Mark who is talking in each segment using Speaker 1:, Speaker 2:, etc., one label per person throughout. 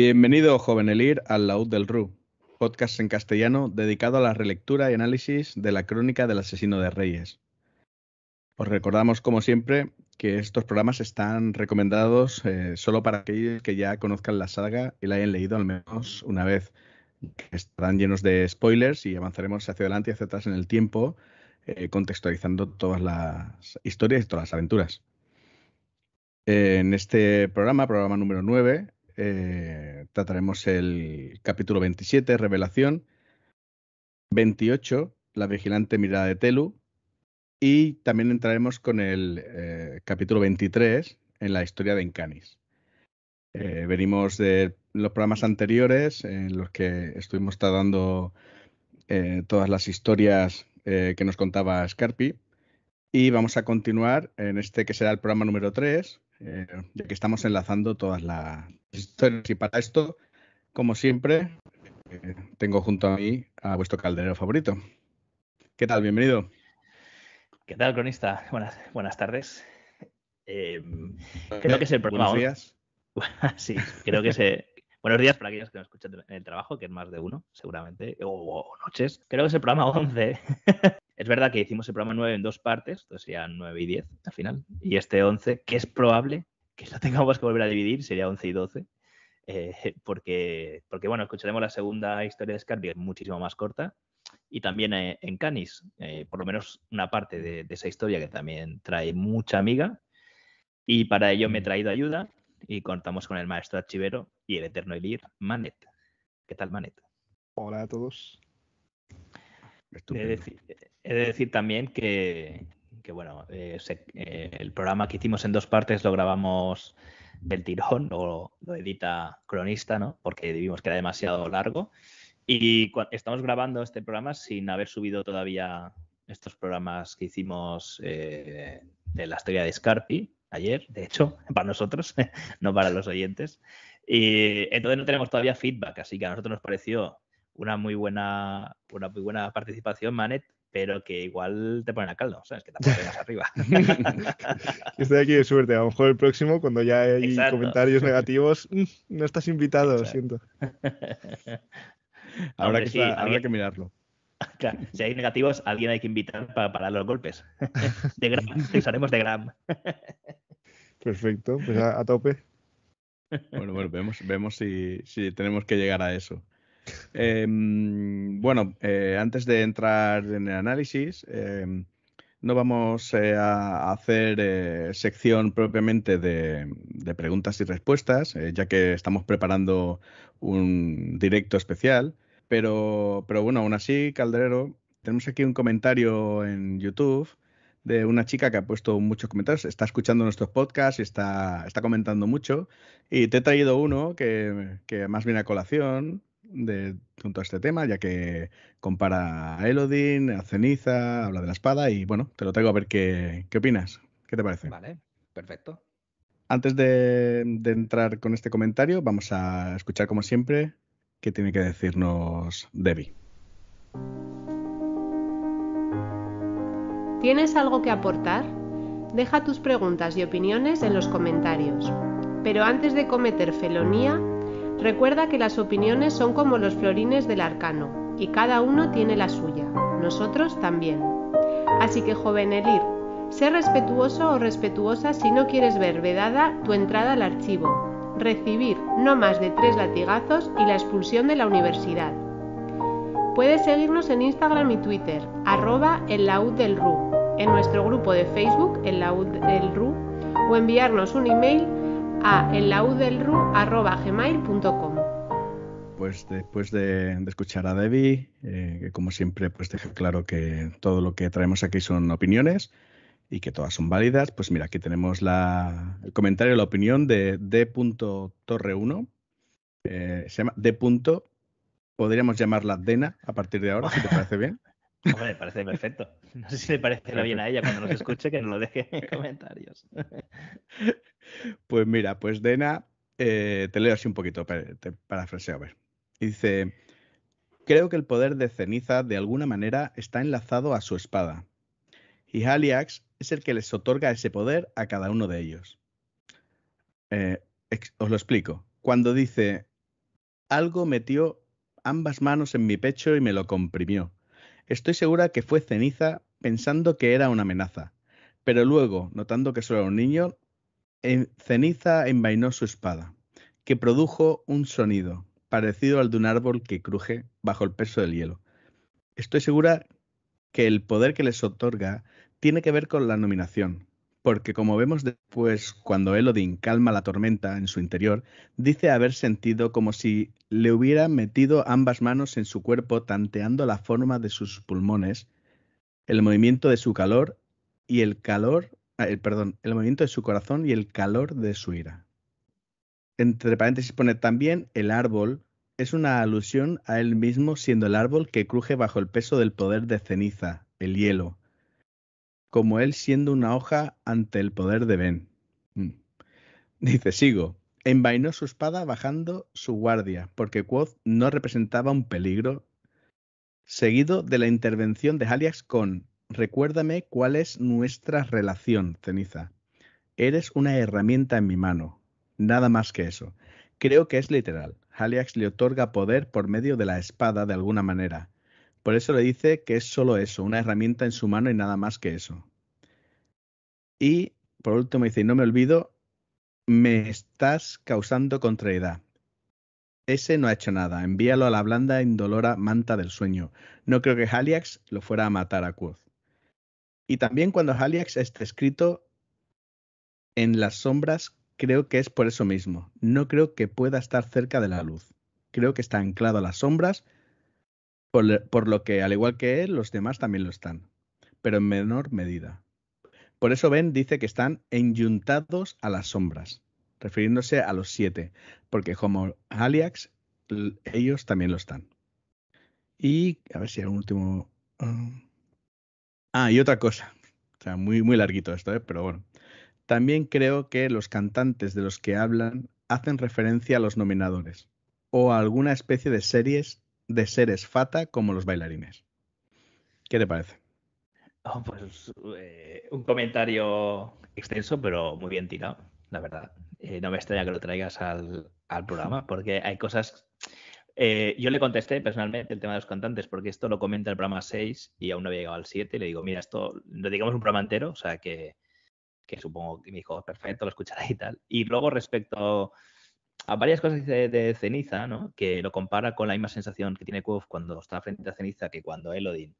Speaker 1: Bienvenido, joven Elir, al Laud del RU, podcast en castellano dedicado a la relectura y análisis de la crónica del asesino de reyes. Os recordamos, como siempre, que estos programas están recomendados eh, solo para aquellos que ya conozcan la saga y la hayan leído al menos una vez. Estarán llenos de spoilers y avanzaremos hacia adelante y hacia atrás en el tiempo, eh, contextualizando todas las historias y todas las aventuras. En este programa, programa número 9, eh, trataremos el capítulo 27, Revelación, 28, La vigilante mirada de Telu, y también entraremos con el eh, capítulo 23, en la historia de Encanis. Eh, venimos de los programas anteriores en los que estuvimos tratando todas las historias que nos contaba Scarpi. Y vamos a continuar en este que será el programa número 3, eh, ya que estamos enlazando todas las historias. Y para esto, como siempre, eh, tengo junto a mí a vuestro calderero favorito. ¿Qué tal? Bienvenido. ¿Qué tal, cronista? Buenas, buenas
Speaker 2: tardes. Em, creo que es el programa. Buenos días.
Speaker 1: sí, creo que es,
Speaker 2: Buenos días para aquellos que nos escuchan en el trabajo, que es más de uno, seguramente, o, o noches. Creo que es el programa 11 es verdad que hicimos el programa 9 en dos partes, entonces serían 9 y 10 al final. Y este 11, que es probable que lo tengamos que volver a dividir, sería 11 y 12. Eh, porque, porque, bueno, escucharemos la segunda historia de es muchísimo más corta. Y también eh, en Canis, eh, por lo menos una parte de, de esa historia que también trae mucha amiga. Y para ello me he mm. traído ayuda y contamos con el maestro archivero y el eterno Elir, Manet. ¿Qué tal, Manet?
Speaker 3: Hola a todos.
Speaker 2: He de, decir, es decir, también que, que bueno, eh, eh, el programa que hicimos en dos partes lo grabamos del tirón, o lo edita cronista, ¿no? Porque vimos que era demasiado largo. Y estamos grabando este programa sin haber subido todavía estos programas que hicimos eh, de la historia de Scarpi ayer, de hecho, para nosotros, no para los oyentes. Y entonces no tenemos todavía feedback, así que a nosotros nos pareció una muy buena, una muy buena participación, Manet, pero que igual te ponen a caldo, ¿sabes? Que tampoco arriba.
Speaker 3: Estoy aquí de suerte, a lo mejor el próximo, cuando ya hay comentarios negativos, mm, no estás invitado, lo siento.
Speaker 1: ahora que, sí, habrá que mirarlo.
Speaker 2: si hay negativos, alguien hay que invitar para parar los golpes. De usaremos de Gram.
Speaker 3: Perfecto, pues a, tope.
Speaker 1: Bueno, bueno, vemos, si tenemos que llegar a eso. Em, bueno, eh, antes de entrar en el análisis, em, no vamos eh, a hacer eh, sección propiamente de, preguntas y respuestas, ya que estamos preparando un directo especial. Pero, pero bueno, aún así, Calderero, tenemos aquí un comentario en YouTube de una chica que ha puesto muchos comentarios, está escuchando nuestros podcasts, está, está comentando mucho, y te he traído uno que, que más viene a colación, de, junto a este tema, ya que compara a Elodin, a Ceniza, habla de la espada y bueno, te lo traigo a ver qué, opinas. ¿Qué te parece? Vale, perfecto. Antes de, de, entrar con este comentario, vamos a escuchar como siempre qué tiene que decirnos Debbie.
Speaker 2: ¿Tienes algo que aportar? Deja tus preguntas y opiniones en los comentarios. Pero antes de cometer felonía, Recuerda que las opiniones son como los florines del arcano, y cada uno tiene la suya, nosotros también. Así que, joven Elir, sé respetuoso o respetuosa si no quieres ver vedada tu entrada al archivo, recibir no más de tres latigazos y la expulsión de la universidad. Puedes seguirnos en Instagram y Twitter, arroba en nuestro grupo de Facebook, el del RU, o enviarnos un email a com
Speaker 1: Pues después de, escuchar a Debbie, eh, que como siempre pues deja claro que todo lo que traemos aquí son opiniones y que todas son válidas, pues mira, aquí tenemos la, el comentario, la opinión de D.Torre1. Eh, se llama D. Podríamos llamarla Dena a partir de ahora, si te parece bien.
Speaker 2: Hombre, me parece perfecto. No sé si le parece bien a ella cuando nos escuche que nos lo
Speaker 1: deje en comentarios. Pues mira, pues Dena, eh, te leo así un poquito, para parafraseo, a ver. Dice, creo que el poder de Ceniza de alguna manera está enlazado a su espada. Y Haliax es el que les otorga ese poder a cada uno de ellos. Eh, os lo explico. Cuando dice, algo metió ambas manos en mi pecho y me lo comprimió. Estoy segura que fue ceniza pensando que era una amenaza, pero luego, notando que solo era un niño, en eh, ceniza envainó su espada, que produjo un sonido parecido al de un árbol que cruje bajo el peso del hielo. Estoy segura que el poder que les otorga tiene que ver con la nominación, porque como vemos después, cuando Elodin calma la tormenta en su interior, dice haber sentido como si le hubiera metido ambas manos en su cuerpo tanteando la forma de sus pulmones, el movimiento de su calor y el calor, ah, eh, el movimiento de su corazón y el calor de su ira. Entre paréntesis pone también el árbol es una alusión a él mismo siendo el árbol que cruje bajo el peso del poder de ceniza, el hielo, como él siendo una hoja ante el poder de Ben. Mm. Dice, sigo. Envainó su espada bajando su guardia, porque Quoth no representaba un peligro. Seguido de la intervención de Haliax con Recuérdame cuál es nuestra relación, ceniza. Eres una herramienta en mi mano. Nada más que eso. Creo que es literal. Haliax le otorga poder por medio de la espada de alguna manera. Por eso le dice que es solo eso, una herramienta en su mano y nada más que eso. Y por último dice, no me olvido, me estás causando contrariedad. Ese no ha hecho nada. Envíalo a la blanda indolora manta del sueño. No creo que Haliax lo fuera a matar a Quoth. Y también cuando Haliax está escrito en las sombras, creo que es por eso mismo. No creo que pueda estar cerca de la luz. Creo que está anclado a las sombras por, lo que, al igual que él, los demás también lo están, pero en menor medida. Por eso Ben dice que están enyuntados a las sombras, refiriéndose a los siete, porque como Aliax, ellos también lo están. Y a ver si hay un último. Um, ah, y otra cosa. O sea, muy, muy larguito esto, ¿eh? pero bueno. También creo que los cantantes de los que hablan hacen referencia a los nominadores o a alguna especie de series de seres fata como los bailarines. ¿Qué te parece?
Speaker 2: Oh, pues eh, un comentario extenso, pero muy bien tirado, la verdad. Eh, no me extraña que lo traigas al, programa, porque hay cosas. Eh, yo le contesté personalmente el tema de los cantantes, porque esto lo comenta el programa 6 y aún no había llegado al 7. Y le digo, mira, esto lo digamos un programa entero, o sea que, supongo que me dijo, perfecto, lo escuchará y tal. Y luego respecto a varias cosas de, de Ceniza, ¿no? Que lo compara con la misma sensación que tiene Quoth cuando está frente a Ceniza que cuando Elodin,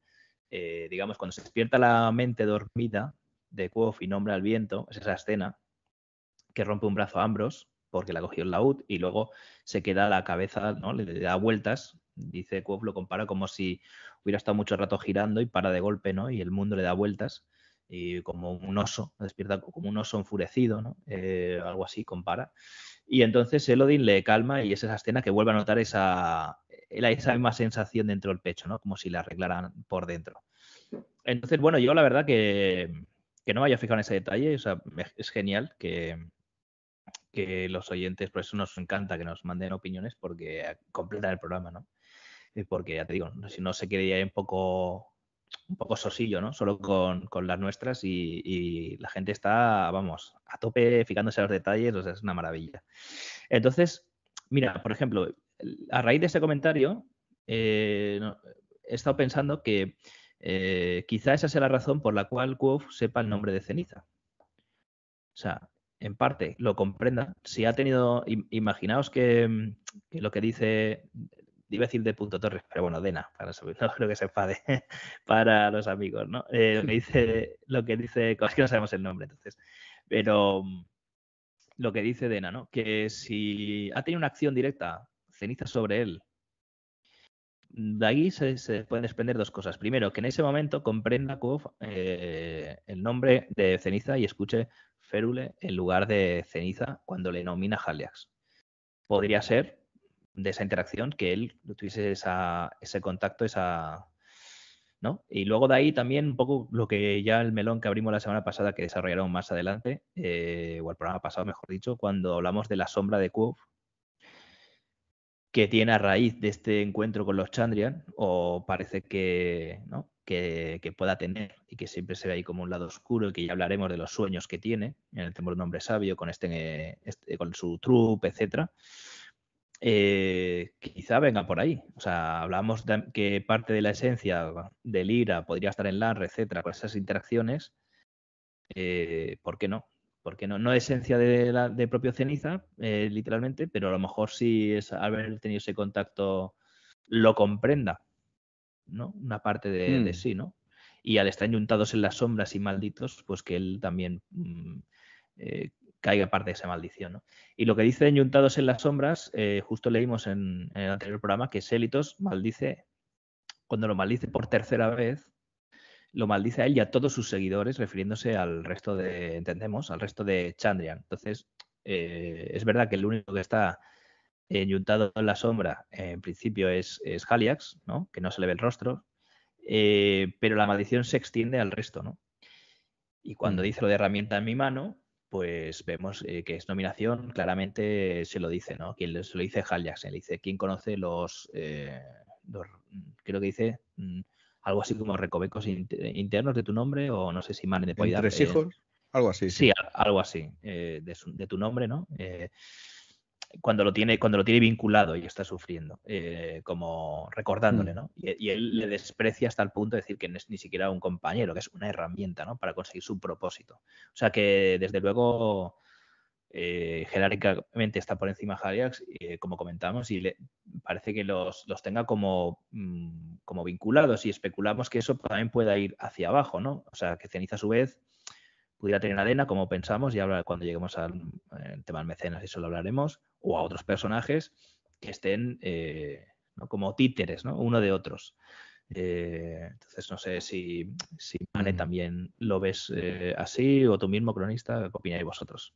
Speaker 2: eh, digamos, cuando se despierta la mente dormida de Quoth y nombra al viento, es esa escena que rompe un brazo a Ambros porque la cogió el laúd y luego se queda la cabeza, ¿no? Le, da vueltas. Dice Quoth, lo compara como si hubiera estado mucho rato girando y para de golpe, ¿no? Y el mundo le da vueltas y como un oso, despierta como un oso enfurecido, ¿no? Eh, algo así compara. Y entonces Elodin le calma y es esa escena que vuelve a notar esa, e-, esa misma sensación dentro del pecho, ¿no? Como si la arreglaran por dentro. Entonces, bueno, yo la verdad que, que no me haya fijado en ese detalle, es genial que, que los oyentes, por eso nos encanta que nos manden opiniones porque completan el programa, ¿no? Porque ya te digo, si no se ir un poco un poco sosillo, ¿no? Solo con, las nuestras y, la gente está, vamos, a tope fijándose a los detalles, o sea, es una maravilla. Entonces, mira, por ejemplo, a raíz de ese comentario, eh, he estado pensando que eh, quizá esa sea la razón por la cual Quof sepa el nombre de ceniza. O sea, en parte lo comprenda. Si ha tenido, imaginaos que lo que dice iba decir de Punto Torres, pero bueno, Dena, para no, creo que se enfade para los amigos, ¿no? Eh, lo que dice, lo que dice, es que no sabemos el nombre, entonces, pero mm, lo que dice Dena, ¿no? Que si ha tenido una acción directa, ceniza sobre él, de ahí se, pueden desprender dos cosas. Primero, que en ese momento comprenda eh, el nombre de ceniza y escuche Férule en lugar de ceniza cuando le nomina Haliax. Podría ser de esa interacción, que él tuviese ese contacto, esa... ¿no? Y luego de ahí también un poco lo que ya el melón que abrimos la semana pasada, que desarrollaron más adelante, eh, o el programa pasado, mejor dicho, cuando hablamos de la sombra de Quo, que tiene a raíz de este encuentro con los Chandrian, o parece que, ¿no? que, pueda tener, y que siempre se ve ahí como un lado oscuro, y que ya hablaremos de los sueños que tiene, en el temor de un hombre sabio, con, este, este con su trupe, etcétera eh, quizá venga por ahí. O sea, hablamos que parte de la esencia del IRA podría estar en LAR, etcétera, con esas interacciones. Eh, ¿Por qué no? Porque no, no esencia de, propio ceniza, eh, literalmente, pero a lo mejor si es haber tenido ese contacto lo comprenda, ¿no? Una parte de, hmm. sí, ¿no? Y al estar yuntados en las sombras y malditos, pues que él también mm, caiga parte de esa maldición. Y lo que dice Enyuntados en las sombras, eh, justo leímos en, el anterior programa que Sélitos maldice, cuando lo maldice por tercera vez, lo maldice a él y a todos sus seguidores, refiriéndose al resto de, entendemos, al resto de Chandrian. Entonces, eh, es verdad que el único que está enyuntado en la sombra, en principio, es, Haliax, que no se le ve el rostro, eh, pero la maldición se extiende al resto. ¿no? Y cuando mm. dice lo de herramienta en mi mano, pues vemos eh, que es nominación, claramente se lo dice, ¿no? Quien se lo dice Hal Jackson, le dice, ¿quién conoce los, eh, creo que dice mm, algo así como recovecos internos de tu nombre o no sé si man de Tres hijos, algo así. Sí, algo así, eh, de, de, tu nombre, ¿no? Eh, cuando lo tiene, cuando lo tiene vinculado y está sufriendo, eh, como recordándole, mm. ¿no? Y, él le desprecia hasta el punto de decir que no es ni siquiera un compañero, que es una herramienta, ¿no? Para conseguir su propósito. O sea que, desde luego, eh, jerárquicamente está por encima Jariax eh, como comentamos, y le, parece que los, tenga como,
Speaker 1: mm,
Speaker 2: como vinculados y especulamos que eso también pueda ir hacia abajo, ¿no? O sea, que Ceniza a su vez pudiera tener arena, como pensamos, y ahora cuando lleguemos al eh, tema del mecenas, eso lo hablaremos, o a otros personajes que estén eh, como títeres, ¿no? Uno de otros. Eh, entonces, no sé si, Mane mm. también lo ves eh, así o tú mismo, cronista, ¿qué opináis vosotros?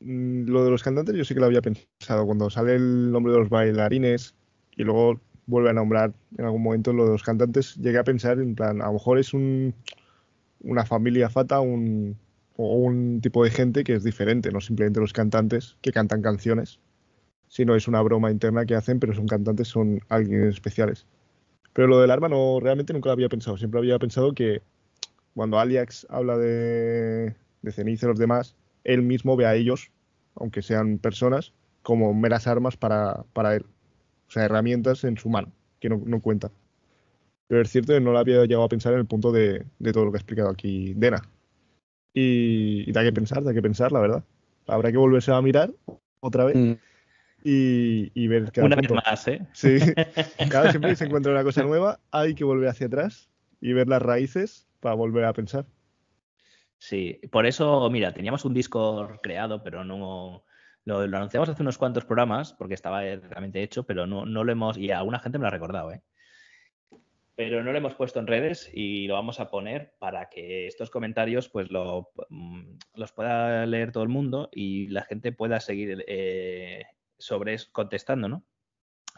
Speaker 3: Mm, lo de los cantantes yo sí que lo había pensado. Cuando sale el nombre de los bailarines y luego vuelve a nombrar en algún momento lo de los cantantes, llegué a pensar en plan, a lo mejor es una familia fata, un, o un tipo de gente que es diferente, no simplemente los cantantes que cantan canciones, sino es una broma interna que hacen, pero son cantantes, son alguien especiales. Pero lo del arma no, realmente nunca lo había pensado, siempre había pensado que cuando Aliax habla de, de ceniza y los demás, él mismo ve a ellos, aunque sean personas, como meras armas para, para él, o sea, herramientas en su mano, que no, no cuentan. Pero es cierto que no lo había llegado a pensar en el punto de, de todo lo que ha explicado aquí Dena. Y, da que pensar, da que pensar, la verdad. Habrá que volverse a mirar otra vez. Mm.
Speaker 2: Y, ver
Speaker 3: cada Una vez más,
Speaker 1: ¿eh? Sí.
Speaker 3: Cada vez que se encuentra una cosa nueva, hay que volver hacia atrás y ver las raíces para volver a pensar.
Speaker 2: Sí, por eso, mira, teníamos un Discord creado, pero no. Lo, anunciamos hace unos cuantos programas, porque estaba realmente hecho, pero no, lo hemos. Y alguna gente me lo ha recordado, ¿eh? pero no lo hemos puesto en redes y lo vamos a poner para que estos comentarios pues lo, mm, los pueda leer todo el mundo y la gente pueda seguir eh, sobre contestando, ¿no?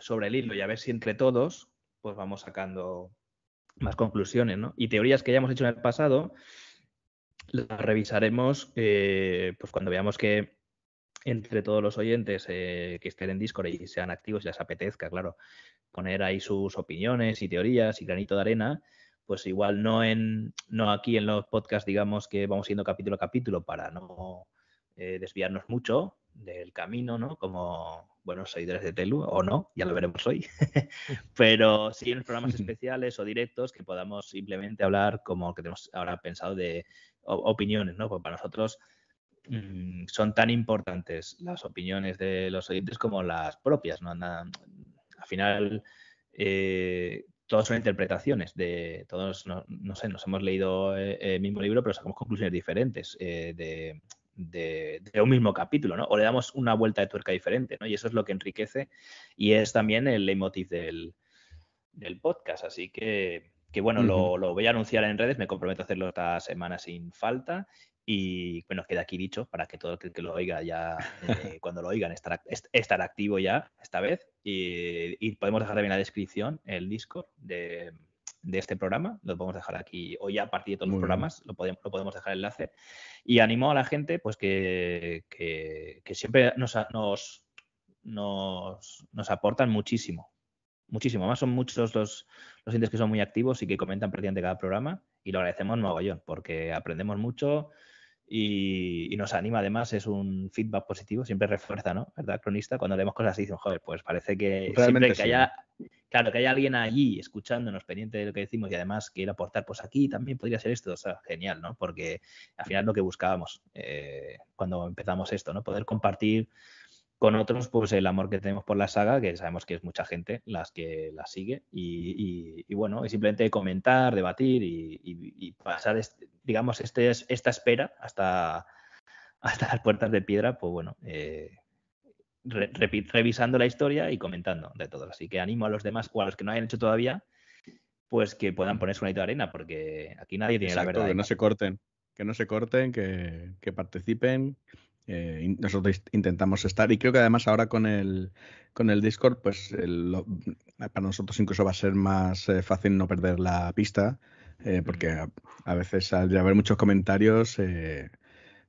Speaker 2: Sobre el hilo y a ver si entre todos pues vamos sacando más conclusiones, ¿no? Y teorías que ya hemos hecho en el pasado las revisaremos eh, pues cuando veamos que entre todos los oyentes eh, que estén en Discord y sean activos y les apetezca, claro, poner ahí sus opiniones y teorías y granito de arena, pues igual no en no aquí en los podcasts, digamos que vamos yendo capítulo a capítulo para no eh, desviarnos mucho del camino, ¿no? Como buenos seguidores de Telu, o no, ya lo veremos hoy. Pero sí en programas especiales o directos que podamos simplemente hablar como que tenemos ahora pensado de opiniones, ¿no? Pues para nosotros Mm, son tan importantes las opiniones de los oyentes como las propias. ¿no? al final, todos eh, todas son interpretaciones de todos, no, sé, nos hemos leído eh, el mismo libro, pero sacamos conclusiones diferentes eh, de, un mismo capítulo, ¿no? O le damos una vuelta de tuerca diferente, ¿no? Y eso es lo que enriquece y es también el leitmotiv del, podcast. Así que, que bueno, lo, lo, voy a anunciar en redes, me comprometo a hacerlo esta semana sin falta y pues, nos queda aquí dicho para que todo el que lo oiga ya, eh, cuando lo oigan, estará, estar activo ya esta vez. Y, podemos dejar también en la descripción el Discord de, de, este programa. Lo podemos dejar aquí, o ya a partir de todos los programas, lo podemos, lo podemos dejar enlace. Y animo a la gente pues que, que, que siempre nos, nos, nos, aportan muchísimo muchísimo Además Son muchos los, los entes que son muy activos y que comentan prácticamente cada programa y lo agradecemos mogollón porque aprendemos mucho, y, nos anima además, es un feedback positivo, siempre refuerza, ¿no? ¿Verdad, cronista? Cuando leemos cosas así, dicen, joder, pues parece que siempre que haya, claro, que haya alguien allí escuchándonos, pendiente de lo que decimos y además quiere aportar, pues aquí también podría ser esto, o sea, genial, ¿no? Porque al final lo que buscábamos eh, cuando empezamos esto, ¿no? Poder compartir con otros, pues el amor que tenemos por la saga, que sabemos que es mucha gente las que la sigue, y, bueno, y simplemente comentar, debatir y, pasar, este, digamos, este, esta espera hasta, hasta las puertas de piedra, pues bueno, eh, revisando la historia y comentando de todo. Así que animo a los demás o a los que no hayan hecho todavía, pues que puedan ponerse un de arena, porque aquí nadie tiene la verdad. Que no se
Speaker 1: corten, que no se corten, que, que participen eh, nosotros intentamos estar y creo que además ahora con el, con el Discord, pues mm, para nosotros incluso va a ser más eh, fácil no perder la pista, eh, porque a, veces al haber muchos comentarios,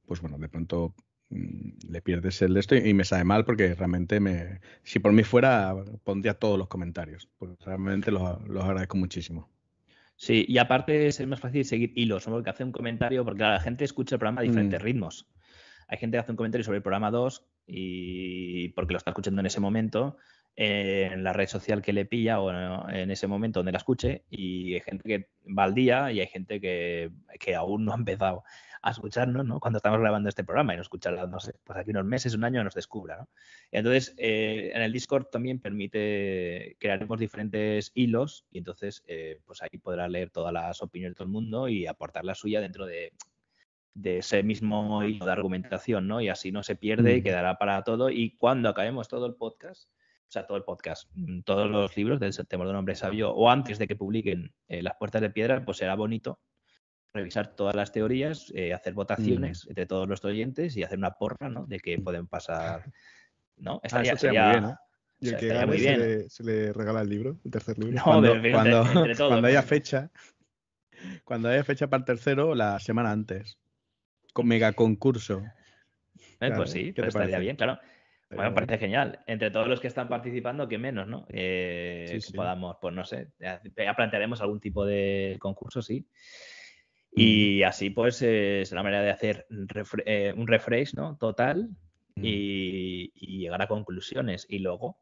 Speaker 1: pues bueno, de pronto mm, le pierdes el de esto y, me sabe mal porque realmente me si por mí fuera pondría todos los comentarios porque realmente los, agradezco muchísimo
Speaker 2: sí y aparte es más fácil seguir hilos ¿no? porque hace un comentario porque la gente escucha el programa a diferentes mm. ritmos hay gente que hace un comentario sobre el programa 2 y porque lo está escuchando en ese momento, en la red social que le pilla o en ese momento donde la escuche y hay gente que va al día y hay gente que, aún no ha empezado a escucharnos, ¿no? Cuando estamos grabando este programa y no escucharla, no sé, pues aquí unos meses, un año nos descubra, ¿no? Entonces, eh, en el Discord también permite, crearemos diferentes hilos y entonces, eh, pues ahí podrá leer todas las opiniones de todo el mundo y aportar la suya dentro de, de ese mismo hilo de argumentación, ¿no? Y así no se pierde y mm. quedará para todo. Y cuando acabemos todo el podcast, o sea, todo el podcast, mm, todos los libros del Temor de un Hombre Sabio, o antes de que publiquen eh, Las Puertas de Piedra, pues será bonito revisar todas las teorías, eh, hacer votaciones de mm. entre todos los oyentes y hacer una porra, ¿no? De que pueden pasar, ¿no? Ah, eso sería, muy bien,
Speaker 1: ¿eh? que se le, regala el libro, el tercer libro. cuando, entre, cuando haya fecha, cuando haya fecha para el tercero, la semana antes mega concurso. Eh, pues sí, ¿eh? pero estaría bien,
Speaker 2: claro. Bueno, parece genial. Entre todos los que están participando, que menos, ¿no? Eh, podamos, pues no sé, ya plantearemos algún tipo de concurso, sí. Y así, pues, es eh, una manera de hacer un refresh, ¿no? Total y, llegar a conclusiones. Y luego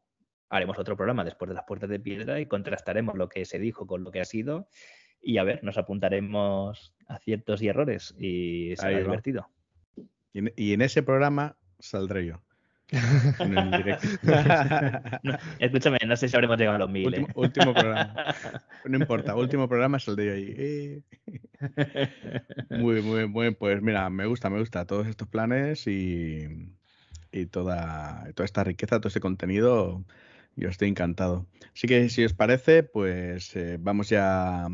Speaker 2: haremos otro programa después de las puertas de piedra y contrastaremos lo que se dijo con lo que ha sido y a ver, nos apuntaremos a ciertos y errores y será divertido.
Speaker 1: Y en, ese programa saldré yo. en el directo. No, escúchame, no sé si habremos llegado a los mil. Último, programa. No importa, último programa saldré yo ahí. Muy, muy, muy. Pues mira, me gusta, me gusta todos estos planes y, toda, toda esta riqueza, todo este contenido. Yo estoy encantado. Así que si os parece, pues eh, vamos ya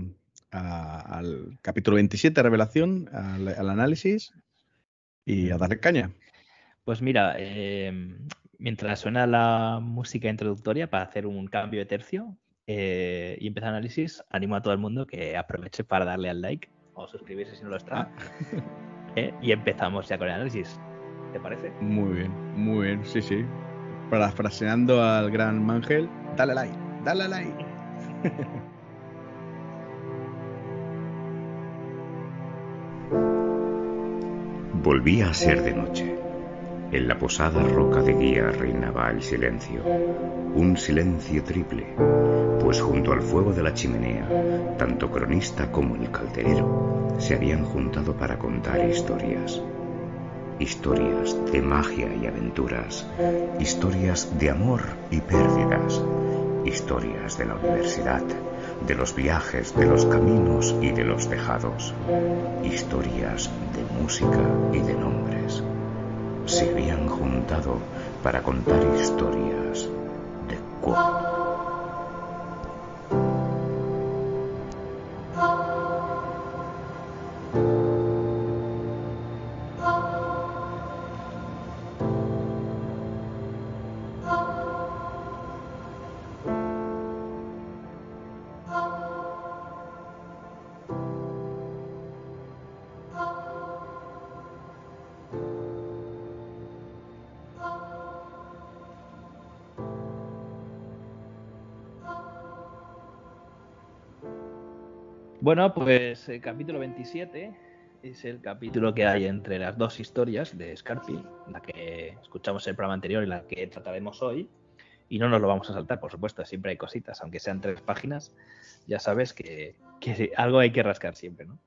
Speaker 1: al capítulo 27, Revelación, al, análisis y a darle caña.
Speaker 2: Pues mira, em, mientras suena la música introductoria para hacer un cambio de tercio eh, y empezar el análisis, animo a todo el mundo
Speaker 1: que aproveche para darle al like
Speaker 2: o suscribirse si no lo está. Eh, y empezamos
Speaker 1: ya con el análisis. ¿Te parece? Muy bien, muy bien, sí, sí. Parafraseando al gran Mangel, dale like, dale like.
Speaker 2: Volvía a ser de noche. En la posada roca de guía reinaba el silencio, un silencio triple, pues junto al fuego de la chimenea, tanto cronista como el calderero se habían juntado para contar historias. Historias de magia y aventuras,
Speaker 1: historias de amor y pérdidas, historias de la universidad, de los viajes, de los caminos y de los tejados, historias de música y de nombres. Se habían juntado para contar historias de cuál.
Speaker 2: Bueno, pues el capítulo 27 es el capítulo que hay entre las dos historias de Scarpi, la que escuchamos en el programa anterior y la que trataremos hoy. Y no nos lo vamos a saltar, por supuesto, siempre hay cositas, aunque sean tres páginas, ya sabes que, algo hay que rascar siempre, ¿no?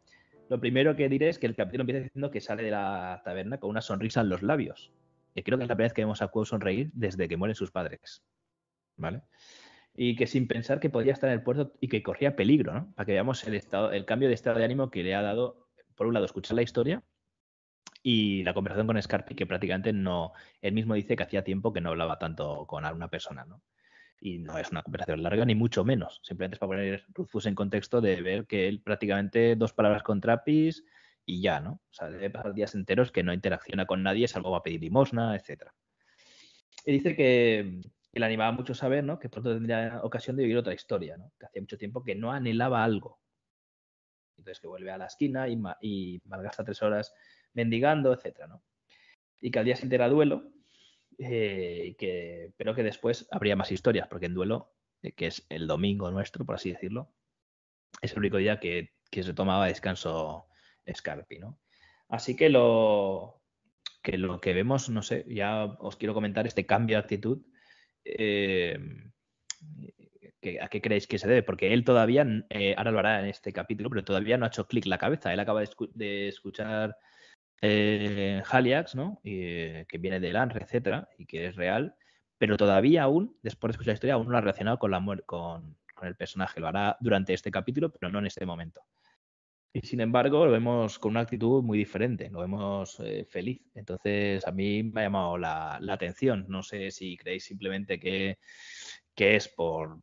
Speaker 2: Lo primero que diré es que el capítulo empieza diciendo que sale de la taberna con una sonrisa en los labios. Y creo que es la primera vez que vemos a Quo sonreír desde que mueren sus padres. ¿Vale? y que sin pensar que podía estar en el puerto y que corría peligro, ¿no? Para que veamos el, estado, el cambio de estado de ánimo que le ha dado, por un lado, escuchar la historia y la conversación con Scarpi, que prácticamente no, él mismo dice que hacía tiempo que no hablaba tanto con alguna persona, ¿no? Y no es una conversación larga, ni mucho menos. Simplemente es para poner Rufus en contexto de ver que él prácticamente dos palabras con Trappis y ya, ¿no? O sea, debe pasar días enteros que no interacciona con nadie, salvo va a pedir limosna, etc. Y dice que, y le animaba mucho saber ¿no? que pronto tendría ocasión de vivir otra historia, ¿no? que hacía mucho tiempo que no anhelaba algo. Entonces que vuelve a la esquina y, malgasta tres horas mendigando, etc. Y que al día siguiente era duelo, eh, pero que después habría más historias, porque en duelo, eh, que es el domingo nuestro, por así decirlo, es el único día que, se tomaba descanso Scarpi. Así que lo, que lo que vemos, no sé, ya os quiero comentar este cambio de actitud eh, ¿a qué creéis que se debe? Porque él todavía, eh, ahora lo hará en este capítulo, pero todavía no ha hecho clic la cabeza. Él acaba de, escuchar eh, ¿no? Eh, que viene de Lanre, etcétera, y que es real, pero todavía aún, después de escuchar la historia, aún no lo ha relacionado con la con el personaje. Lo hará durante este capítulo, pero no en este momento. Y sin embargo, lo vemos con una actitud muy diferente, lo vemos eh, feliz. Entonces, a mí me ha llamado la, atención. No sé si creéis simplemente que, es por,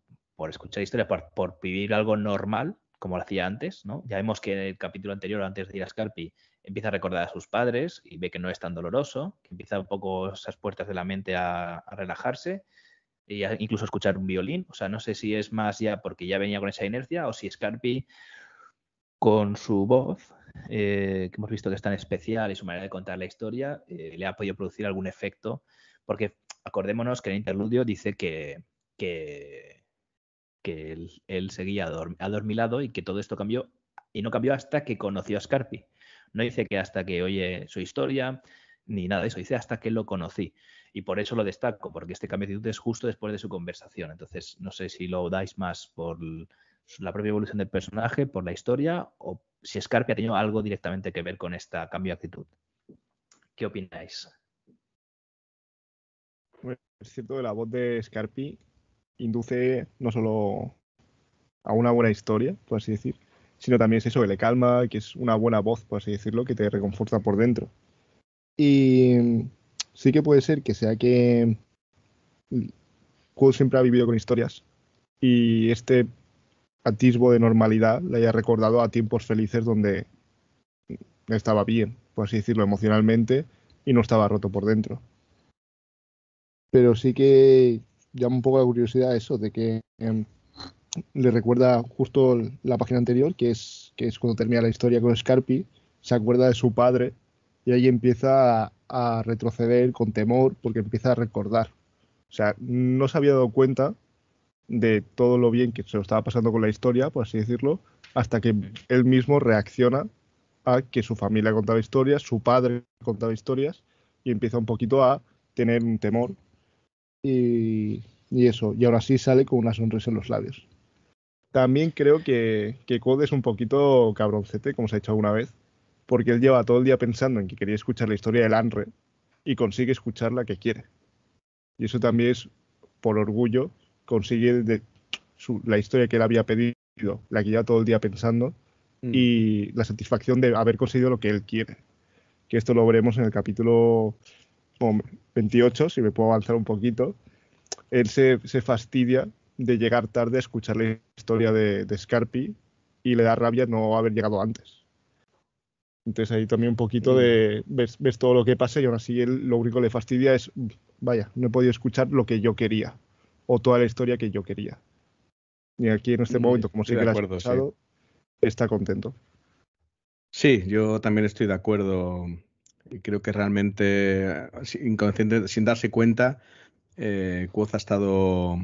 Speaker 2: escuchar historias, por, vivir algo normal, como lo hacía antes. ¿no? Ya vemos que en el capítulo anterior, antes de ir a Scarpi, empieza a recordar a sus padres y ve que no es tan doloroso, que empieza un poco esas puertas de la mente a, relajarse e incluso escuchar un violín. O sea, no sé si es más ya porque ya venía con esa inercia o si Scarpi con su voz, eh, que hemos visto que es tan especial y su manera de contar la historia, eh, le ha podido producir algún efecto, porque acordémonos que en el interludio dice que, que, que él, él, seguía adormilado y que todo esto cambió, y no cambió hasta que conoció a Scarpi. No dice que hasta que oye su historia, ni nada de eso, dice hasta que lo conocí. Y por eso lo destaco, porque este cambio de actitud es justo después de su conversación. Entonces, no sé si lo dais más por la propia evolución del personaje, por la historia, o si Scarpe ha tenido algo directamente que ver con este cambio de actitud. ¿Qué opináis?
Speaker 3: es cierto que la voz de Scarpi induce no solo a una buena historia, por así decir, sino también es eso, que le calma, que es una buena voz, por así decirlo, que te reconforta por dentro. Y sí que puede ser que sea que Juego siempre ha vivido con historias y este atisbo de normalidad le haya recordado a tiempos felices donde estaba bien, por así decirlo, emocionalmente y no estaba roto por dentro. Pero sí que llama un poco la curiosidad eso de que em, le recuerda justo la página anterior, que es, que es cuando termina la historia con Scarpi, se acuerda de su padre y ahí empieza a, a retroceder con temor porque empieza a recordar. O sea, no se había dado cuenta de todo lo bien que se lo estaba pasando con la historia, por así decirlo, hasta que él mismo reacciona a que su familia contaba historias, su padre contaba historias y empieza un poquito a tener un temor y, eso, y ahora sí sale con una sonrisa en los labios. También creo que, que Code es un poquito cabroncete, como se ha hecho alguna vez, porque él lleva todo el día pensando en que quería escuchar la historia del Anre y consigue escuchar la que quiere. Y eso también es por orgullo consigue la historia que él había pedido, la que lleva todo el día pensando, mm. y la satisfacción de haber conseguido lo que él quiere. Que esto lo veremos en el capítulo 28, si me puedo avanzar un poquito. Él se, fastidia de llegar tarde a escuchar la historia de, de Scarpi y le da rabia no haber llegado antes. Entonces ahí también un poquito mm. de ves, todo lo que pasa y aún así él lo único que le fastidia es, vaya, no he podido escuchar lo que yo quería o toda la historia que yo quería. Y aquí en este mm, momento, como sigue que
Speaker 1: está contento. Sí, yo también estoy de acuerdo. Y creo que realmente, inconsciente, sin darse cuenta, eh, ha estado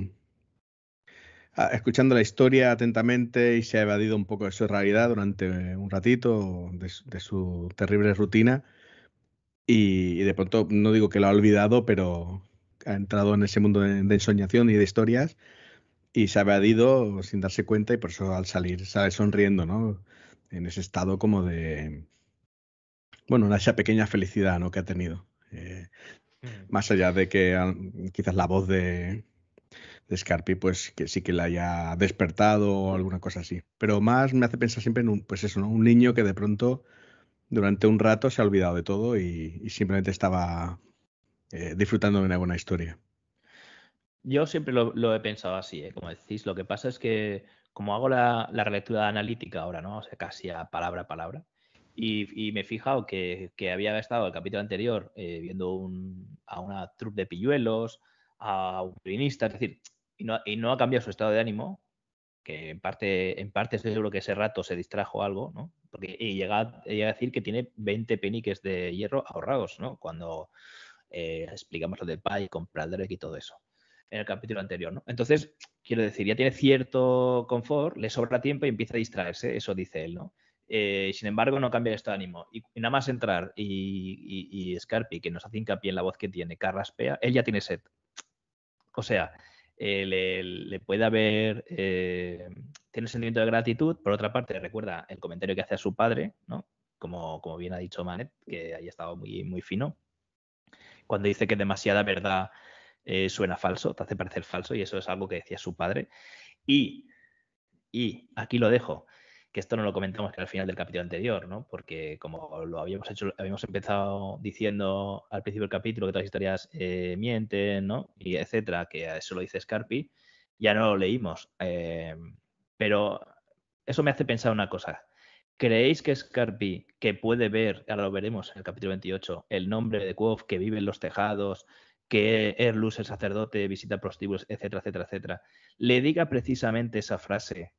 Speaker 1: ah, escuchando la historia atentamente y se ha evadido un poco de su realidad durante un ratito, de, su terrible rutina. y, de pronto, no digo que lo ha olvidado, pero ha entrado en ese mundo de, ensoñación y de historias y se ha evadido sin darse cuenta y por eso al salir sale sonriendo, ¿no? En ese estado como de, bueno, esa pequeña felicidad, ¿no? Que ha tenido.
Speaker 2: Mm.
Speaker 1: más allá de que ah, quizás la voz de, de Scarpi, pues que sí que la haya despertado o alguna cosa así. Pero más me hace pensar siempre en un, pues eso, ¿no? Un niño que de pronto durante un rato se ha olvidado de todo y, y simplemente estaba eh, disfrutando de una buena historia.
Speaker 2: Yo siempre lo, he pensado así, ¿eh? como decís. Lo que pasa es que, como hago la, la relectura analítica ahora, ¿no? O sea, casi a palabra a palabra, y, me he fijado que, había estado el capítulo anterior eh, viendo a una troupe de pilluelos, a un crinista, es decir, y no, ha cambiado su estado de ánimo, que en parte, en parte estoy seguro que ese rato se distrajo algo, ¿no? Porque y llega, llega a decir que tiene 20 peniques de hierro ahorrados, ¿no? Cuando eh, explicamos lo del PAI, comprar y todo eso en el capítulo anterior, ¿no? Entonces, quiero decir, ya tiene cierto confort, le sobra tiempo y empieza a distraerse, eso dice él, ¿no? Eh, sin embargo, no cambia el estado de ánimo. Y, nada más entrar y, y, Scarpi, que nos hace hincapié en la voz que tiene, carraspea, él ya tiene sed. O sea, eh, le, puede haber, tiene sentimiento de gratitud. Por otra parte, recuerda el comentario que hace a su padre, ¿no? Como, como bien ha dicho Manet, que ahí ha estado muy, muy fino cuando dice que demasiada verdad eh, suena falso, te hace parecer falso, y eso es algo que decía su padre. Y, aquí lo dejo, que esto no lo comentamos que al final del capítulo anterior, ¿no? Porque como lo habíamos hecho, habíamos empezado diciendo al principio del capítulo que todas las historias eh, mienten, ¿no? Y etcétera, que eso lo dice Scarpi, ya no lo leímos. Eh, pero eso me hace pensar una cosa. ¿Creéis que Scarpi, que puede ver, ahora lo veremos en el capítulo 28, el nombre de Quoth, que vive en los tejados, que Erlus, el sacerdote, visita prostíbulos, etcétera, etcétera, etcétera, le diga precisamente esa frase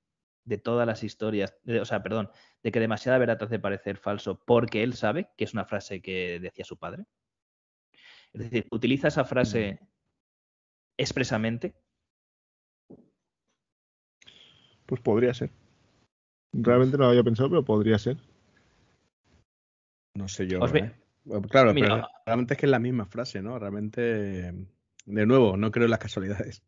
Speaker 2: de todas las historias, o sea, perdón, de que demasiada verdad te hace parecer falso porque él sabe, que es una frase que decía su padre. Es decir, utiliza esa frase mm. expresamente.
Speaker 3: Pues podría ser. Realmente
Speaker 1: no lo había pensado, pero podría ser. No sé yo. Pues ¿eh? pues claro, pero ah. realmente es que es la misma frase, ¿no? Realmente, de nuevo, no creo en las casualidades.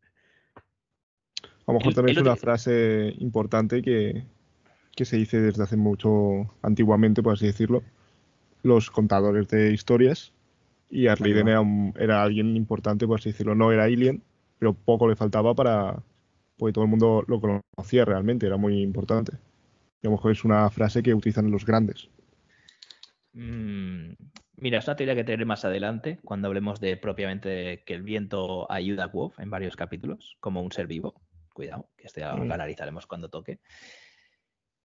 Speaker 1: A lo mejor también es una frase importante que, se
Speaker 3: dice desde hace mucho, antiguamente, por así decirlo, los contadores de historias. Y Arliden era, alguien importante, por así decirlo. No era Alien, pero poco le faltaba para. Pues todo el mundo lo conocía realmente, era muy importante lo mejor es una frase que utilizan los grandes.
Speaker 2: Mm, mira, es una teoría que tendré más adelante cuando hablemos de propiamente que el viento ayuda a Wolf en varios capítulos como un ser vivo. Cuidado, que este lo analizaremos cuando toque.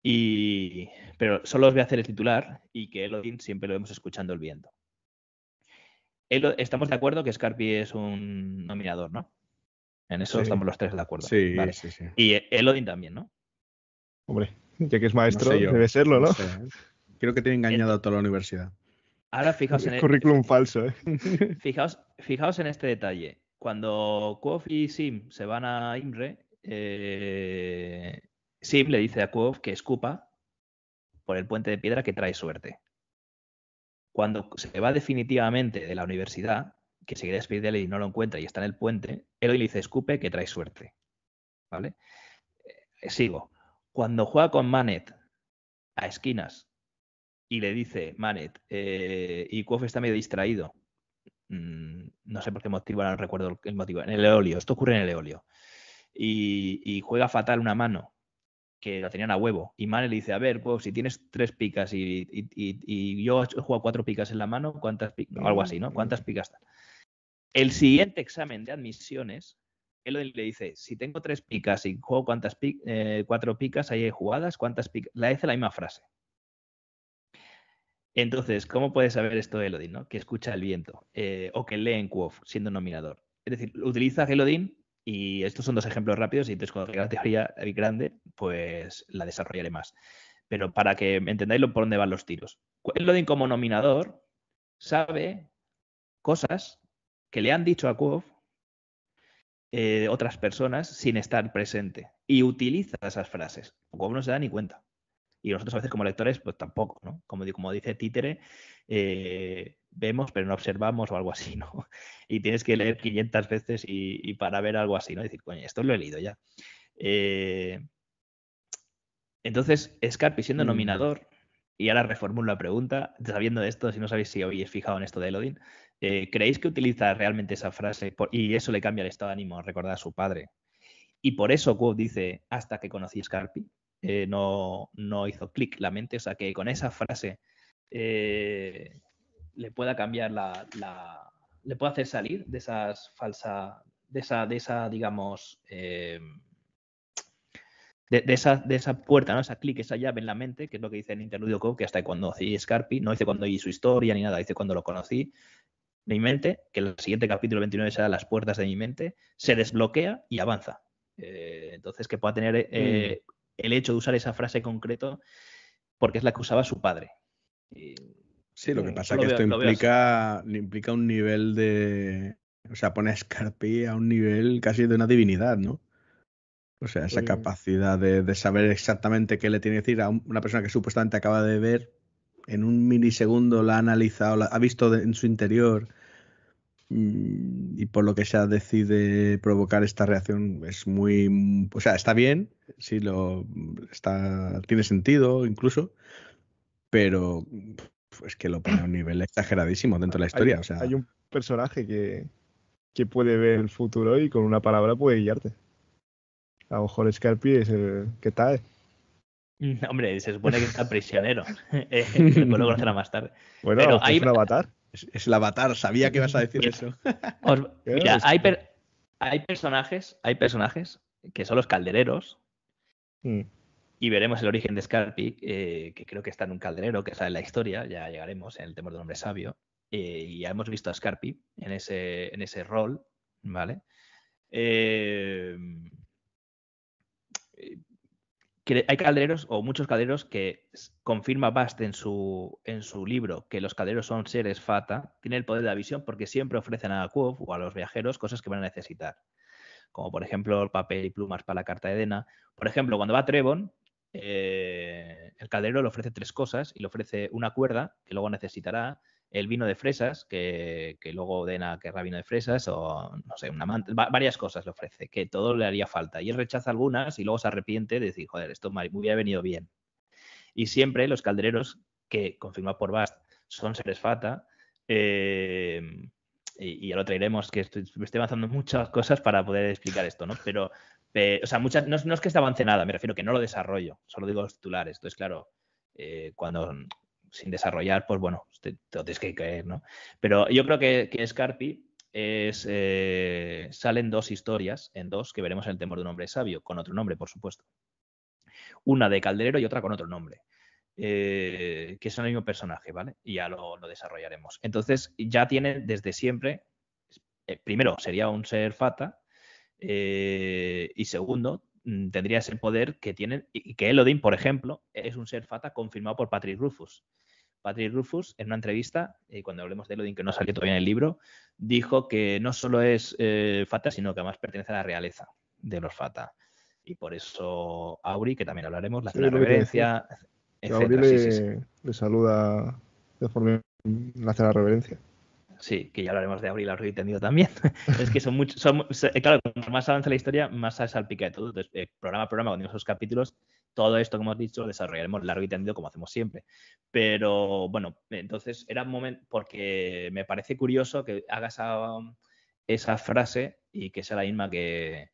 Speaker 2: Y, pero solo os voy a hacer el titular y que Elodin siempre lo vemos escuchando el viento. estamos de acuerdo que Scarpi es un nominador, ¿no? En eso estamos los tres de acuerdo. Sí, vale. sí, sí. Y Elodin también, ¿no?
Speaker 1: Hombre. ya que es maestro, debe serlo, ¿no? ¿eh? Creo que te engañado a toda la universidad.
Speaker 2: Ahora fijaos en el... Currículum falso, ¿eh? Fijaos, fijaos en este detalle. Cuando Kov y Sim se van a Imre, eh, Sim le dice a Quoth que escupa por el puente de piedra que trae suerte. Cuando se va definitivamente de la universidad, que se quiere despedir de y no lo encuentra y está en el puente, él le dice escupe que trae suerte. ¿Vale? Eh, sigo. Cuando juega con Manet a esquinas y le dice, Manet, eh, y Cof está medio distraído, mm, no sé por qué motivo, ahora no recuerdo el motivo, en el eolio, esto ocurre en el eolio, y, juega fatal una mano que la tenían a huevo. Y Manet le dice, a ver, pues si tienes tres picas y, yo he jugado cuatro picas en la mano, ¿cuántas picas? algo así, ¿no? ¿Cuántas picas? El siguiente examen de admisiones Elodin le dice, si tengo tres picas y juego cuántas eh, cuatro picas, hay jugadas, cuántas picas. La dice la misma frase. Entonces, ¿cómo puede saber esto Elodin? ¿no? Que escucha el viento eh, o que lee en Quof siendo nominador. Es decir, utiliza Elodin y estos son dos ejemplos rápidos y entonces cuando la teoría grande, pues la desarrollaré más. Pero para que entendáis por dónde van los tiros. Elodin como nominador sabe cosas que le han dicho a Quof eh, otras personas sin estar presente. Y utiliza esas frases, como no se da ni cuenta. Y nosotros a veces como lectores, pues tampoco, ¿no? Como, como dice Títere, eh, vemos pero no observamos o algo así, ¿no? Y tienes que leer 500 veces y, para ver algo así, ¿no? decir, coño, esto lo he leído ya. Eh, entonces, Scarpi siendo mm. nominador, y ahora reformulo la pregunta, sabiendo de esto, si no sabéis si habéis fijado en esto de Elodin, eh, ¿Creéis que utiliza realmente esa frase y eso le cambia el estado de ánimo, recordar a su padre? Y por eso Coop dice, hasta que conocí a Scarpi, eh, no, no hizo clic la mente, o sea que con esa frase eh, le pueda cambiar la, le puede hacer salir de esas falsa, de esa, de esa, digamos, de, esa, puerta, ¿no? esa clic, esa llave en la mente, que es lo que dice en interludio Coop que hasta cuando conocí Scarpi, no dice cuando oí su historia ni nada, dice cuando lo conocí mi mente, que el siguiente capítulo 29 será Las puertas de mi mente, se desbloquea y avanza. Eh, entonces, que pueda tener eh, mm. el hecho de usar esa frase concreto, porque es la que usaba su padre.
Speaker 1: sí, lo que mm, pasa es que esto implica, implica un nivel de. O sea, pone a scarpi a un nivel casi de una divinidad, ¿no? O sea, esa capacidad de, de, saber exactamente qué le tiene que decir a una persona que supuestamente acaba de ver en un milisegundo la ha analizado, la ha visto en su interior mm, y por lo que sea decide provocar esta reacción es muy mm, o sea está bien sí lo está tiene sentido incluso pero es que lo pone a un nivel exageradísimo dentro de la historia hay, o sea hay
Speaker 3: un personaje que, puede ver el futuro y con una palabra puede guiarte a lo mejor Scarpi es el que tal
Speaker 2: Hombre, se
Speaker 1: supone que está prisionero. Eh, lo conocerá más tarde. Bueno, es un avatar. Es, el avatar, sabía que ibas a decir eso. Mira,
Speaker 2: hay, personajes, hay personajes que son los caldereros. Mm. Y veremos el origen de Scarpi, eh, que creo que está en un calderero, que sale en la historia, ya llegaremos en el temor del hombre sabio. Eh, y ya hemos visto a Scarpi en ese, en ese rol, ¿vale? Eh, hay caldereros o muchos caldereros que confirma Bast en su, en su libro que los caldereros son seres fata, tienen el poder de la visión porque siempre ofrecen a Quoth o a los viajeros cosas que van a necesitar, como por ejemplo el papel y plumas para la carta de Edena. Por ejemplo, cuando va a Trevon, eh, el caldero le ofrece tres cosas y le ofrece una cuerda que luego necesitará, el vino de fresas, que, que luego Dena querrá vino de fresas, o no sé, una varias cosas le ofrece, que todo le haría falta. Y él rechaza algunas y luego se arrepiente de decir, joder, esto me hubiera venido bien. Y siempre los caldereros, que confirma por Bast, son seres fata, eh, y, ya lo traeremos, que estoy, me avanzando muchas cosas para poder explicar esto, ¿no? Pero, o sea, muchas, no, es que esté avance nada, me refiero que no lo desarrollo, solo digo los titulares. Entonces, claro, eh, cuando sin desarrollar, pues bueno, te, tienes que creer, ¿no? Pero yo creo que, que Scarpi es, eh, salen dos historias en dos que veremos en el temor de un hombre sabio, con otro nombre, por supuesto. Una de Calderero y otra con otro nombre. Eh, que es el mismo personaje, ¿vale? Y ya lo, desarrollaremos. Entonces, ya tiene desde siempre, eh, primero, sería un ser fata, y segundo, Mm, tendría ese poder que tienen y que Elodin, por ejemplo, es un ser fata confirmado por Patrick Rufus. Patrick Rufus, en una entrevista, y eh, cuando hablemos de Elodin, que no salió todavía en el libro, dijo que no solo es eh, fata, sino que además pertenece a la realeza de los fata. Y por eso Auri, que también hablaremos, la hace la reverencia, etcétera Auri
Speaker 3: le, saluda de forma la reverencia.
Speaker 2: Sí, que ya hablaremos de abrir largo y tendido también. es que son muchos. Son, eh, claro, cuanto más avanza la historia, más salpica de todo. Entonces, eh, programa a programa, con tenemos esos capítulos, todo esto que hemos dicho lo desarrollaremos largo y tendido como hacemos siempre. Pero bueno, entonces era un momento, porque me parece curioso que hagas um, esa frase y que sea la misma que,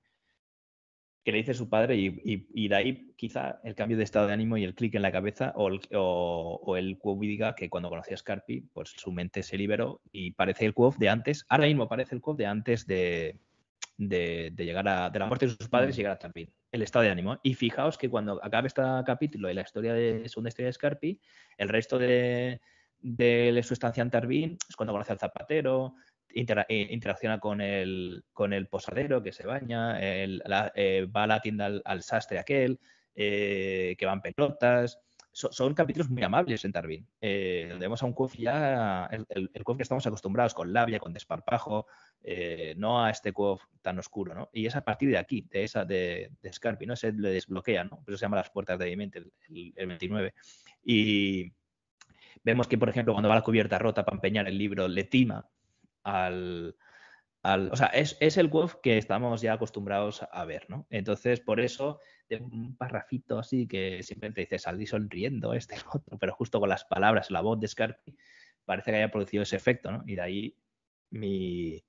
Speaker 2: que le dice su padre y, de ahí quizá el cambio de estado de ánimo y el clic en la cabeza o el, o, diga que cuando conocía a Scarpi, pues su mente se liberó y parece el Cuof de antes, ahora mismo parece el Cuof de antes de, de, llegar a de la muerte de sus padres y llegar a El estado de ánimo. Y fijaos que cuando acabe este capítulo y la historia de segunda historia de Scarpi, el resto de, de su estancia en es cuando conoce al zapatero, eh, interacciona con el, con el posadero que se baña, el, eh, va a la tienda al, sastre aquel, eh, que van pelotas. son capítulos muy amables en Tarvin Eh, a un Cuef ya, el, el, que estamos acostumbrados, con labia, con desparpajo, no a este Cuef tan oscuro, ¿no? Y es a partir de aquí, de esa de, de Scarpi, ¿no? Se le desbloquea, ¿no? eso se llama Las Puertas de mi mente, el, el 29. Y vemos que, por ejemplo, cuando va a la cubierta rota para empeñar el libro, le tima al, o sea, es, el web que estamos ya acostumbrados a ver, ¿no? Entonces, por eso, de un parrafito así que simplemente dice, salí sonriendo este otro, pero justo con las palabras, la voz de Scarpe, parece que haya producido ese efecto, ¿no? Y de ahí mi,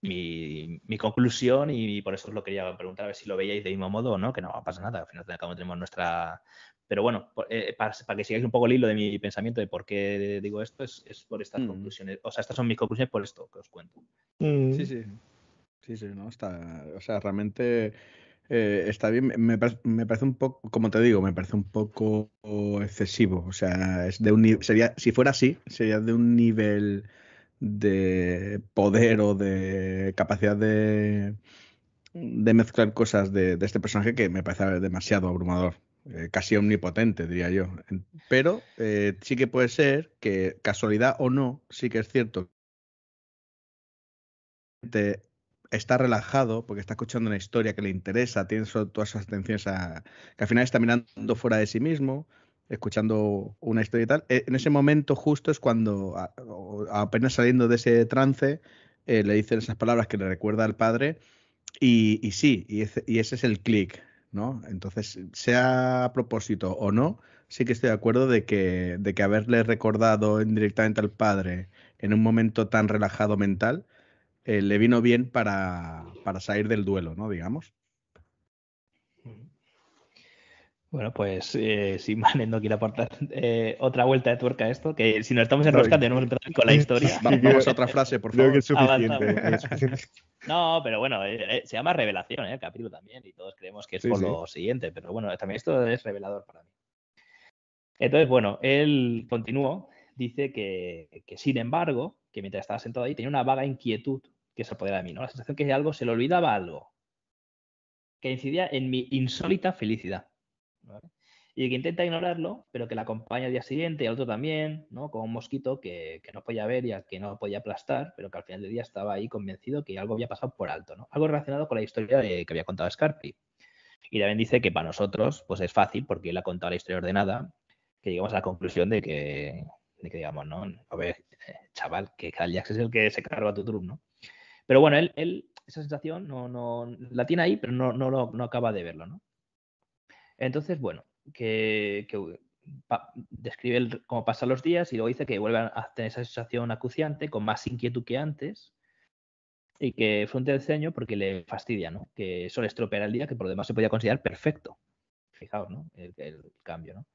Speaker 2: mi, mi, conclusión y por eso os lo quería preguntar, a ver si lo veíais de mismo modo o no, que no pasa nada, al final tenemos nuestra pero bueno, eh, para, que sigáis un poco el hilo de mi pensamiento de por qué digo esto, es, por estas mm. conclusiones. O sea, estas son mis conclusiones por esto que os cuento.
Speaker 1: Mm. Sí, sí. Sí, sí, ¿no? Está, o sea, realmente eh, está bien. Me, parece un poco, como te digo, me parece un poco excesivo. O sea, es de un sería, si fuera así, sería de un nivel de poder o de capacidad de, de mezclar cosas de, de este personaje que me parece demasiado abrumador. Eh, casi omnipotente, diría yo. Pero eh, sí que puede ser que, casualidad o no, sí que es cierto. Te, está relajado porque está escuchando una historia que le interesa, tiene todas esas atenciones a, que al final está mirando fuera de sí mismo, escuchando una historia y tal. Eh, en ese momento justo es cuando, apenas saliendo de ese trance, le dicen esas palabras que le recuerda al padre y, sí, y, y ese es el clic. Entonces, sea a propósito o no, sí que estoy de acuerdo de que, de que haberle recordado indirectamente al padre en un momento tan relajado mental eh, le vino bien para, para, salir del duelo, ¿no? Digamos.
Speaker 2: Bueno, pues si Manel no quiere aportar eh, otra vuelta de tuerca a esto, que si nos estamos enroscando tenemos que empezar con la historia. Vamos, a otra frase, por favor. No, pero bueno, eh, eh, se llama revelación ¿eh? capítulo también y todos creemos que es por lo siguiente, pero bueno, también esto es revelador para mí. Entonces, bueno, él continuó, dice que, que sin embargo, que mientras estaba sentado ahí tenía una vaga inquietud que se apoderaba de mí, ¿no? La sensación que algo se le olvidaba algo, que incidía en mi insólita felicidad y que intenta ignorarlo, pero que la acompaña al día siguiente y al otro también, ¿no? Como un mosquito que, no podía ver y al que no podía aplastar, pero que al final del día estaba ahí convencido que algo había pasado por alto, ¿no? Algo relacionado con la historia que había contado Scarpi. Y también dice que para nosotros, pues es fácil, porque él ha contado la historia ordenada, que llegamos a la conclusión de que, que digamos, ¿no? A ver, chaval, que Carl es el que se carga a tu truco, ¿no? Pero bueno, él, esa sensación no, no, la tiene ahí, pero no, no, no acaba de verlo, ¿no? Entonces, bueno, que, describe cómo pasan los días y luego dice que vuelve a tener esa sensación acuciante con más inquietud que antes y que fronte el ceño, porque le fastidia, ¿no? Que eso le el día que por lo demás se podía considerar perfecto. Fijaos, ¿no? El, cambio, ¿no?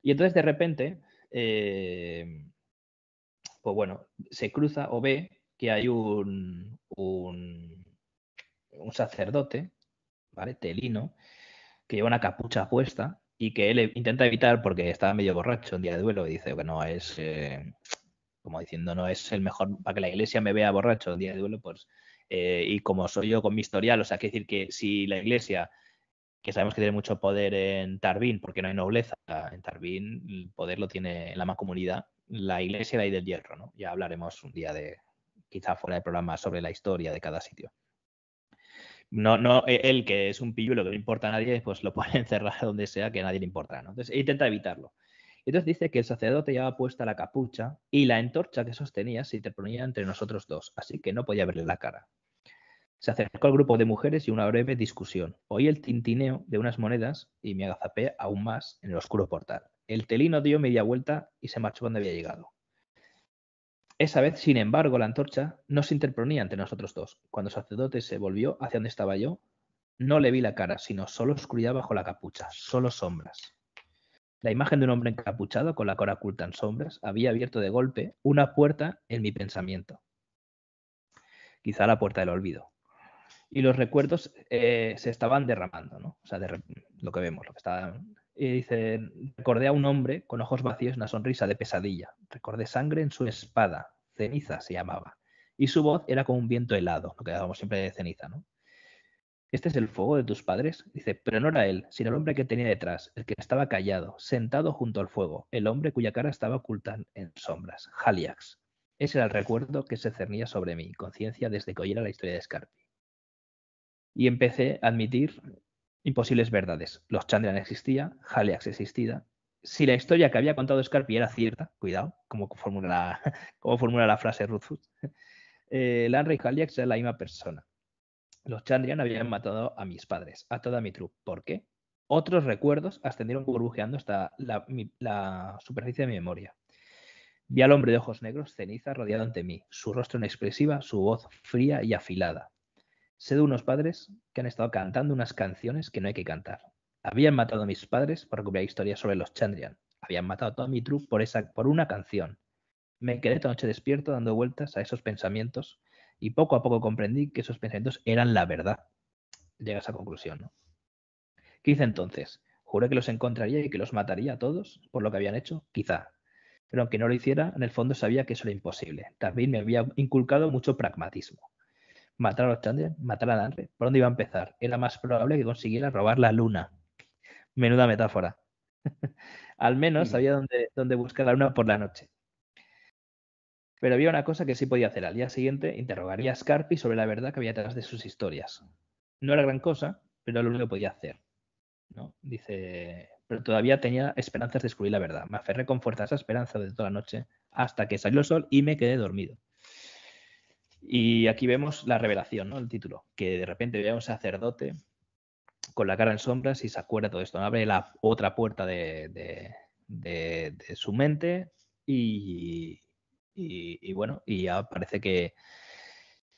Speaker 2: Y entonces de repente, eh, pues bueno, se cruza o ve que hay un, un, un sacerdote, ¿vale? Telino, que lleva una capucha puesta y que él intenta evitar porque estaba medio borracho un día de duelo y dice que no es, eh, como diciendo, no es el mejor para que la iglesia me vea borracho un día de duelo, pues, eh, y como soy yo con mi historial, o sea, que decir que si la iglesia, que sabemos que tiene mucho poder en Tarbín, porque no hay nobleza, en Tarbín el poder lo tiene en la comunidad, la iglesia de ahí del hierro, ¿no? Ya hablaremos un día de, quizá fuera de programa, sobre la historia de cada sitio no, no, e-, él que es un pillo, que no importa a nadie, pues lo pone encerrar donde sea que a nadie le importa, ¿no? Entonces e intenta evitarlo. Entonces dice que el sacerdote llevaba puesta la capucha y la entorcha que sostenía se interponía entre nosotros dos, así que no podía verle la cara. Se acercó al grupo de mujeres y una breve discusión. Oí el tintineo de unas monedas y me agazapé aún más en el oscuro portal. El telino dio media vuelta y se marchó donde había llegado. Esa vez, sin embargo, la antorcha no se interponía entre nosotros dos. Cuando el sacerdote se volvió hacia donde estaba yo, no le vi la cara, sino solo oscuridad bajo la capucha, solo sombras. La imagen de un hombre encapuchado con la cara oculta en sombras había abierto de golpe una puerta en mi pensamiento. Quizá la puerta del olvido. Y los recuerdos eh, se estaban derramando, ¿no? O sea, lo que vemos, lo que está y dice, recordé a un hombre con ojos vacíos una sonrisa de pesadilla. Recordé sangre en su espada. Ceniza se llamaba. Y su voz era como un viento helado, lo que hablábamos siempre de ceniza, ¿no? ¿Este es el fuego de tus padres? Dice, pero no era él, sino el hombre que tenía detrás, el que estaba callado, sentado junto al fuego, el hombre cuya cara estaba oculta en sombras, Haliax. Ese era el recuerdo que se cernía sobre mi conciencia desde que oyera la historia de Scarpi. Y empecé a admitir imposibles verdades. Los Chandrian existía, Haliax existía. Si la historia que había contado Scarpi era cierta, cuidado, como formula la, formula la frase Ruth, eh, y Haliax eran la misma persona. Los Chandrian habían matado a mis padres, a toda mi trupe. ¿Por qué? Otros recuerdos ascendieron burbujeando hasta la, la superficie de mi memoria. Vi al hombre de ojos negros, ceniza, rodeado ante mí, su rostro inexpresiva, su voz fría y afilada. Sé de unos padres que han estado cantando unas canciones que no hay que cantar. Habían matado a mis padres por recubrir historias sobre los Chandrian. Habían matado a toda mi trupe por, esa, por una canción. Me quedé toda noche despierto dando vueltas a esos pensamientos y poco a poco comprendí que esos pensamientos eran la verdad. Llega a esa conclusión, ¿no? ¿Qué hice entonces? Juré que los encontraría y que los mataría a todos por lo que habían hecho, quizá. Pero aunque no lo hiciera, en el fondo sabía que eso era imposible. También me había inculcado mucho pragmatismo matar a los Chandler, matar a Lanre. ¿Por dónde iba a empezar? Era más probable que consiguiera robar la luna. Menuda metáfora. Al menos sabía dónde, buscar la luna por la noche. Pero había una cosa que sí podía hacer. Al día siguiente interrogaría a Scarpi sobre la verdad que había detrás de sus historias. No era gran cosa, pero lo único que podía hacer. ¿no? Dice, pero todavía tenía esperanzas de descubrir la verdad. Me aferré con fuerza a esa esperanza de toda la noche hasta que salió el sol y me quedé dormido. Y aquí vemos la revelación, ¿no? El título, que de repente ve un sacerdote con la cara en sombras y se acuerda todo esto. Abre la otra puerta de, su mente y, bueno, y ya parece que,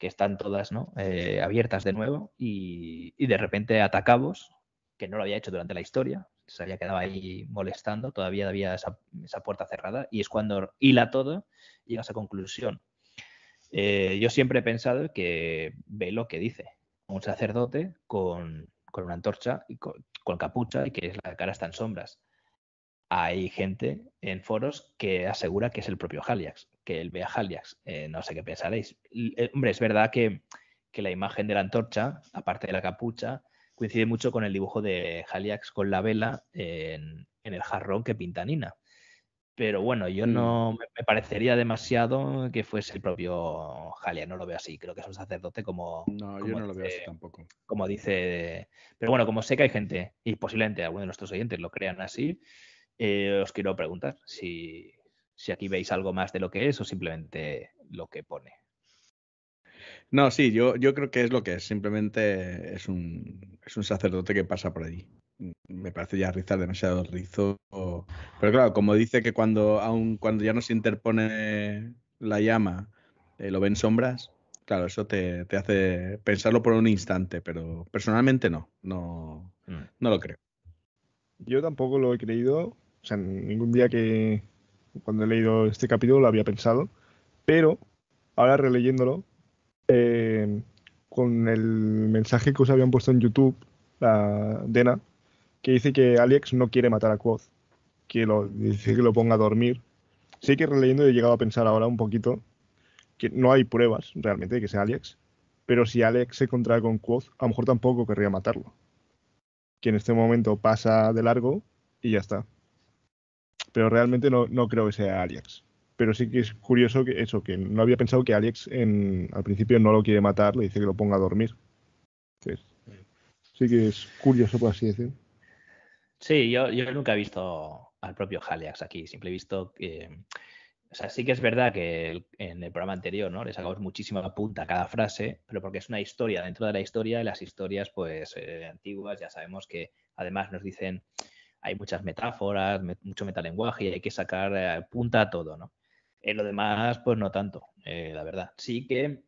Speaker 2: están todas eh, abiertas de nuevo y, de repente atacamos, que no lo había hecho durante la historia, se había quedado ahí molestando, todavía había esa, puerta cerrada y es cuando hila todo llega a esa conclusión eh, yo siempre he pensado que ve lo que dice un sacerdote con, una antorcha y con, capucha y que la cara está en sombras. Hay gente en foros que asegura que es el propio Haliax, que él ve a Haliax. Eh, no sé qué pensaréis. Eh, hombre, es verdad que, la imagen de la antorcha, aparte de la capucha, coincide mucho con el dibujo de Haliax con la vela en el jarrón que pinta Nina. Pero bueno, yo mm. no me parecería demasiado que fuese el propio Jalia, no lo veo así, creo que es un sacerdote como... No, yo no dice, lo veo así tampoco. Como dice... Pero bueno, como sé que hay gente, y posiblemente algunos de nuestros oyentes lo crean así, eh, os quiero preguntar si, aquí veis algo más de lo que es o simplemente lo que pone.
Speaker 1: No, sí, yo, yo creo que es lo que es, simplemente es un, es un sacerdote que pasa por allí me parece ya rizar demasiado rizo. Pero claro, como dice que cuando, aun cuando ya no se interpone la llama, eh, lo ven sombras, claro, eso te, hace pensarlo por un instante, pero personalmente no, no, mm. no lo creo.
Speaker 3: Yo tampoco lo he creído, o sea, ningún día que cuando he leído este capítulo lo había pensado, pero ahora releyéndolo, eh, con el mensaje que os habían puesto en YouTube, la Dena, que dice que Alex no quiere matar a Quoth, que lo, dice que lo ponga a dormir. Sí que releyendo he llegado a pensar ahora un poquito que no hay pruebas realmente de que sea Alex, pero si Alex se contrae con Quoth, a lo mejor tampoco querría matarlo. Que en este momento pasa de largo y ya está. Pero realmente no, no creo que sea Alex. Pero sí que es curioso que eso, que no había pensado que Alex en, al principio no lo quiere matar, le dice que lo ponga a dormir. sí que es curioso, por así decirlo.
Speaker 2: Sí, yo, nunca he visto al propio Haliax aquí, siempre he visto que... Mm, o sea, sí que es verdad que en el programa anterior, ¿no? Le sacamos muchísima punta a cada frase, pero porque es una historia dentro de la historia y las historias, pues, eh, antiguas, ya sabemos que además nos dicen, hay muchas metáforas, mucho metalenguaje y hay que sacar eh, punta a todo, ¿no? En lo demás, pues no tanto, eh, la verdad. Sí que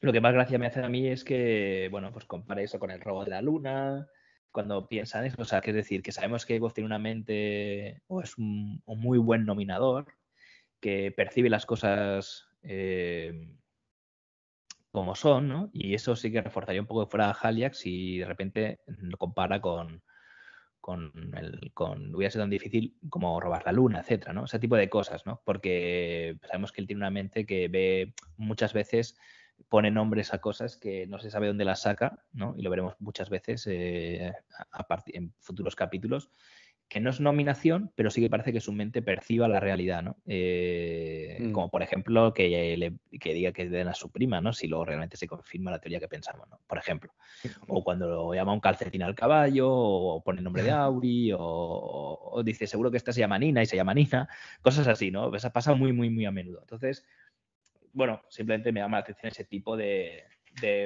Speaker 2: lo que más gracia me hace a mí es que, bueno, pues compara eso con el robo de la luna, cuando piensan eso. O sea, que es decir, que sabemos que Goff tiene una mente o es un, muy buen nominador, que percibe las cosas eh, como son, ¿no? Y eso sí que reforzaría un poco que fuera Haliax si de repente lo compara con, con, el, con hubiera sido tan difícil como robar la luna, etcétera, ¿no? Ese tipo de cosas, ¿no? Porque sabemos que él tiene una mente que ve muchas veces pone nombres a cosas que no se sabe dónde las saca, ¿no? y lo veremos muchas veces eh, en futuros capítulos, que no es nominación, pero sí que parece que su mente perciba la realidad, ¿no? Eh, mm. Como por ejemplo que, le, que diga que den a su prima, ¿no? Si luego realmente se confirma la teoría que pensamos, ¿no? Por ejemplo. O cuando lo llama un calcetín al caballo, o pone el nombre de Auri, o, o, dice seguro que esta se llama Nina y se llama Nina, cosas así, ¿no? Eso pues pasa muy, muy, muy a menudo. Entonces, bueno, simplemente me llama la atención ese tipo de,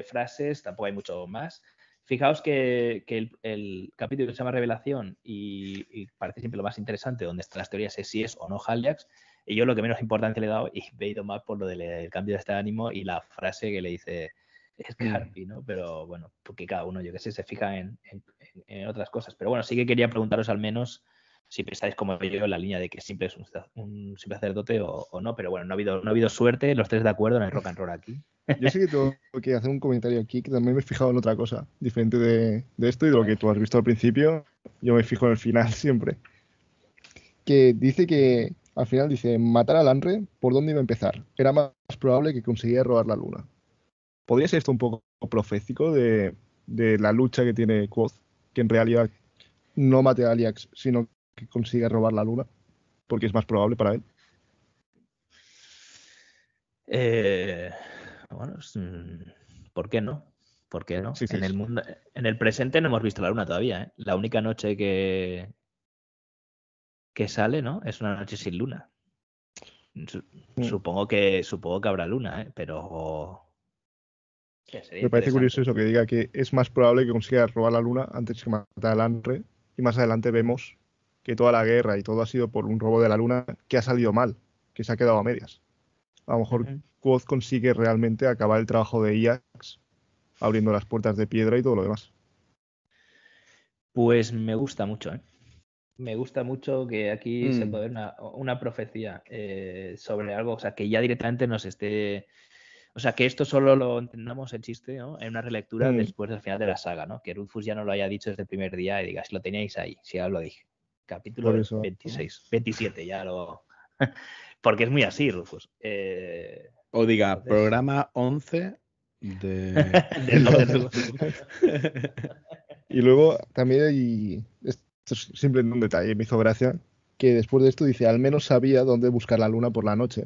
Speaker 2: frases, tampoco hay mucho más. Fijaos que, el, capítulo se llama Revelación y, parece siempre lo más interesante, donde están las teorías es si es o no Haljax, Y yo lo que menos importancia le he dado, y he ido más por lo del cambio de estado ánimo y la frase que le dice es mm. ¿no? Pero bueno, porque cada uno, yo qué sé, se fija en, otras cosas. Pero bueno, sí que quería preguntaros al menos si pensáis como yo en la línea de que siempre es un, simple sacerdote o, no, pero bueno, no ha, habido, no ha habido suerte, los tres de acuerdo en el rock and roll aquí.
Speaker 3: Yo sé que tengo que hacer un comentario aquí, que también me he fijado en otra cosa, diferente de, esto y de lo que tú has visto al principio, yo me fijo en el final siempre. Que dice que al final dice, matar a Anre, ¿por dónde iba a empezar? Era más probable que conseguía robar la luna. ¿Podría ser esto un poco profético de, de la lucha que tiene Quoth, que en realidad no mate a Aliax, sino que consiga robar
Speaker 2: la luna, porque es
Speaker 3: más probable para él.
Speaker 2: Eh, bueno, mm, ¿por qué no? ¿Por no? en, el presente no hemos visto la luna todavía. ¿eh? La única noche que, que sale, ¿no? Es una noche sin luna. Mm. Supongo que supongo que habrá luna, ¿eh? pero me parece curioso
Speaker 3: eso que diga que es más probable que consiga robar la luna antes que matar al Anre y más adelante vemos que toda la guerra y todo ha sido por un robo de la luna que ha salido mal, que se ha quedado a medias. A lo mejor Quoz consigue realmente acabar el trabajo de IAX abriendo las puertas de piedra y todo lo demás.
Speaker 2: Pues me gusta mucho, ¿eh? Me gusta mucho que aquí se mm. pueda ver una, profecía eh, sobre algo, o sea, que ya directamente nos esté... O sea, que esto solo lo entendamos en chiste ¿no? en una relectura mm. después del final de la saga, ¿no? Que Rufus ya no lo haya dicho desde el primer día y diga, si lo teníais ahí, si ya lo dije capítulo 26, 27, ya lo... Porque es muy así, Rufus. Eh, o diga, programa 11
Speaker 1: de...
Speaker 3: y luego también hay... Esto es simplemente un detalle, me hizo gracia, que después de esto dice, al menos sabía dónde buscar la luna por la noche.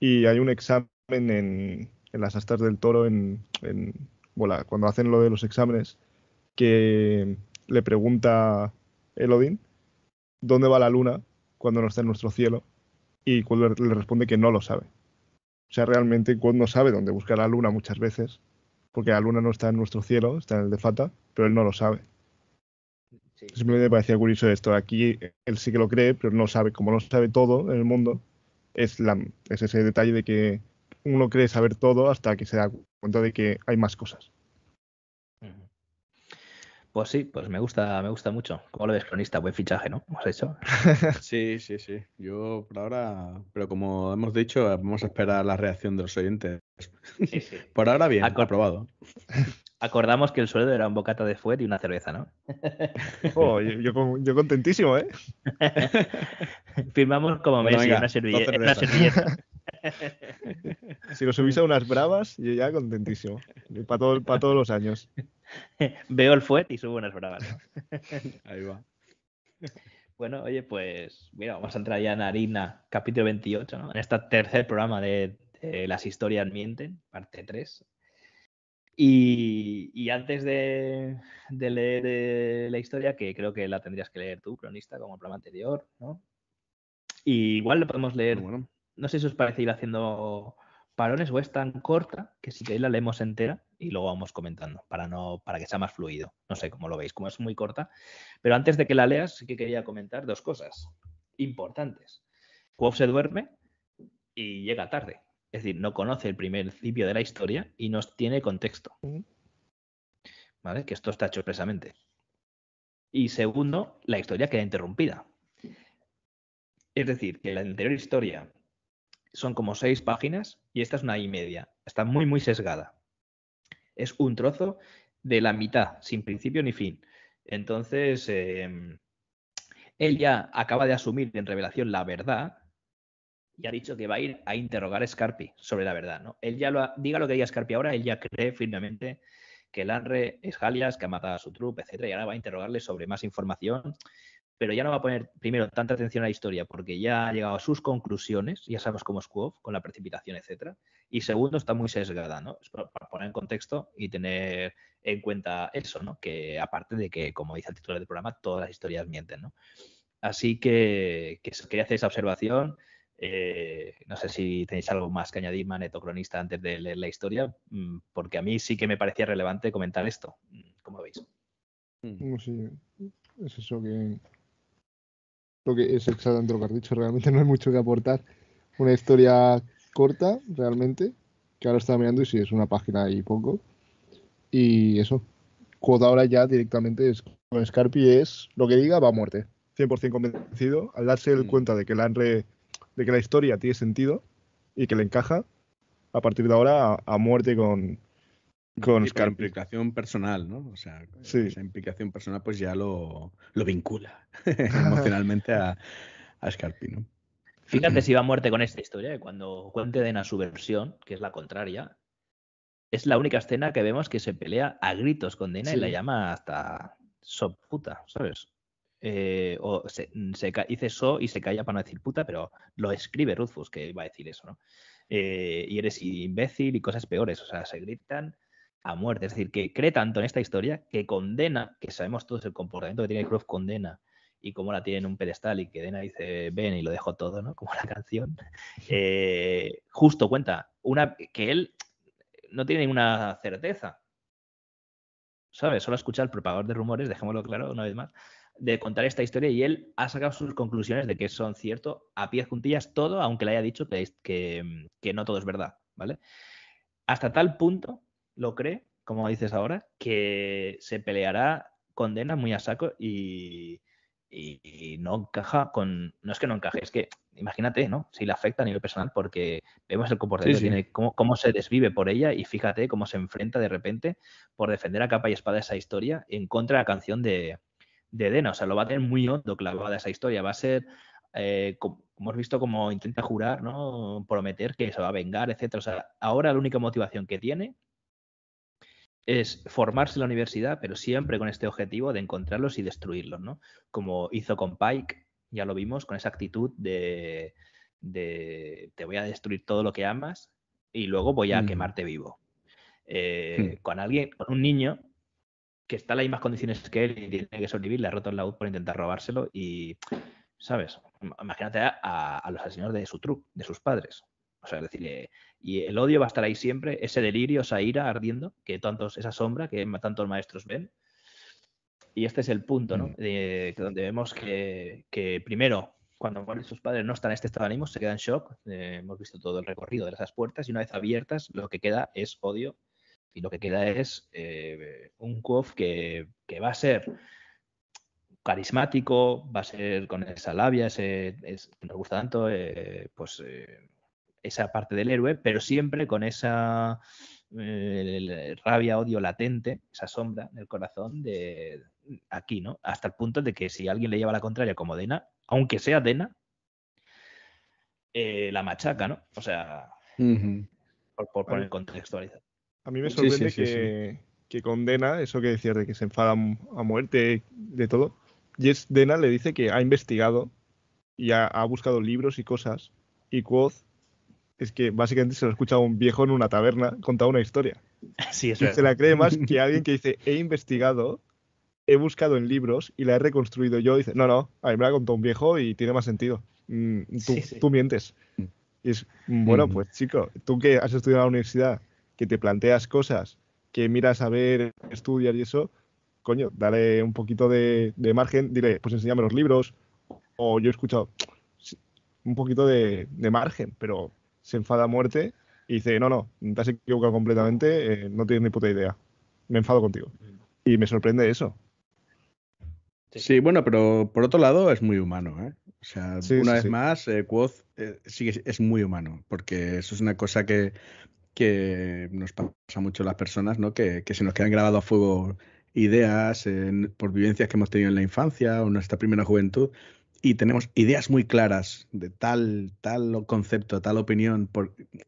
Speaker 3: Y hay un examen en, las astas del toro, en, en cuando hacen lo de los exámenes, que le pregunta Elodin dónde va la luna cuando no está en nuestro cielo y cuando le, responde que no lo sabe. O sea, realmente cuando no sabe dónde buscar la luna muchas veces porque la luna no está en nuestro cielo, está en el de Fata, pero él no lo sabe. Simplemente me parecía curioso esto. Aquí él sí que lo cree, pero no sabe. Como no sabe todo en el mundo, es, la, es ese detalle de que uno cree saber todo hasta que se da cuenta de que hay más cosas.
Speaker 1: Pues sí, pues me gusta, me gusta mucho. Como lo ves, cronista? Buen fichaje, ¿no? ¿Has hecho? sí, sí, sí. Yo por ahora, pero como hemos dicho, vamos a esperar la reacción de los oyentes. por ahora bien, aprobado. Acordamos que el sueldo era un bocata
Speaker 2: de fuet y una cerveza, ¿no? Oh, yo, contentísimo, ¿eh? Firmamos como Messi, una, servilleta.
Speaker 3: si lo subís unas bravas, yo ya contentísimo. Para para todos los años.
Speaker 2: Veo el fuet y subo unas bravas. Ahí va. Bueno, oye, pues mira, vamos a entrar ya en harina, capítulo 28, En este tercer programa de, Las historias mienten, parte 3. Y, antes de, leer eh, la historia, que creo que la tendrías que leer tú, cronista, como el programa anterior, ¿no? igual lo podemos leer. Bueno. No sé si os parece ir haciendo parones o es tan corta que si queréis la leemos entera y luego vamos comentando para, no, para que sea más fluido. No sé cómo lo veis, como es muy corta. Pero antes de que la leas, sí que quería comentar dos cosas importantes. Quoth se duerme y llega tarde. Es decir, no conoce el primer principio de la historia y no tiene contexto. ¿Vale? Que esto está hecho expresamente. Y segundo, la historia queda interrumpida. Es decir, que la anterior historia son como seis páginas y esta es una y media. Está muy, muy sesgada es un trozo de la mitad, sin principio ni fin. Entonces, em, él ya acaba de asumir en revelación la verdad y ha dicho que va a ir a interrogar a Scarpi sobre la verdad. ¿no? Él ya lo diga lo que diga Scarpi ahora, él ya cree firmemente que Lanre es Galias, que ha matado a su trupe, etcétera, y ahora va a interrogarle sobre más información pero ya no va a poner primero tanta atención a la historia porque ya ha llegado a sus conclusiones, ya sabemos cómo es cuof con la precipitación, etc. y segundo, está muy sesgada, ¿no? para poner en contexto y tener en cuenta eso, ¿no? Que aparte de que, como dice el titular del programa, todas las historias mienten, ¿no? Así que, que quería hacer esa observación. Eh, no sé si tenéis algo más que añadir, Maneto Cronista, antes de leer la historia, mm, porque a mí sí que me parecía relevante comentar esto. Mm, como veis?
Speaker 3: Mm. Sí, es eso que lo que es exactamente lo que has dicho, realmente no hay mucho que aportar. Una historia corta, realmente, que ahora está mirando y si es una página y poco. Y eso, cuota ahora ya directamente con Scarpi es lo que diga va a muerte. 100% convencido, al darse mm. cuenta de que, la de que la historia tiene sentido y que le encaja, a partir
Speaker 1: de ahora a muerte con, con implicación personal, ¿no? O sea, esa implicación personal pues ya lo, vincula emocionalmente a, a Scarpi, ¿no?
Speaker 2: Fíjate si va a muerte con esta historia, que cuando cuente Dena su versión, que es la contraria, es la única escena que vemos que se pelea a gritos con Dena y la llama hasta so puta, ¿sabes? Eh, o se, dice so y se calla para no decir puta, pero lo escribe Rufus que va a decir eso, ¿no? Eh, y eres imbécil y cosas peores, o sea, se gritan a muerte. Es decir, que cree tanto en esta historia que condena, que sabemos todos el comportamiento que tiene Croft, condena y cómo la tiene en un pedestal y que Dena dice ven y lo dejo todo, ¿no? Como la canción. Eh, justo cuenta una, que él no tiene ninguna certeza. ¿Sabes? Solo escucha el propagador de rumores, dejémoslo claro una vez más, de contar esta historia y él ha sacado sus conclusiones de que son cierto a pies juntillas todo, aunque le haya dicho que, que no todo es verdad, ¿vale? Hasta tal punto lo cree, como dices ahora, que se peleará con Dena muy a saco y, no encaja con. No es que no encaje, es que imagínate, ¿no? Si le afecta a nivel personal, porque vemos el comportamiento tiene, cómo, se desvive por ella y fíjate cómo se enfrenta de repente por defender a capa y espada esa historia en contra de la canción de, de Dena. O sea, lo va a tener muy hondo clavada esa historia. Va a ser. Eh, como, hemos visto como intenta jurar, ¿no? Prometer que se va a vengar, etcétera. O sea, ahora la única motivación que tiene es formarse en la universidad, pero siempre con este objetivo de encontrarlos y destruirlos, ¿no? Como hizo con Pike, ya lo vimos, con esa actitud de, te voy a destruir todo lo que amas y luego voy a mm. quemarte vivo. Eh, hmm. Con alguien, con un niño que está en las mismas condiciones que él y tiene que sobrevivir, le ha roto el laúd por intentar robárselo y, ¿sabes? Imagínate a, a los asesinos de su truco, de sus padres. Eh, y el odio va a estar ahí siempre, ese delirio, esa ira ardiendo, que tantos, esa sombra que tantos maestros ven. Y este es el punto, ¿no? Mm. donde vemos que, primero, cuando sus padres, no están en este estado de ánimo, se quedan en shock. Eh, hemos visto todo el recorrido de esas puertas y una vez abiertas, lo que queda es odio y lo que queda es eh, un Kuof que, va a ser carismático, va a ser con esa labia, nos gusta tanto, pues esa parte del héroe, pero siempre con esa eh, rabia, odio latente, esa sombra en el corazón de aquí, ¿no? Hasta el punto de que si alguien le lleva la contraria como Dena, aunque sea Dena, eh, la machaca, ¿no? O sea, por, por poner contextualizar. A mí me sorprende que,
Speaker 3: que, con Dena, eso que decías de que se enfada a muerte, de todo, es Dena le dice que ha investigado y ha, ha buscado libros y cosas, y Quoth es que básicamente se lo escucha a un viejo en una taberna contar una historia. Sí, eso se la cree más que alguien que dice, he investigado, he buscado en libros y la he reconstruido yo. dice, no, no, a mí me la contó un viejo y tiene más sentido. Mm, tú, mientes. Mm. Y es, bueno, mm. pues chico, tú que has estudiado en la universidad, que te planteas cosas, que miras a ver, estudiar y eso, coño, dale un poquito de, margen, dile, pues enséñame los libros, o yo he escuchado un poquito de margen, pero se enfada a muerte y dice, no, no, te has equivocado completamente, eh, no tienes ni puta idea, me enfado contigo. Y me sorprende
Speaker 1: eso. Sí, bueno, pero por otro lado es muy humano. ¿eh? O sea, una vez más, eh, Quoth es, muy humano, porque eso es una cosa que, que nos pasa mucho a las personas, ¿no? Que, se nos quedan grabados a fuego ideas por vivencias que hemos tenido en la infancia o en nuestra primera juventud y tenemos ideas muy claras de tal, tal concepto, tal opinión,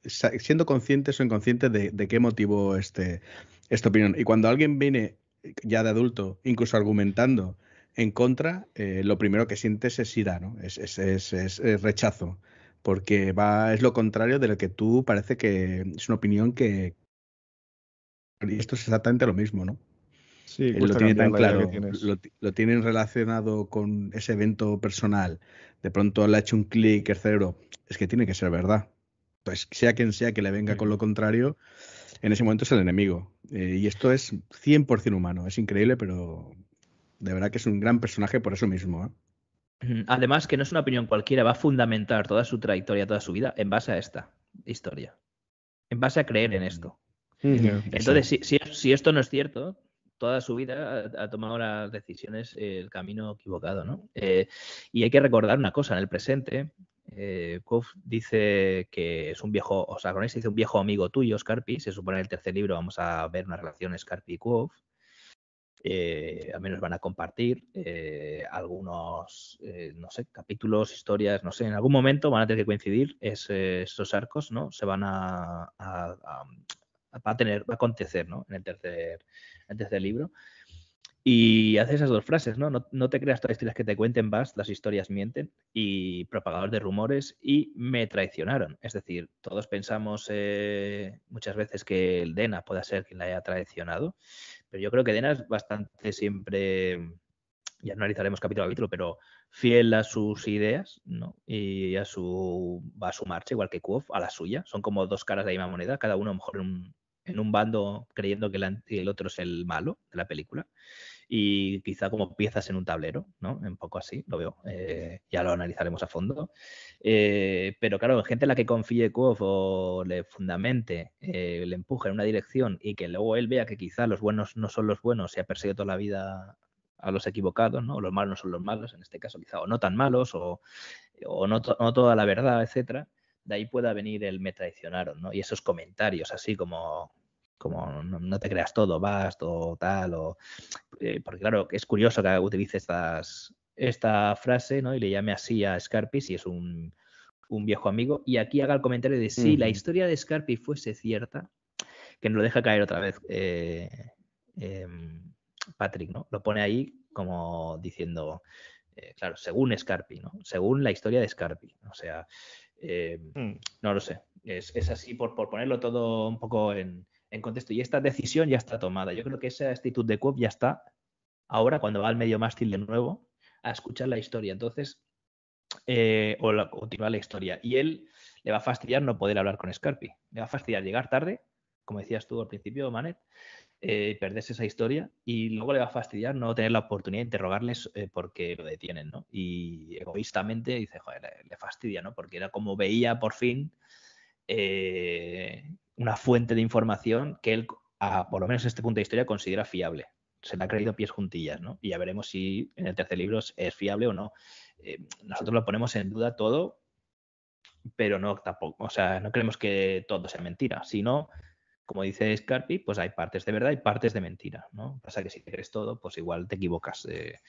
Speaker 1: siendo conscientes o inconscientes de, de qué motivo este, esta opinión. Y cuando alguien viene eh, ya de adulto, incluso argumentando en contra, eh, lo primero que sientes es ira, ¿no? es, es rechazo, porque va, es lo contrario de lo que tú parece que es una opinión que... Y esto es exactamente lo mismo, ¿no? Eh, lo tienen relacionado con ese evento personal. De pronto le ha hecho un clic el cerebro. Es que tiene que ser verdad. pues sea quien sea que le venga con lo contrario, en ese momento es el enemigo. Eh, y esto es 100% humano. Es increíble, pero de verdad que es un gran personaje por eso mismo.
Speaker 2: ¿eh? Además, que no es una opinión cualquiera, va a fundamentar toda su trayectoria, toda su vida, en base a esta historia. En base a creer en mm. esto. Mm, Entonces, si, esto no es cierto, toda su vida ha, tomado las decisiones, eh, el camino equivocado, ¿no? Eh, y hay que recordar una cosa, en el presente, eh, dice que es un viejo, o sea, con él se dice un viejo amigo tuyo, Scarpi, se supone en el tercer libro vamos a ver una relación Scarpi y eh, al menos van a compartir algunos, no sé, capítulos, historias, no sé, en algún momento van a tener que coincidir esos arcos, ¿no? Se van a, a, tener, va a acontecer, ¿no? En el tercer antes del libro. Y hace esas dos frases, ¿no? ¿no? ¿no? te creas todas las historias que te cuenten, vas, las historias mienten y propagador de rumores y me traicionaron. Es decir, todos pensamos eh, muchas veces que el Dena pueda ser quien la haya traicionado, pero yo creo que Dena es bastante siempre, ya analizaremos capítulo a capítulo, pero fiel a sus ideas, ¿no? Y a su, va a su marcha, igual que Kuof, a la suya. Son como dos caras de la misma moneda, cada uno a lo mejor en un, en un bando creyendo que el, otro es el malo de la película y quizá como piezas en un tablero, ¿no? Un poco así, lo veo. Eh, ya lo analizaremos a fondo. Eh, pero claro, gente a la que confíe Kov o le fundamente, eh, le empuja en una dirección y que luego él vea que quizá los buenos no son los buenos y ha perseguido toda la vida a los equivocados, ¿no? O los malos no son los malos, en este caso quizá, o no tan malos, o, no, no toda la verdad, etcétera de ahí pueda venir el me traicionaron, ¿no? Y esos comentarios así como como no, te creas todo, vas o tal, o... Eh, porque claro, es curioso que utilice estas, esta frase, ¿no? Y le llame así a Scarpi, si es un, viejo amigo, y aquí haga el comentario de si la historia de Scarpi fuese cierta, que nos lo deja caer otra vez eh, em, Patrick, ¿no? Lo pone ahí como diciendo, eh, claro, según Scarpi, ¿no? Según la historia de Scarpi, o sea, eh, mm. No lo sé. Es, así por, ponerlo todo un poco en, contexto. Y esta decisión ya está tomada. Yo creo que esa actitud de Coop ya está ahora cuando va al medio mástil de nuevo a escuchar la historia. Entonces, eh, o continuar la historia. Y él le va a fastidiar no poder hablar con Scarpi. Le va a fastidiar llegar tarde, como decías tú al principio, Manet, eh, esa historia y luego le va a fastidiar no tener la oportunidad de interrogarles eh, porque lo detienen, ¿no? Y egoístamente dice, joder, le, fastidia, ¿no? Porque era como veía por fin eh, una fuente de información que él, por lo menos en este punto de historia, considera fiable. Se le ha creído pies juntillas, ¿no? Y ya veremos si en el tercer libro es, fiable o no. Eh, nosotros lo ponemos en duda todo, pero no tampoco, o sea, no creemos que todo sea mentira, sino como dice Scarpi, pues hay partes de verdad y partes de mentira, ¿no? Pasa que si crees todo, pues igual te equivocas. Eh,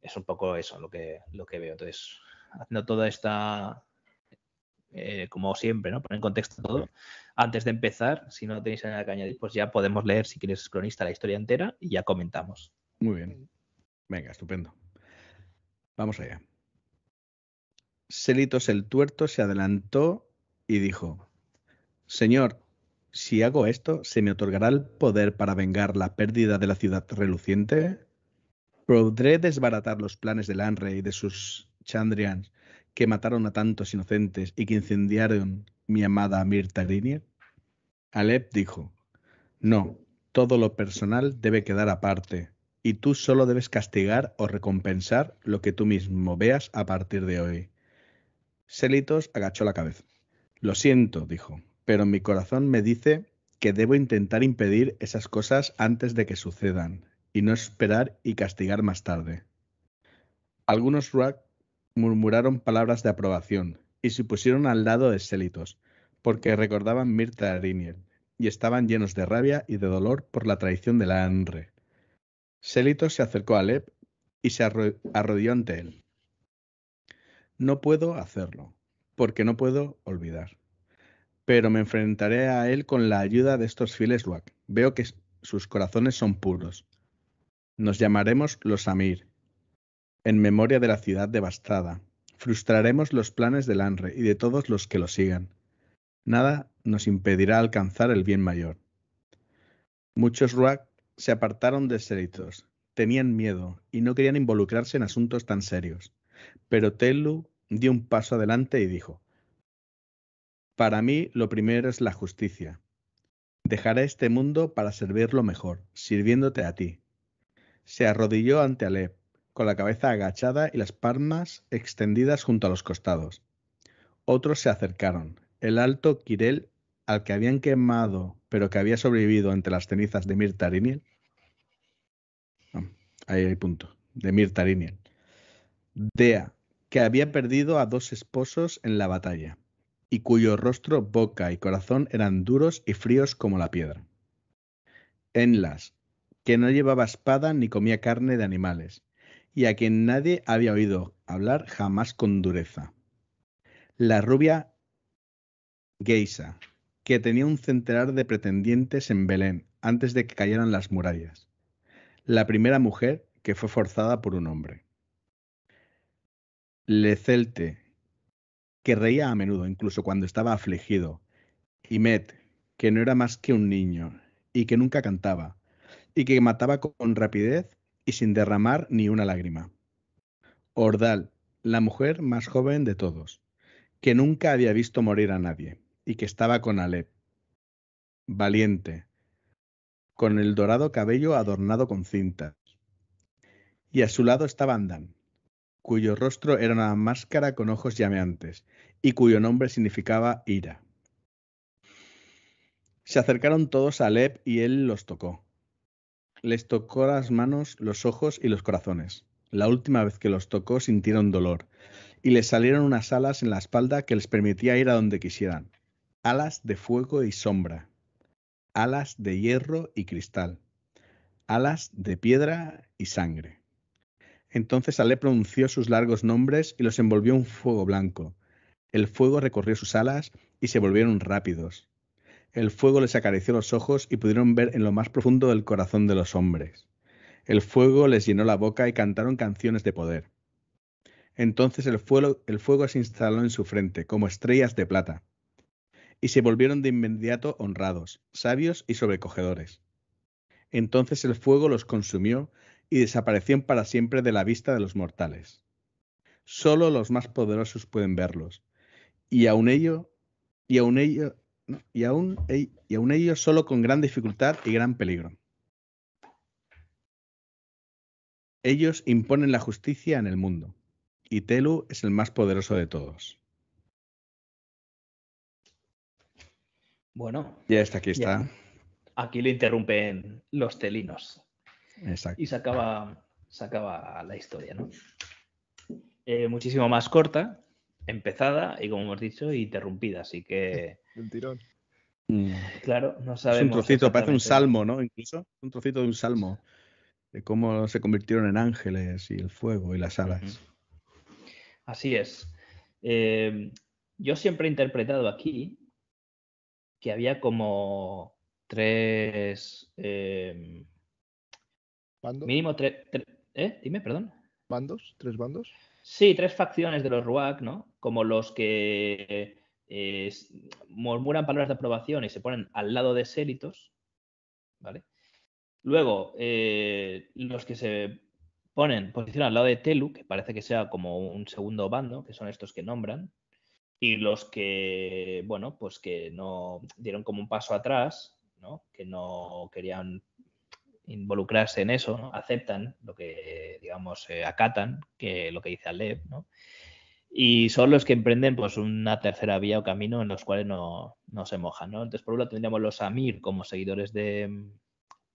Speaker 2: es un poco eso lo que, lo que veo. Entonces, haciendo toda esta, eh, como siempre, ¿no? Poner en contexto todo. Antes de empezar, si no tenéis nada que añadir, pues ya podemos leer, si quieres, cronista, la historia entera y ya comentamos.
Speaker 1: Muy bien. Venga, estupendo. Vamos allá. Selitos el tuerto se adelantó y dijo, Señor, si hago esto, ¿se me otorgará el poder para vengar la pérdida de la ciudad reluciente? ¿Podré desbaratar los planes del Anre y de sus Chandrians que mataron a tantos inocentes y que incendiaron mi amada Mirta Grinier? Alep dijo, no, todo lo personal debe quedar aparte, y tú solo debes castigar o recompensar lo que tú mismo veas a partir de hoy. Selitos agachó la cabeza. Lo siento, dijo, pero mi corazón me dice que debo intentar impedir esas cosas antes de que sucedan y no esperar y castigar más tarde. Algunos Ruak murmuraron palabras de aprobación y se pusieron al lado de Selitos, porque recordaban Mirta y estaban llenos de rabia y de dolor por la traición de la Anre. Selitos se acercó a Leb y se arrodilló ante él. No puedo hacerlo, porque no puedo olvidar pero me enfrentaré a él con la ayuda de estos fieles Ruak. Veo que sus corazones son puros. Nos llamaremos los Amir, en memoria de la ciudad devastada. Frustraremos los planes de Anre y de todos los que lo sigan. Nada nos impedirá alcanzar el bien mayor. Muchos Ruak se apartaron de Seritos, tenían miedo y no querían involucrarse en asuntos tan serios. Pero Telu dio un paso adelante y dijo: para mí lo primero es la justicia. Dejaré este mundo para servirlo mejor, sirviéndote a ti. Se arrodilló ante Alep, con la cabeza agachada y las palmas extendidas junto a los costados. Otros se acercaron. El alto Kirel, al que habían quemado, pero que había sobrevivido entre las cenizas de Mirtariniel. Ah, ahí hay punto. De Tariniel. Dea, que había perdido a dos esposos en la batalla y cuyo rostro, boca y corazón eran duros y fríos como la piedra. Enlas, que no llevaba espada ni comía carne de animales, y a quien nadie había oído hablar jamás con dureza. La rubia Geisa, que tenía un centenar de pretendientes en Belén antes de que cayeran las murallas. La primera mujer que fue forzada por un hombre. Lecelte, que reía a menudo, incluso cuando estaba afligido, y Met, que no era más que un niño, y que nunca cantaba, y que mataba con rapidez y sin derramar ni una lágrima. Ordal, la mujer más joven de todos, que nunca había visto morir a nadie, y que estaba con Alep. Valiente, con el dorado cabello adornado con cintas. Y a su lado estaba Andan, cuyo rostro era una máscara con ojos llameantes y cuyo nombre significaba ira. Se acercaron todos a Alep y él los tocó. Les tocó las manos, los ojos y los corazones. La última vez que los tocó sintieron dolor y les salieron unas alas en la espalda que les permitía ir a donde quisieran. Alas de fuego y sombra. Alas de hierro y cristal. Alas de piedra y sangre. Entonces Ale pronunció sus largos nombres y los envolvió un fuego blanco. El fuego recorrió sus alas y se volvieron rápidos. El fuego les acarició los ojos y pudieron ver en lo más profundo del corazón de los hombres. El fuego les llenó la boca y cantaron canciones de poder. Entonces el fuego, el fuego se instaló en su frente, como estrellas de plata, y se volvieron de inmediato honrados, sabios y sobrecogedores. Entonces el fuego los consumió y desaparecieron para siempre de la vista de los mortales. Solo los más poderosos pueden verlos, y aún ello, y aun ello, y y solo con gran dificultad y gran peligro. Ellos imponen la justicia en el mundo, y Telu es el más poderoso de todos. Bueno. Ya
Speaker 2: está, aquí está. Aquí lo interrumpen los telinos. Y se acaba la historia, ¿no? Eh, muchísimo más corta, empezada y, como hemos dicho, interrumpida, así que... Un tirón. Mm. Claro, no sabemos. Es un trocito, parece un salmo, ¿no?
Speaker 1: Incluso un trocito de un salmo, de cómo se convirtieron en ángeles y el fuego y las alas.
Speaker 2: Así es. Eh, yo siempre he interpretado aquí que había como tres eh, Mínimo tres. ¿Eh? Dime, perdón. ¿Bandos? ¿Tres bandos? Sí, tres facciones de los Ruak, ¿no? Como los que eh, murmuran palabras de aprobación y se ponen al lado de Sélitos, ¿vale? Luego, eh, los que se ponen, posicionan al lado de Telu, que parece que sea como un segundo bando, que son estos que nombran, y los que, bueno, pues que no dieron como un paso atrás, ¿no? Que no querían involucrarse en eso, aceptan lo que, digamos, eh, acatan, que lo que dice Alep, ¿no? Y son los que emprenden pues una tercera vía o camino en los cuales no, se mojan, ¿no? Entonces, por un lado tendríamos los Amir como seguidores de,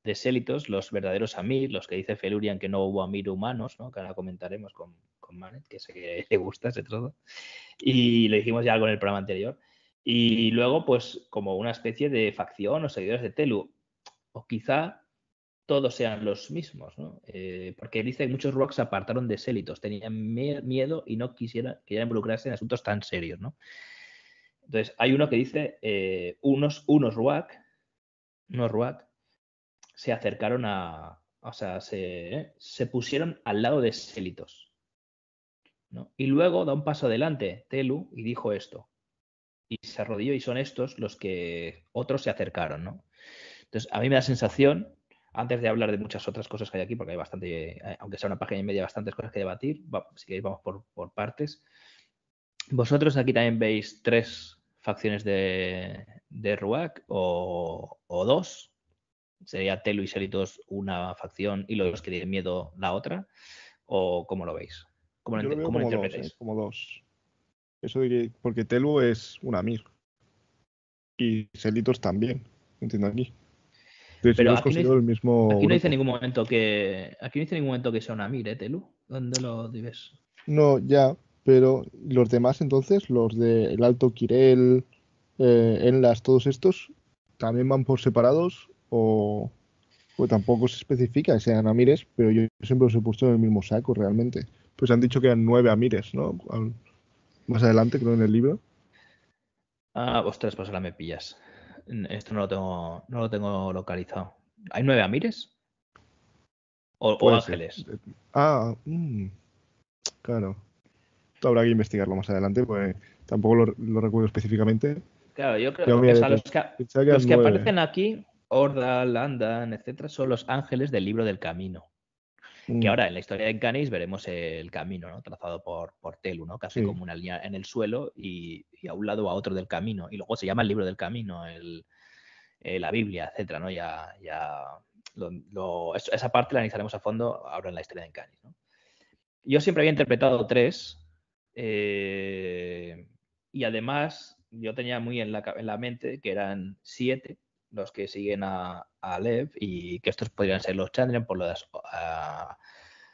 Speaker 2: de Sélitos, los verdaderos Amir, los que dice Felurian que no hubo Amir humanos, ¿no? Que ahora comentaremos con, con Manet, que sé que le gusta ese trozo. Y le dijimos ya algo en el programa anterior. Y luego, pues, como una especie de facción o seguidores de Telu. O quizá todos sean los mismos, ¿no? Eh, porque dice que muchos rocks se apartaron de sélitos, tenían miedo y no quisieran, involucrarse en asuntos tan serios, ¿no? Entonces, hay uno que dice, eh, unos, unos ruak, unos ruak, se acercaron a, o sea, se, eh, pusieron al lado de sélitos, ¿no? Y luego da un paso adelante Telu y dijo esto, y se arrodilló y son estos los que otros se acercaron, ¿no? Entonces, a mí me da sensación antes de hablar de muchas otras cosas que hay aquí, porque hay bastante, eh, aunque sea una página y media, bastantes cosas que debatir, si queréis vamos por, partes. Vosotros aquí también veis tres facciones de, RUAC o, dos. Sería Telu y Seritos una facción y los que tienen miedo la otra. ¿O cómo lo veis? ¿Cómo lo, como, dos, ¿eh?
Speaker 3: como dos. Eso de porque Telu es un mir. Y Selitos también, entiendo aquí. Aquí no dice en
Speaker 2: ningún momento que. Aquí dice ningún momento que sea una mire, Telu. ¿Dónde lo dices?
Speaker 3: No, ya. Pero los demás entonces, los de Alto Quirel, eh, Enlas, todos estos, ¿también van por separados? O tampoco se especifica que sean amires, pero yo siempre los he puesto en el mismo saco realmente. Pues han dicho que eran nueve amires, ¿no? más adelante, creo, en el libro.
Speaker 2: Ah, ostras, pues ahora me pillas. Esto no lo tengo, no lo tengo localizado. ¿Hay nueve Amires? O, Ángeles.
Speaker 3: Ah, mm, claro. Esto habrá que investigarlo más adelante, porque tampoco lo, recuerdo específicamente. Claro, yo creo que, los que, que, aparecen
Speaker 2: aquí, Orda, Landan, etcétera, son los ángeles del libro del camino. Que mm. ahora en la historia de Canis veremos el camino ¿no? trazado por, por Telu, ¿no? casi como una línea en el suelo y, a un lado o a otro del camino. Y luego se llama el libro del camino, eh, la Biblia, etcétera, ¿no? Ya, ya esa parte la analizaremos a fondo ahora en la historia de Encanis. Yo siempre había interpretado tres. Eh, y además, yo tenía muy en la, en la mente que eran siete los que siguen a, a y que estos podrían ser los Chandrian por lo Uh, ah,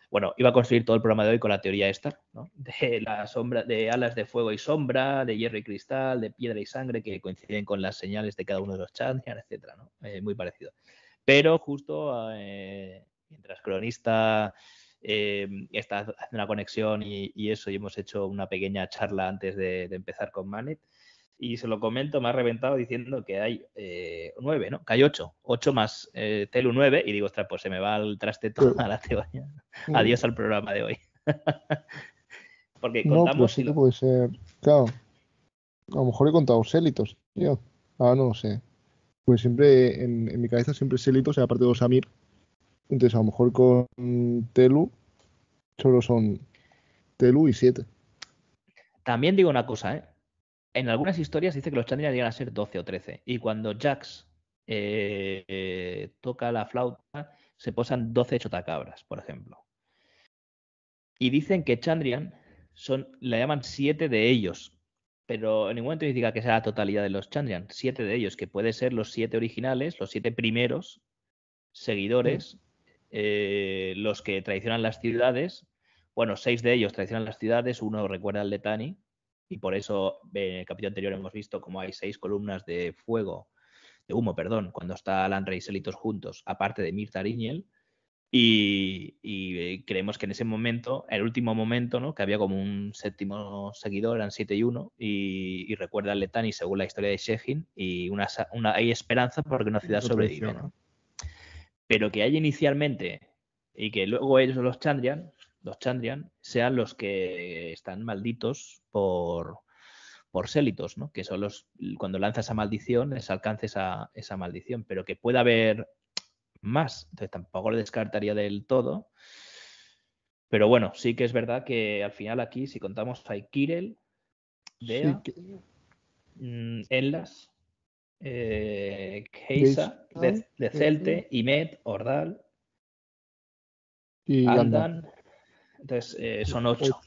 Speaker 2: bueno, iba a construir todo el programa de hoy con la teoría esta, De la sombra, de alas de fuego y sombra, de hierro y cristal, de piedra y sangre que coinciden con las señales de cada uno de los Chandrian, etcétera, eh, muy parecido. Pero justo eh, mientras cronista eh, está haciendo una conexión y, eso, y hemos hecho una pequeña charla antes de, de empezar con Manet, y se lo comento, me ha reventado diciendo que hay eh, nueve, ¿no? Que hay ocho, ocho más eh, Telu 9. y digo, ostras, pues se me va el traste a la cebaña. Adiós al programa de hoy. Porque pues contamos...
Speaker 3: No, puede ser, claro, a lo mejor he contado sélitos, yo, ah, no lo sé. Pues siempre, en, mi cabeza siempre sélitos, y aparte de Samir. entonces a lo mejor con Telu solo son Telu y 7.
Speaker 2: También digo una cosa, ¿eh? en algunas historias dice que los Chandrian llegan a ser 12 o 13. Y cuando Jax eh, toca la flauta, se posan 12 chotacabras, por ejemplo. Y dicen que Chandrian son, la llaman siete de ellos. Pero en ningún momento indica que sea la totalidad de los Chandrian. Siete de ellos, que puede ser los siete originales, los siete primeros seguidores, mm. eh, los que traicionan las ciudades. Bueno, seis de ellos traicionan las ciudades, uno recuerda al Letani. Y por eso eh, en el capítulo anterior hemos visto cómo hay seis columnas de fuego, de humo, perdón, cuando está Rey y Selitos juntos, aparte de Mirta y Y, y, eh, creemos que en ese momento, el último momento, ¿no? que había como un séptimo seguidor, eran 7 y 1, y, recuerda al Letani según la historia de Shekin, y una, una, hay esperanza porque una ciudad sobrevive. ¿no? Pero que hay inicialmente, y que luego ellos los Chandrian, los Chandrian, sean los que están malditos por, por sélitos, ¿no? Que son los, cuando lanzas esa maldición, les alcance esa, esa maldición, pero que pueda haber más. Entonces tampoco lo descartaría del todo. Pero bueno, sí que es verdad que al final aquí, si contamos hay Kirel, Dea, mm, Enlas, eh, Keisa de, Celte, Imet, Ordal,
Speaker 3: y Andan
Speaker 2: entonces eh, son 8.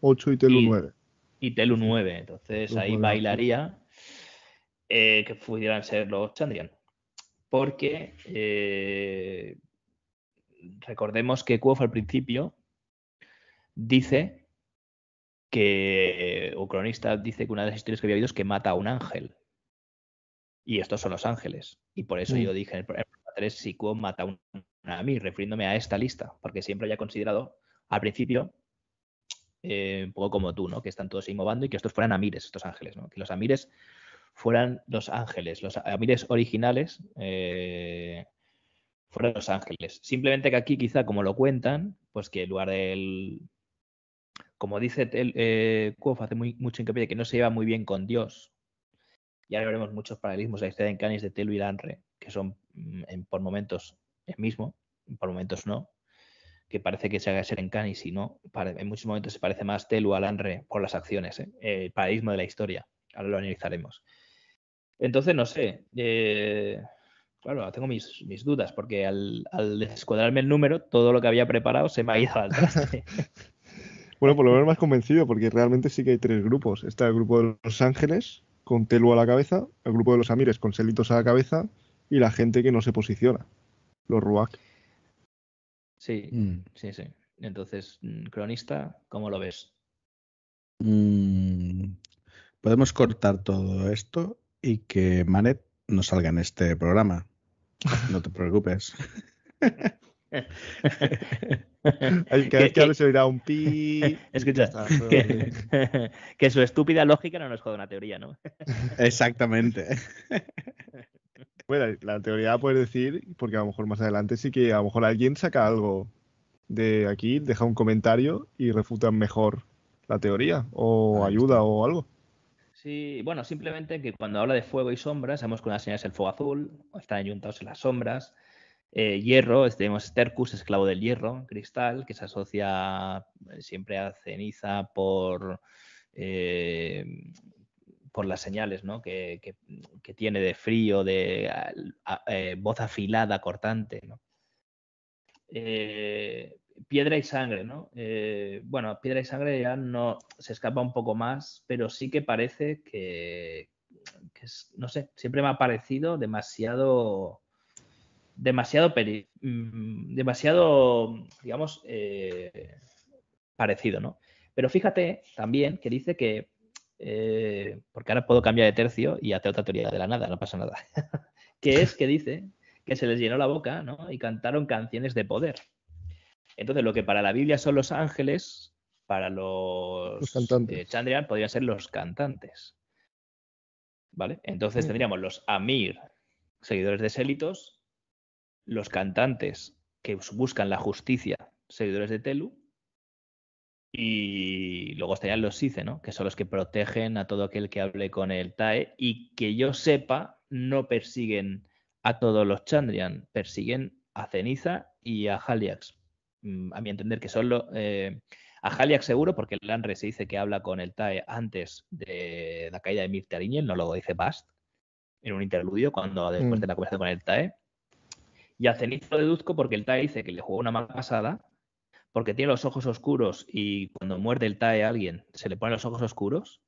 Speaker 2: 8 y Telu 9. Y Telu 9. Entonces ahí bailaría eh, que pudieran ser los Chandrian. Porque eh, recordemos que Kuof al principio dice que, o cronista dice que una de las historias que había habido es que mata a un ángel. Y estos son los ángeles. Y por eso mm. yo dije en el programa 3 si Kuof mata a un a mí, refiriéndome a esta lista, porque siempre haya considerado al principio, eh, un poco como tú, ¿no? Que están todos innovando y que estos fueran amires, estos ángeles, ¿no? Que los amires fueran los ángeles, los amires originales eh, fueran los ángeles. Simplemente que aquí quizá como lo cuentan, pues que en lugar del... Como dice el, eh, hace mucho hincapié que no se lleva muy bien con Dios. Y ahora veremos muchos paralelismos de la historia de Canis de Telu y Lanre, que son mm, por momentos el mismo, por momentos no que parece que se haga ser en Cannes y no, en muchos momentos se parece más Telu a Lanre por las acciones, ¿eh? el paradigma de la historia, ahora lo analizaremos. Entonces, no sé, eh, claro, tengo mis, dudas, porque al, al, descuadrarme el número, todo lo que había preparado se me ha ido al traste.
Speaker 3: bueno, por lo menos más convencido, porque realmente sí que hay tres grupos. Está el grupo de Los Ángeles, con Telu a la cabeza, el grupo de los Amires, con Selitos a la cabeza, y la gente que no se posiciona, los Ruak.
Speaker 2: Sí, mm. sí, sí. Entonces, mm, cronista, ¿cómo lo ves?
Speaker 1: Mm, podemos cortar todo esto y que Manet no salga en este programa. No te preocupes.
Speaker 2: Hay que, que, se oirá un pi. Escucha, que, su estúpida lógica no nos juega una teoría, ¿no? Exactamente.
Speaker 3: Bueno, la teoría puedes decir, porque a lo mejor más adelante sí que a lo mejor alguien saca algo de aquí, deja un comentario y refuta mejor la teoría o ayuda o algo.
Speaker 2: Sí, bueno, simplemente que cuando habla de fuego y sombras, sabemos que una señal es el fuego azul, están ayuntados en las sombras. Eh, hierro, tenemos Tercus, esclavo del hierro, cristal, que se asocia eh, siempre a ceniza por eh, por las señales ¿no? que, tiene de frío, de eh, voz afilada, cortante. Eh, piedra y sangre, ¿no? Eh, bueno, piedra y sangre ya no se escapa un poco más, pero sí que parece que, no sé, siempre me ha parecido demasiado demasiado mm, demasiado digamos parecido, ¿no? Pero fíjate también que dice que eh, porque ahora puedo cambiar de tercio y hacer otra teoría de la nada, no pasa nada, que es que dice que se les llenó la boca y cantaron canciones de poder. Entonces, lo que para la Biblia son los ángeles, para los, de cantantes. Eh, Chandrian podrían ser los cantantes. ¿Vale? Entonces mm. tendríamos los Amir, seguidores de Sélitos, los cantantes que buscan la justicia, seguidores de Telu, y luego estarían los ICE, ¿no? Que son los que protegen a todo aquel que hable con el TAE y que yo sepa no persiguen a todos los Chandrian, persiguen a Ceniza y a Haliax. Mm, a mi entender que son los... Eh, a Haliax seguro, porque el Lanre se dice que habla con el TAE antes de la caída de Ariñel, no lo dice Bast, en un interludio, cuando después mm. de la conversación con el TAE. Y a Ceniza lo deduzco porque el TAE dice que le jugó una mala pasada porque tiene los ojos oscuros y cuando muerde el TAE a alguien se le ponen los ojos oscuros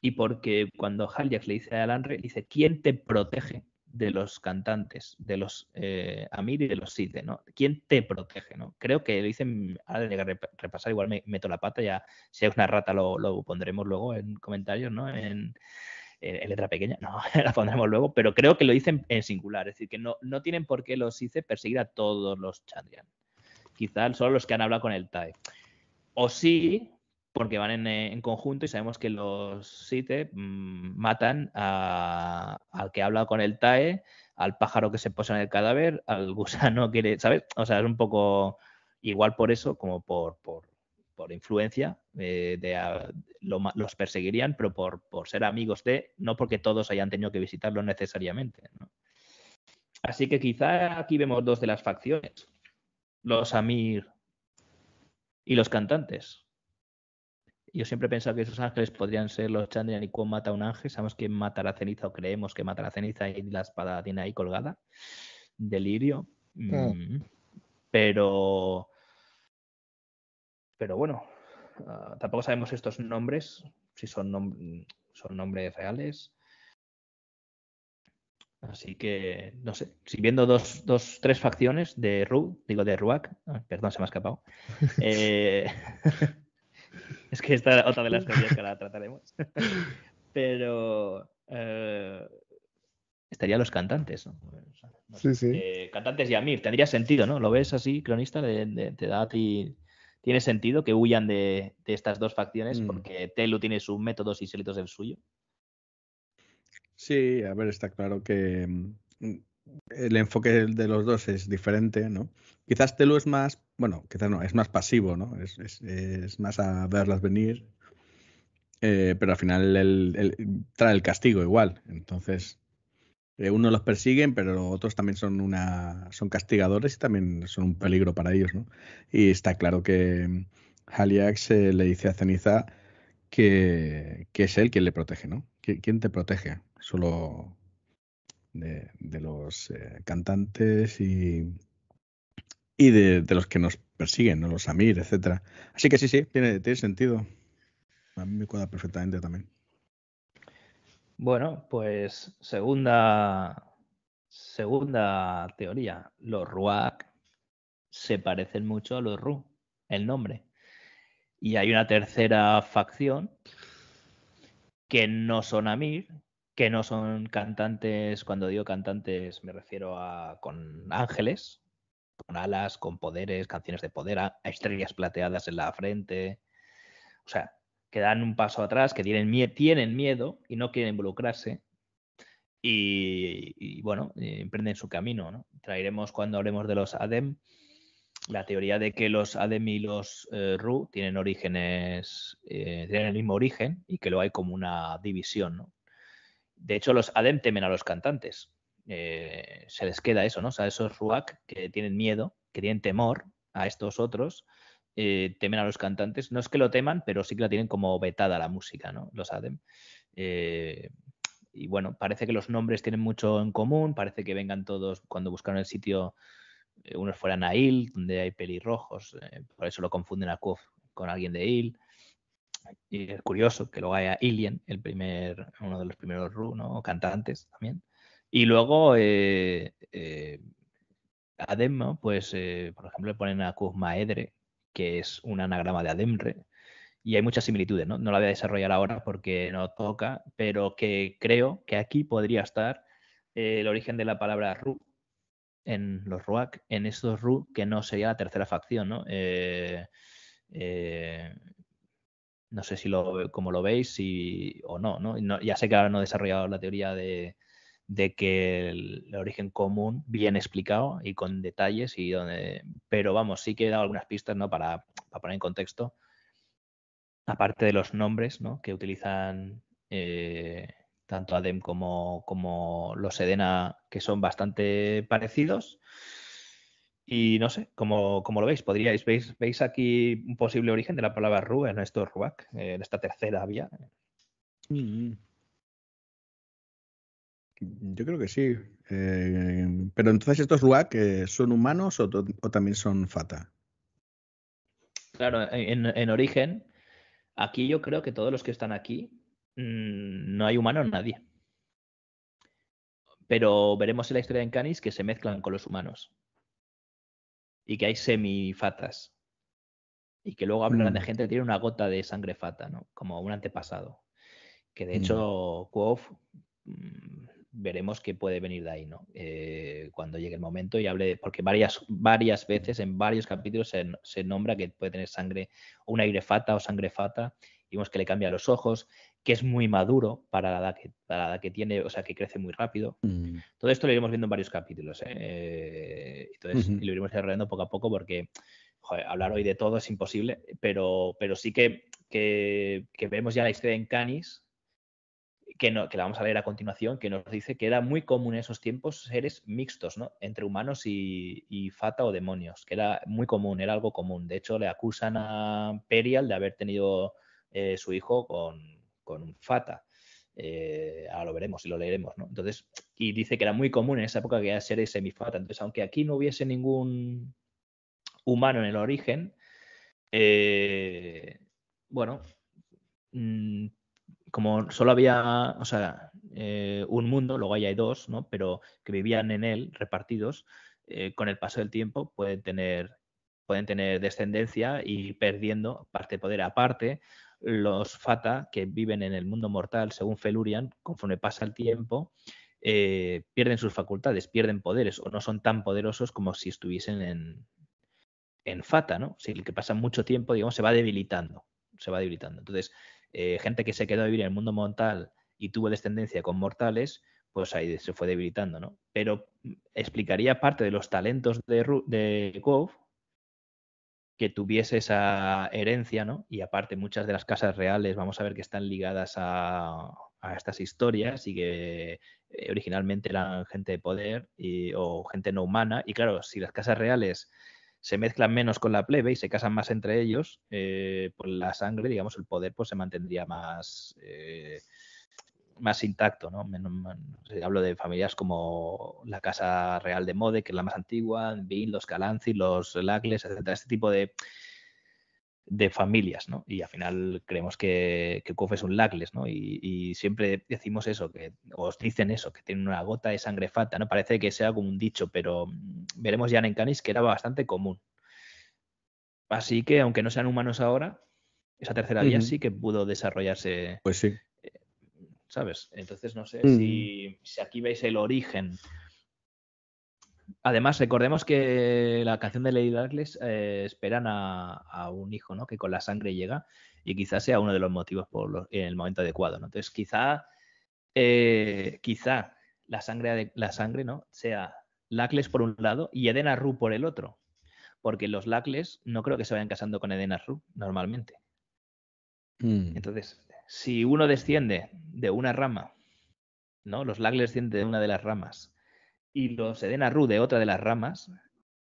Speaker 2: y porque cuando Haljax le dice a Alanre, dice, ¿quién te protege de los cantantes, de los eh, Amir y de los Sith, ¿no? ¿Quién te protege, no? Creo que lo dicen, ahora de repasar, igual me meto la pata, ya si es una rata lo, pondremos luego en comentarios, ¿no? En, letra pequeña, no, la pondremos luego, pero creo que lo dicen en singular, es decir, que no, no tienen por qué los Sith perseguir a todos los Chandrian quizás solo los que han hablado con el TAE. O sí, porque van eh, en, conjunto y sabemos que los SITE mm, matan al que habla con el TAE, al pájaro que se posa en el cadáver, al gusano que ¿sabes? O sea, es un poco igual por eso, como por, influencia, eh, de, los perseguirían, pero por, por, ser amigos de, no porque todos hayan tenido que visitarlo necesariamente. Así que quizá aquí vemos dos de las facciones los Amir y los cantantes. Yo siempre he pensado que esos ángeles podrían ser los Chandrian y mata a un ángel. Sabemos que mata la ceniza o creemos que mata la ceniza y la espada tiene ahí colgada. Delirio. Hmm. Mm. Pero. Pero bueno, ah, tampoco sabemos estos nombres, si son, son nombres reales. Así que, no sé, si viendo dos, dos tres facciones de RU, digo de Ruak, perdón, se me ha escapado. Eh, es que esta es otra de las cosas que la trataremos. Pero eh, estarían los cantantes, pues, eh, cantantes y Amir, tendría sentido, ¿no? ¿Lo ves así, cronista? De, edad y Tiene sentido que huyan de, estas dos facciones mm. porque Telu tiene sus métodos y Selitos el suyo.
Speaker 1: Sí, a ver, está claro que mm, el enfoque de los dos es diferente, ¿no? Quizás Telu es más, bueno, quizás no, es más pasivo, ¿no? Es, más a verlas venir, eh, pero al final mm, trae el castigo igual. Entonces, eh, unos los persiguen, pero otros también son una son castigadores y también son un peligro para ellos, ¿no? Y está claro que mm, Haliax le dice a Ceniza que, es él quien le protege, ¿no? ¿Quién te protege? solo de, los eh, cantantes y, y de, los que nos persiguen, ¿no? los Amir, etcétera. Así que sí, sí, tiene, sentido. A mí me cuadra perfectamente también.
Speaker 2: Bueno, pues segunda, segunda teoría. Los Ruak se parecen mucho a los Ru, el nombre. Y hay una tercera facción que no son Amir, que no son cantantes, cuando digo cantantes me refiero a con ángeles, con alas, con poderes, canciones de poder, a estrellas plateadas en la frente. O sea, que dan un paso atrás, que tienen, tienen miedo y no quieren involucrarse. Y, bueno, eh, emprenden su camino. ¿no? Traeremos cuando hablemos de los ADEM la teoría de que los ADEM y los eh, RU tienen orígenes, eh, tienen el mismo origen y que lo hay como una división, ¿no? de hecho, los ADEM temen a los cantantes. Eh, se les queda eso, ¿no? O sea, esos ruak que tienen miedo, que tienen temor a estos otros, eh, temen a los cantantes. No es que lo teman, pero sí que la tienen como vetada la música, ¿no? Los ADEM. Eh, y bueno, parece que los nombres tienen mucho en común, parece que vengan todos cuando buscaron el sitio, unos fueran a IL, donde hay pelirrojos, por eso lo confunden a Kuf con alguien de IL y es curioso que lo haya Ilian el primer, uno de los primeros Ru, Cantantes también. Y luego eh, eh, Adem, pues, eh, por ejemplo, le ponen a Kuzmaedre que es un anagrama de Ademre. Y hay muchas similitudes, ¿no? No la voy a desarrollar ahora porque no toca, pero que creo que aquí podría estar el origen de la palabra Ru en los Ruak, en esos Ru que no sería la tercera facción, ¿no? eh, no sé si lo, como lo veis si, o no, ¿no? ya sé que ahora no he desarrollado la teoría de, que el, origen común, bien explicado y con detalles, y donde, pero vamos, sí que he dado algunas pistas ¿no? para, poner en contexto, aparte de los nombres ¿no? que utilizan eh, tanto ADEM como, como los EDENA, que son bastante parecidos. Y no sé, ¿cómo, lo veis? ¿Podríais, veis, aquí un posible origen de la palabra RU en estos RUAC, eh, en esta tercera vía?
Speaker 1: Mm. Yo creo que sí. Eh, pero entonces estos RUAC eh, son humanos o, también son FATA?
Speaker 2: Claro, en, origen, aquí yo creo que todos los que están aquí, mm, no hay humano nadie. Pero veremos en la historia de Encanis que se mezclan con los humanos y que hay semifatas. Y que luego hablan mm. de gente que tiene una gota de sangre fata, ¿no? Como un antepasado. Que de mm. hecho, mm, veremos que puede venir de ahí, ¿no? Eh, cuando llegue el momento y hable, porque varias, varias veces en varios capítulos se, se, nombra que puede tener sangre, un aire fata o sangre fata, y que le cambia los ojos, que es muy maduro para la edad que, para la que tiene, o sea, que crece muy rápido. Mm. Todo esto lo iremos viendo en varios capítulos, ¿eh? entonces lo iremos desarrollando poco a poco porque hablar hoy de todo es imposible, pero, pero sí que, que, vemos ya la historia en Canis, que, no, que la vamos a leer a continuación, que nos dice que era muy común en esos tiempos seres mixtos, ¿no? Entre humanos y, fata o demonios, que era muy común, era algo común. De hecho, le acusan a Perial de haber tenido eh, su hijo con, con Fata. Eh, ahora lo veremos y lo leeremos, ¿no? Entonces, y dice que era muy común en esa época que era ser semifata. Entonces, aunque aquí no hubiese ningún humano en el origen, eh, bueno, mm, como solo había, o sea, eh, un mundo, luego ahí hay dos, ¿no? Pero que vivían en él, repartidos, con el paso del tiempo pueden tener, pueden tener descendencia y perdiendo parte de poder aparte los Fata, que viven en el mundo mortal, según Felurian, conforme pasa el tiempo, eh, pierden sus facultades, pierden poderes, o no son tan poderosos como si estuviesen en, en Fata, ¿no? Si el que pasa mucho tiempo, digamos, se va debilitando, se va debilitando. Entonces, eh, gente que se quedó a vivir en el mundo mortal y tuvo descendencia con mortales, pues ahí se fue debilitando, ¿no? Pero mm, explicaría parte de los talentos de, de que tuviese esa herencia, ¿no? Y aparte, muchas de las casas reales, vamos a ver que están ligadas a, estas historias y que eh, originalmente eran gente de poder y, o gente no humana. Y claro, si las casas reales se mezclan menos con la plebe y se casan más entre ellos, eh, por pues la sangre, digamos, el poder pues se mantendría más eh, más intacto, ¿no? Eh, hablo de familias como la Casa Real de Mode, que es la más antigua, Bin, los Calanci, los Lacles, etcétera, este tipo de, de familias, ¿no? Y al final creemos que, que Kof es un Lacles, ¿no? Y, siempre decimos eso, que os dicen eso, que tienen una gota de sangre fata, ¿no? Parece que sea como un dicho, pero mm, veremos ya en Canis que era bastante común. Así que, aunque no sean humanos ahora, esa tercera vía sí que pudo desarrollarse pues sí. ¿sabes? Entonces no sé mm. si, aquí veis el origen. Además, recordemos que la canción de Lady Lacles eh, esperan a, un hijo, ¿no? Que con la sangre llega y quizás sea uno de los motivos por en el momento adecuado, ¿no? Entonces, quizá, eh, quizá la sangre, la sangre, ¿no? Sea Lacles por un lado y Edena Ru por el otro, porque los Lacles no creo que se vayan casando con Edena Ru normalmente. Mm. Entonces, si uno desciende de una rama, ¿no? Los Lagler descienden de una de las ramas y los Edena Ru de otra de las ramas,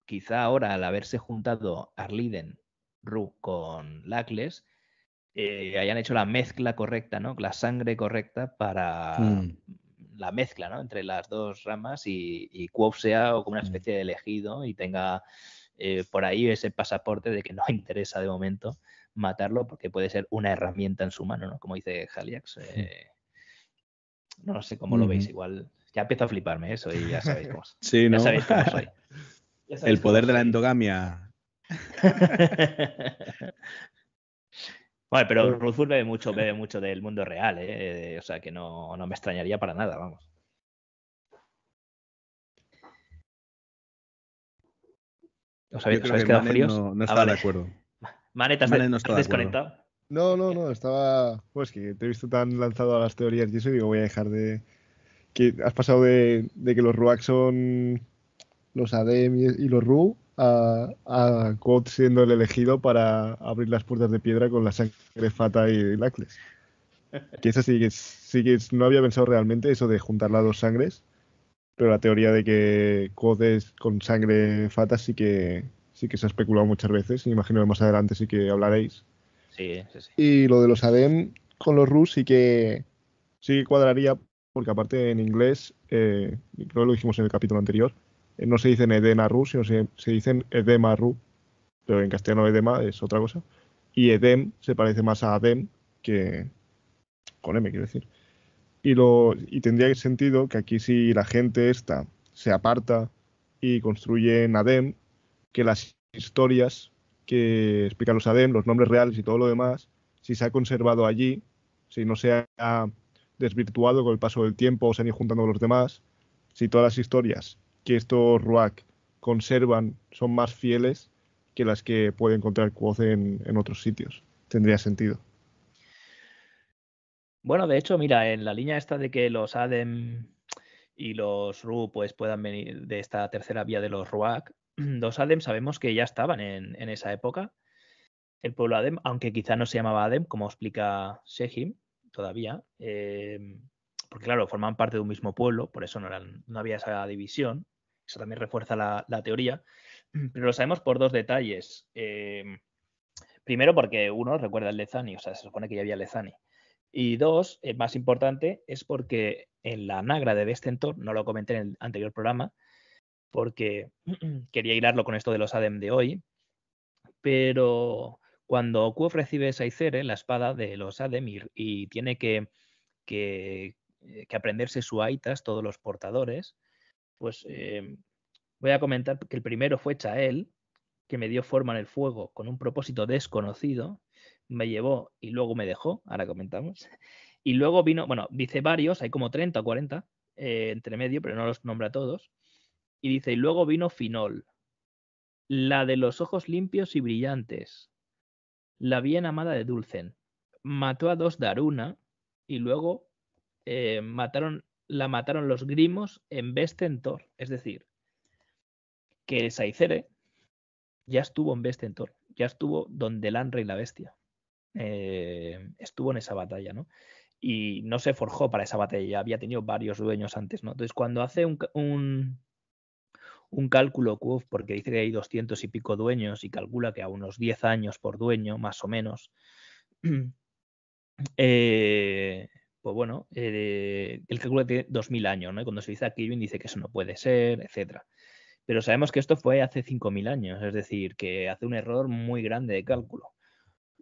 Speaker 2: quizá ahora al haberse juntado Arliden Ru con Lagles, eh, hayan hecho la mezcla correcta, ¿no? La sangre correcta para mm. la mezcla, Entre las dos ramas y, y sea como una mm. especie de elegido y tenga eh, por ahí ese pasaporte de que no interesa de momento matarlo porque puede ser una herramienta en su mano, ¿no? Como dice Haliax. Eh, no, sé cómo lo veis, igual. Ya empiezo a fliparme ¿eh? eso y ya sabéis cómo, sí, ¿no? soy.
Speaker 1: El poder de la endogamia. bueno, pero pues Rufus
Speaker 2: bebe mucho, bebe mucho del mundo real, ¿eh? o sea que no, no me extrañaría para nada, vamos. ¿Os habéis, quedado fríos? No, ah, estaba de acuerdo. Manetas, Mane no desconectado.
Speaker 3: No, no, no, estaba. Pues que te he visto tan lanzado a las teorías y eso, digo, voy a dejar de. que Has pasado de, que los Ruax son los ADEM y los RU a, a siendo el elegido para abrir las puertas de piedra con la sangre Fata y Lacles. Que esa sí que, sí que no había pensado realmente eso de juntar las dos sangres, pero la teoría de que Kot es con sangre Fata sí que, sí que se ha especulado muchas veces y imagino que más adelante sí que hablaréis. Sí, sí, sí. Y lo de los ADEM con los RUS sí que sí cuadraría porque aparte en inglés, eh, creo que lo dijimos en el capítulo anterior, eh, no se dicen a RU, sino se, se dicen edema RU, pero en castellano edema es otra cosa. Y edem se parece más a adem que con M, quiero decir. Y, lo, y tendría sentido que aquí si la gente esta se aparta y construye en adem, que las historias que explican los ADEM, los nombres reales y todo lo demás, si se ha conservado allí, si no se ha desvirtuado con el paso del tiempo o se han ido juntando los demás, si todas las historias que estos RUAC conservan son más fieles que las que puede encontrar Quoth en, otros sitios. Tendría sentido.
Speaker 2: Bueno, de hecho, mira, en la línea esta de que los ADEM y los RU pues, puedan venir de esta tercera vía de los RUAC, dos Adem sabemos que ya estaban en, esa época. El pueblo Adem, aunque quizá no se llamaba Adem, como explica Sehim todavía, eh, porque claro, forman parte de un mismo pueblo, por eso no, había esa división. Eso también refuerza la, teoría. Pero lo sabemos por dos detalles. Eh, primero, porque uno recuerda el Lezani, o sea, se supone que ya había Lezani. Y dos, más importante, es porque en la Nagra de Bestentor, no lo comenté en el anterior programa, porque quería irarlo con esto de los ADEM de hoy, pero cuando Kuof recibe Saizere, eh, la espada de los ADEM, y, tiene que, eh, que, aprenderse su Aitas, todos los portadores, pues eh, voy a comentar que el primero fue Chael, que me dio forma en el fuego con un propósito desconocido, me llevó y luego me dejó, ahora comentamos, y luego vino, bueno, dice varios, hay como 30 o 40 entre medio, pero no los nombra todos, y dice, y luego vino Finol, la de los ojos limpios y brillantes, la bien amada de Dulcen. Mató a dos Daruna y luego eh, mataron, la mataron los grimos en Vestentor. Es decir, que Saicere ya estuvo en Bestentor. ya estuvo donde el y la Bestia. Eh, estuvo en esa batalla, ¿no? Y no se forjó para esa batalla, ya había tenido varios dueños antes, ¿no? Entonces, cuando hace un un cálculo porque dice que hay 200 y pico dueños y calcula que a unos 10 años por dueño, más o menos, eh, pues bueno, eh, el cálculo tiene 2000 años, ¿no? cuando se dice aquí, dice que eso no puede ser, etcétera. Pero sabemos que esto fue hace 5000 años, es decir, que hace un error muy grande de cálculo.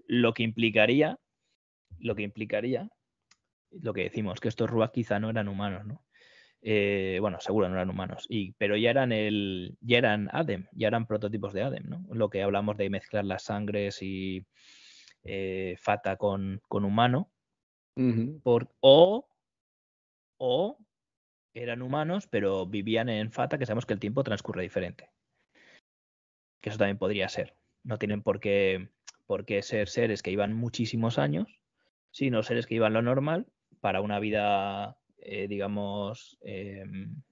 Speaker 2: Lo que implicaría, lo que implicaría, lo que decimos, que estos Ruas quizá no eran humanos, ¿no? Eh, bueno, seguro no eran humanos, pero ya eran el, ya eran ADEM, ya eran prototipos de ADEM, ¿no? Lo que hablamos de mezclar las sangres y eh, fata con, con humano, por, o, o eran humanos, pero vivían en fata, que sabemos que el tiempo transcurre diferente. Que eso también podría ser. No tienen por qué, por qué ser seres que iban muchísimos años, sino seres que iban lo normal para una vida eh, digamos, em,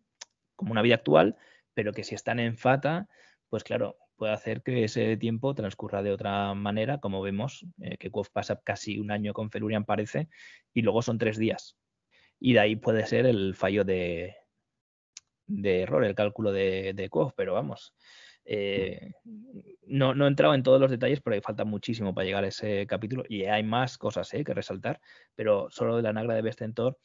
Speaker 2: como una vida actual, pero que si están en fata, pues claro, puede hacer que ese tiempo transcurra de otra manera, como vemos, eh, que Quoth pasa casi un año con Felurian, parece, y luego son tres días. Y de ahí puede ser el fallo de, de error, el cálculo de, de pero vamos. Eh, no, no, he entrado en todos los detalles, pero falta muchísimo para llegar a ese capítulo y hay más cosas que resaltar, pero solo de la Nagra de Bestentor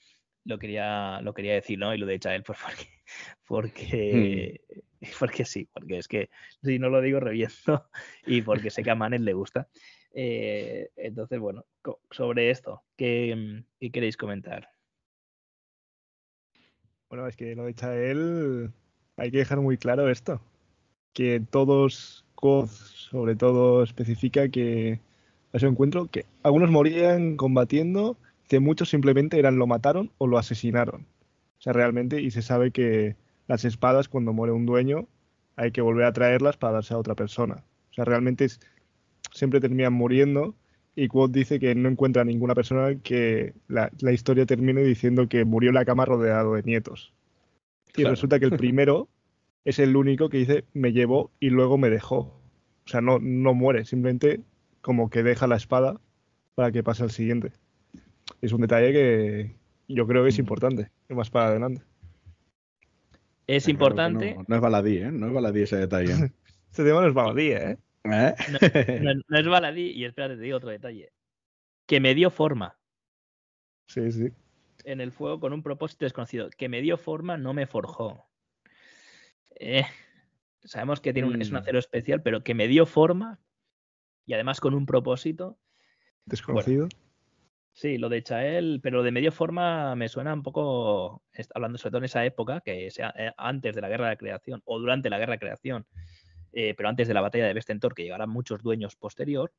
Speaker 2: lo quería, lo quería decir, ¿no? Y lo de Chael, pues porque, mm. porque, porque sí, porque es que si no lo digo reviento y porque sé que a Manel le gusta. Eh, entonces, bueno, sobre esto, ¿qué, queréis comentar?
Speaker 3: Bueno, es que lo de él hay que dejar muy claro esto, que todos, sobre todo, especifica que a su encuentro, que algunos morían combatiendo que muchos simplemente eran lo mataron o lo asesinaron. O sea, realmente, y se sabe que las espadas, cuando muere un dueño, hay que volver a traerlas para darse a otra persona. O sea, realmente es, siempre terminan muriendo. Y Quod dice que no encuentra a ninguna persona que la, historia termine diciendo que murió en la cama rodeado de nietos. Y resulta que el primero es el único que dice me llevó y luego me dejó. O sea, no, no muere, simplemente como que deja la espada para que pase al siguiente es un detalle que
Speaker 1: yo creo que es importante, más para adelante.
Speaker 2: Es importante.
Speaker 1: No, es baladí, ¿eh? No es baladí ese detalle. este tema no es baladí, ¿eh? ¿Eh? No, es
Speaker 2: baladí, y espérate, te digo otro detalle.
Speaker 1: Que me dio forma. Sí, sí.
Speaker 2: En el fuego con un propósito desconocido. Que me dio forma, no me forjó. Eh, sabemos que tiene un, es un mm. acero especial, pero que me dio forma y además con un propósito. Desconocido. Sí, lo de Chael, pero de medio forma me suena un poco, hablando sobre todo en esa época, que sea eh, antes de la guerra de la creación o durante la guerra de la creación, eh, pero antes de la batalla de Bestentor, que llegarán muchos dueños posterior,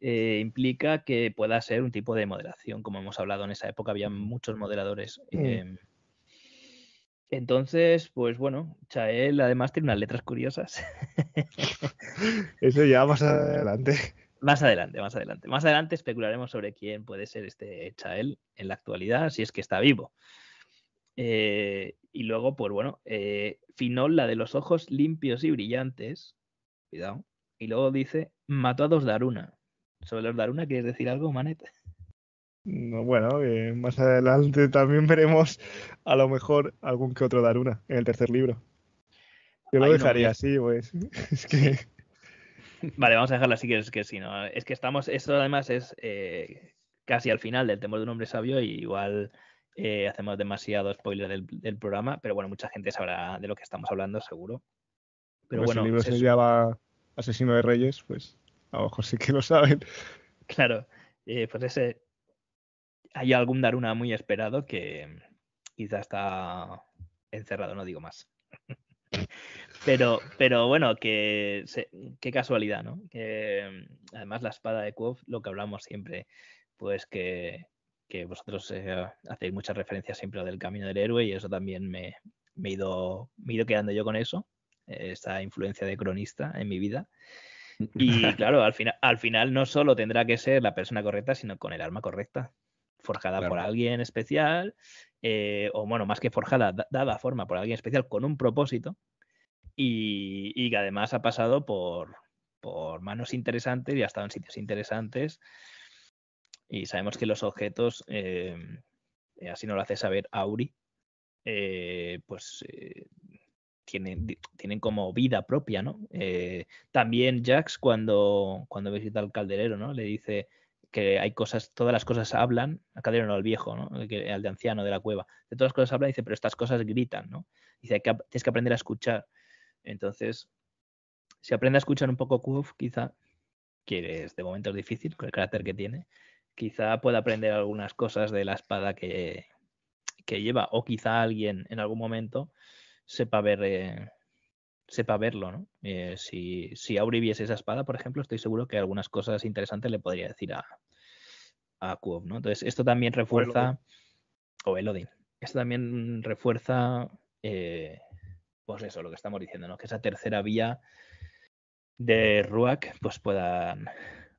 Speaker 2: eh, implica que pueda ser un tipo de moderación. Como hemos hablado en esa época, había muchos moderadores. Mm. Em. Entonces, pues bueno, Chael además tiene unas letras curiosas. Eso ya más adelante. Más adelante, más adelante. Más adelante especularemos sobre quién puede ser este Chael en la actualidad, si es que está vivo. Eh, y luego, pues bueno, eh, Finol, la de los ojos limpios y brillantes. Cuidado. Y luego dice, mató a dos Daruna. Sobre los Daruna, ¿quieres decir algo, Manet?
Speaker 3: No, bueno, eh, más adelante también veremos a lo mejor algún que otro Daruna en el tercer libro.
Speaker 2: Yo lo dejaría así,
Speaker 3: pues. es que...
Speaker 2: Vale, vamos a dejarla así que que si no. Es que estamos, esto además es eh, casi al final del temor de un hombre sabio y igual eh, hacemos demasiado spoiler del, programa, pero bueno, mucha gente sabrá de lo que estamos hablando, seguro. Pero bueno, el
Speaker 3: libro se, se llama Asesino de Reyes, pues a lo mejor sí que lo saben.
Speaker 2: Claro, eh, pues ese hay algún Daruna muy esperado que quizá está encerrado, no digo más. Pero, pero bueno, que qué casualidad, ¿no? Mm, además, la espada de Quoth, lo que hablamos siempre, pues que, vosotros eh, hacéis muchas referencias siempre del camino del héroe y eso también me, me he, ido, me quedando yo con eso, eh, esa esta influencia de cronista en mi vida. Y claro, al, final, al final no solo tendrá que ser la persona correcta, sino con el arma correcta, forjada por alguien especial, eh, o bueno, más que forjada, dada forma por alguien especial con un propósito y, que además ha pasado por, por manos interesantes y ha estado en sitios interesantes. Y sabemos que los objetos, eh, eh, así nos lo hace saber Auri, eh, pues tienen, tienen, como vida propia, ¿no? también Jax cuando, cuando visita al calderero, ¿no? Le dice que hay cosas, todas las cosas hablan, al calderero no, al viejo, ¿no? Al de anciano de la cueva, de todas las cosas hablan, dice, pero estas cosas gritan, ¿no? Dice, que, tienes que aprender a escuchar. Entonces, si aprende a escuchar un poco Kuf, quizá, que es de momento es difícil con el carácter que tiene, quizá pueda aprender algunas cosas de la espada que, lleva, o quizá alguien en algún momento sepa ver. Eh, sepa verlo, ¿no? Eh, si, si Auri viese esa espada, por ejemplo, estoy seguro que algunas cosas interesantes le podría decir a, a ¿no? Entonces, esto también refuerza, o Elodin, esto también refuerza eh, pues eso, lo que estamos diciendo, ¿no? Que esa tercera vía de RUAC, pues puedan,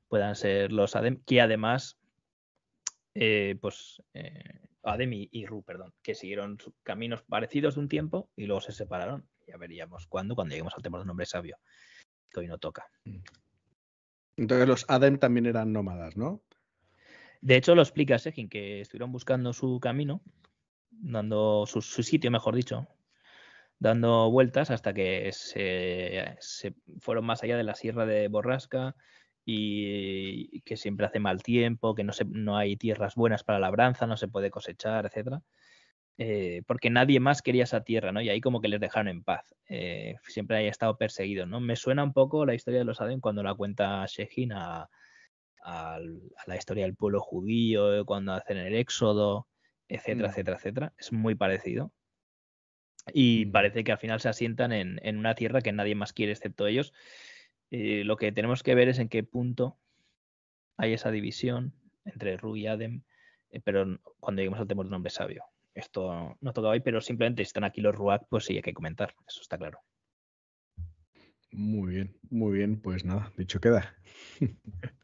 Speaker 2: puedan ser los ADEM, que además, eh, pues eh, ADEM y, RU, perdón, que siguieron caminos parecidos de un tiempo y luego se separaron. Ya veríamos cuándo, cuando lleguemos al tema del nombre sabio, que hoy no toca. Mm.
Speaker 1: Entonces los ADEM también eran nómadas, ¿no? De hecho, lo explica
Speaker 2: Sejin, que estuvieron buscando su camino, dando su sitio, mejor dicho, dando vueltas hasta que se, fueron más allá de la Sierra de Borrasca y que siempre hace mal tiempo, que no, no hay tierras buenas para labranza, no se puede cosechar, etcétera. Eh, porque nadie más quería esa tierra, ¿no? Y ahí como que les dejaron en paz. Eh, siempre haya estado perseguido, ¿no? Me suena un poco la historia de los Aden cuando la cuenta Shehin a, la historia del pueblo judío, cuando hacen el éxodo, etcétera, mm. etcétera, etcétera. Es muy parecido y parece que al final se asientan en, una tierra que nadie más quiere excepto ellos. Eh, lo que tenemos que ver es en qué punto hay esa división entre Ru y Adem, eh, pero cuando lleguemos al tema de nombre hombre sabio. Esto no toca hoy, pero simplemente están aquí los Ruak, pues sí, hay que comentar,
Speaker 1: eso está claro. Muy bien, muy bien, pues nada, dicho queda.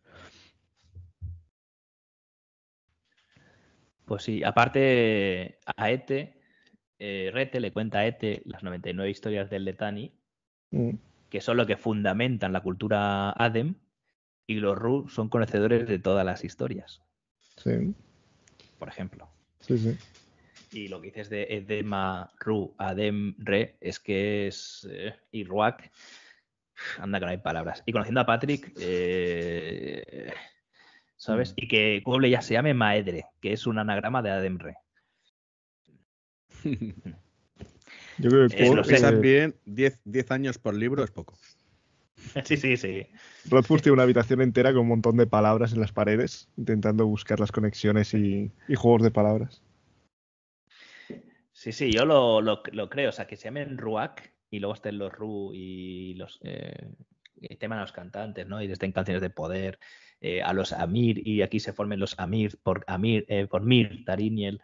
Speaker 2: pues sí, aparte, Aete eh, Rete le cuenta a Ete las 99 historias del Letani, mm. que son lo que fundamentan la cultura Adem, y los Ru son conocedores de todas las historias. Sí. Por ejemplo. Sí, sí. Y lo que dices de Edema Ru, Adem Re, es que es. Eh, y Anda que no hay palabras. Y conociendo a Patrick, eh, ¿sabes? Mm. Y que Google ya se llame Maedre, que es un anagrama
Speaker 1: de Adem Re.
Speaker 3: Yo creo que eh, eh,
Speaker 1: bien, 10 años por libro es poco. Sí, sí, sí.
Speaker 3: Rodfus tiene una habitación entera con un montón de palabras en las paredes, intentando buscar las conexiones y, juegos de palabras.
Speaker 2: Sí, sí, yo lo, creo. O sea, que se llamen Ruak y luego estén los Ru y los eh, teman a los cantantes, ¿no? Y estén canciones de poder a los Amir y aquí se formen los Amir por Amir, por Mir, Dariniel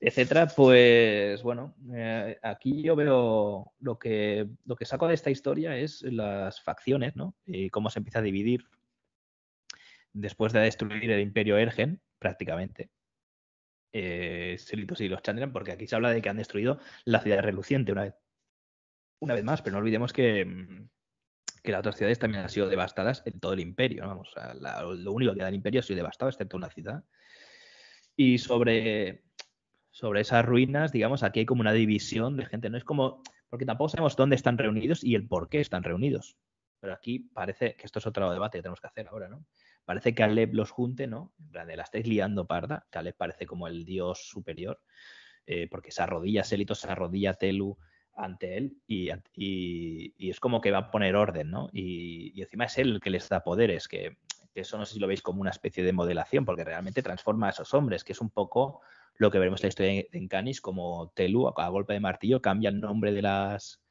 Speaker 2: etcétera, pues bueno, eh, aquí yo veo lo que, lo que saco de esta historia es las facciones, ¿no? Y cómo se empieza a dividir después de destruir el imperio Ergen, prácticamente. Eh, y los Chandran, porque aquí se habla de que han destruido la ciudad reluciente una vez, una vez más, pero no olvidemos que, mm, las otras ciudades también han sido devastadas en todo el imperio, vamos, lo único que da el imperio ha sido devastado, excepto una ciudad. Y sobre sobre esas ruinas, digamos, aquí hay como una división de gente, no es como, porque tampoco sabemos dónde están reunidos y el por qué están reunidos. Pero aquí parece que esto es otro debate que tenemos que hacer ahora, ¿no? Parece que Alep los junte, ¿no? En plan de la estáis liando parda, Alep parece como el dios superior, eh, porque se arrodilla Selito, se arrodilla Telu ante él y, y, es como que va a poner orden, ¿no? Y, encima es él el que les da poderes, que, que, eso no sé si lo veis como una especie de modelación, porque realmente transforma a esos hombres, que es un poco lo que veremos en la historia en Canis, como Telu, a golpe de martillo, cambia el nombre de las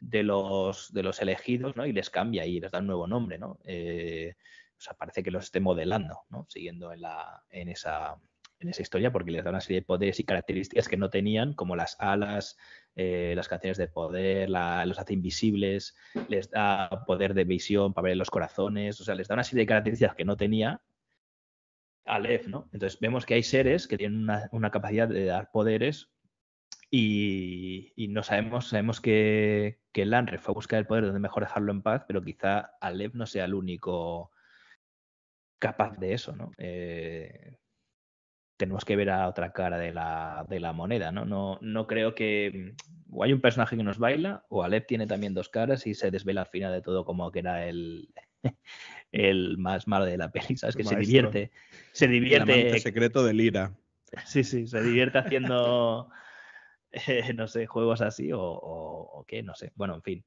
Speaker 2: de los de los elegidos, ¿no? Y les cambia y les da un nuevo nombre, ¿no? Eh, o sea, parece que los esté modelando, ¿no? Siguiendo en la, en esa, en esa historia, porque les da una serie de poderes y características que no tenían, como las alas, eh, las canciones de poder, los hace invisibles, les da poder de visión para ver los corazones, o sea, les da una serie de características que no tenía, Aleph, ¿no? Entonces vemos que hay seres que tienen una, capacidad de dar poderes y, no sabemos, sabemos que, que Lanre fue a buscar el poder donde mejor dejarlo en paz, pero quizá Aleph no sea el único capaz de eso, ¿no? Eh, tenemos que ver a otra cara de la, moneda, ¿no? ¿no? No creo que mm, o hay un personaje que nos baila o Aleph tiene también dos caras y se desvela al final de todo como que era el, el más malo de la peli, ¿sabes? que se divierte,
Speaker 1: se divierte. El secreto de Lira Sí, sí,
Speaker 2: se divierte haciendo, eh, no sé, juegos así o, qué, no sé. Bueno, en fin.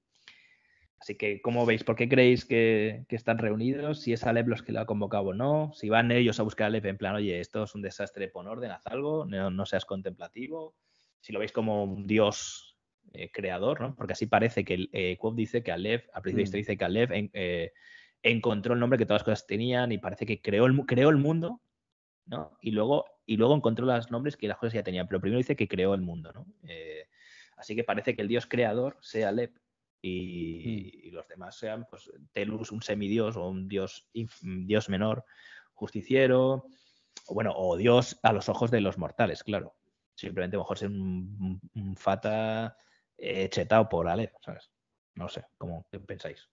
Speaker 2: Así que, ¿cómo veis? ¿Por qué creéis que, están reunidos? Si es Alep los que lo ha convocado o no. Si van ellos a buscar a Aleph en plan, oye, esto es un desastre, pon orden, haz algo, no, seas contemplativo. Si lo veis como un dios eh, creador, ¿no? Porque así parece que el eh, dice que Aleph, al principio mm. dice que Aleph encontró el nombre que todas las cosas tenían y parece que creó el, creó el mundo, ¿no? Y luego, y luego encontró los nombres que las cosas ya tenían, pero primero dice que creó el mundo, ¿no? Eh, así que parece que el dios creador sea Lep mm. y, los demás sean pues, Telus, un semidios o un dios, dios menor, justiciero, o bueno, o dios a los ojos de los mortales, claro. Simplemente mejor ser un, fata eh, por Alep, ¿sabes? No sé, ¿cómo pensáis?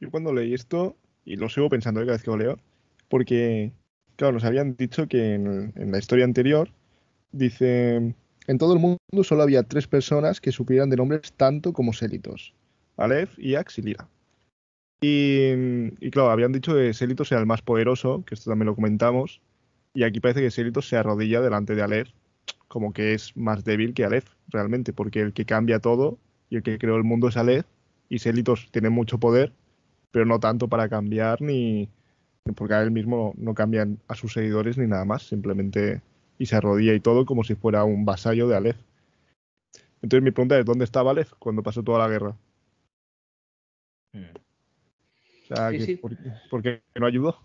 Speaker 3: yo cuando leí esto, y lo sigo pensando eh, cada vez que lo leo, porque, claro, nos habían dicho que en, la historia anterior, dice, en todo el mundo solo había tres personas que supieran de nombres tanto como Selitos, Aleph, y Axilira Y, y, claro, habían dicho que Selitos era el más poderoso, que esto también lo comentamos, y aquí parece que Selitos se arrodilla delante de Aleph, como que es más débil que Aleph, realmente, porque el que cambia todo y el que creó el mundo es Aleph, y Selitos tiene mucho poder, pero no tanto para cambiar ni, porque a él mismo no cambian a sus seguidores ni nada más, simplemente y se arrodilla y todo como si fuera un vasallo de Aleph. Entonces mi pregunta es, ¿dónde estaba Aleph cuando pasó toda
Speaker 2: la guerra? Eh. ¿por,
Speaker 1: qué, no ayudó?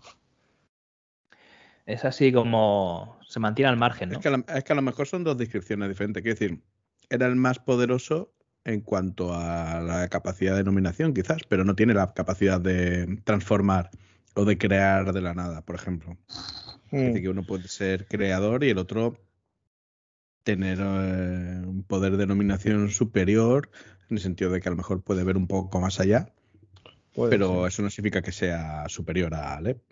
Speaker 1: Es así como se mantiene al margen. ¿no? Es, es, que a lo mejor son dos descripciones diferentes. Quiero decir, era el más poderoso en cuanto a la capacidad de nominación, quizás, pero no tiene la capacidad de transformar o de crear de la nada, por ejemplo. Hmm. que uno puede ser creador y el otro tener eh, un poder de nominación superior, en el sentido de que a lo mejor puede ver un poco más allá, pero eso no significa que sea superior a Alep.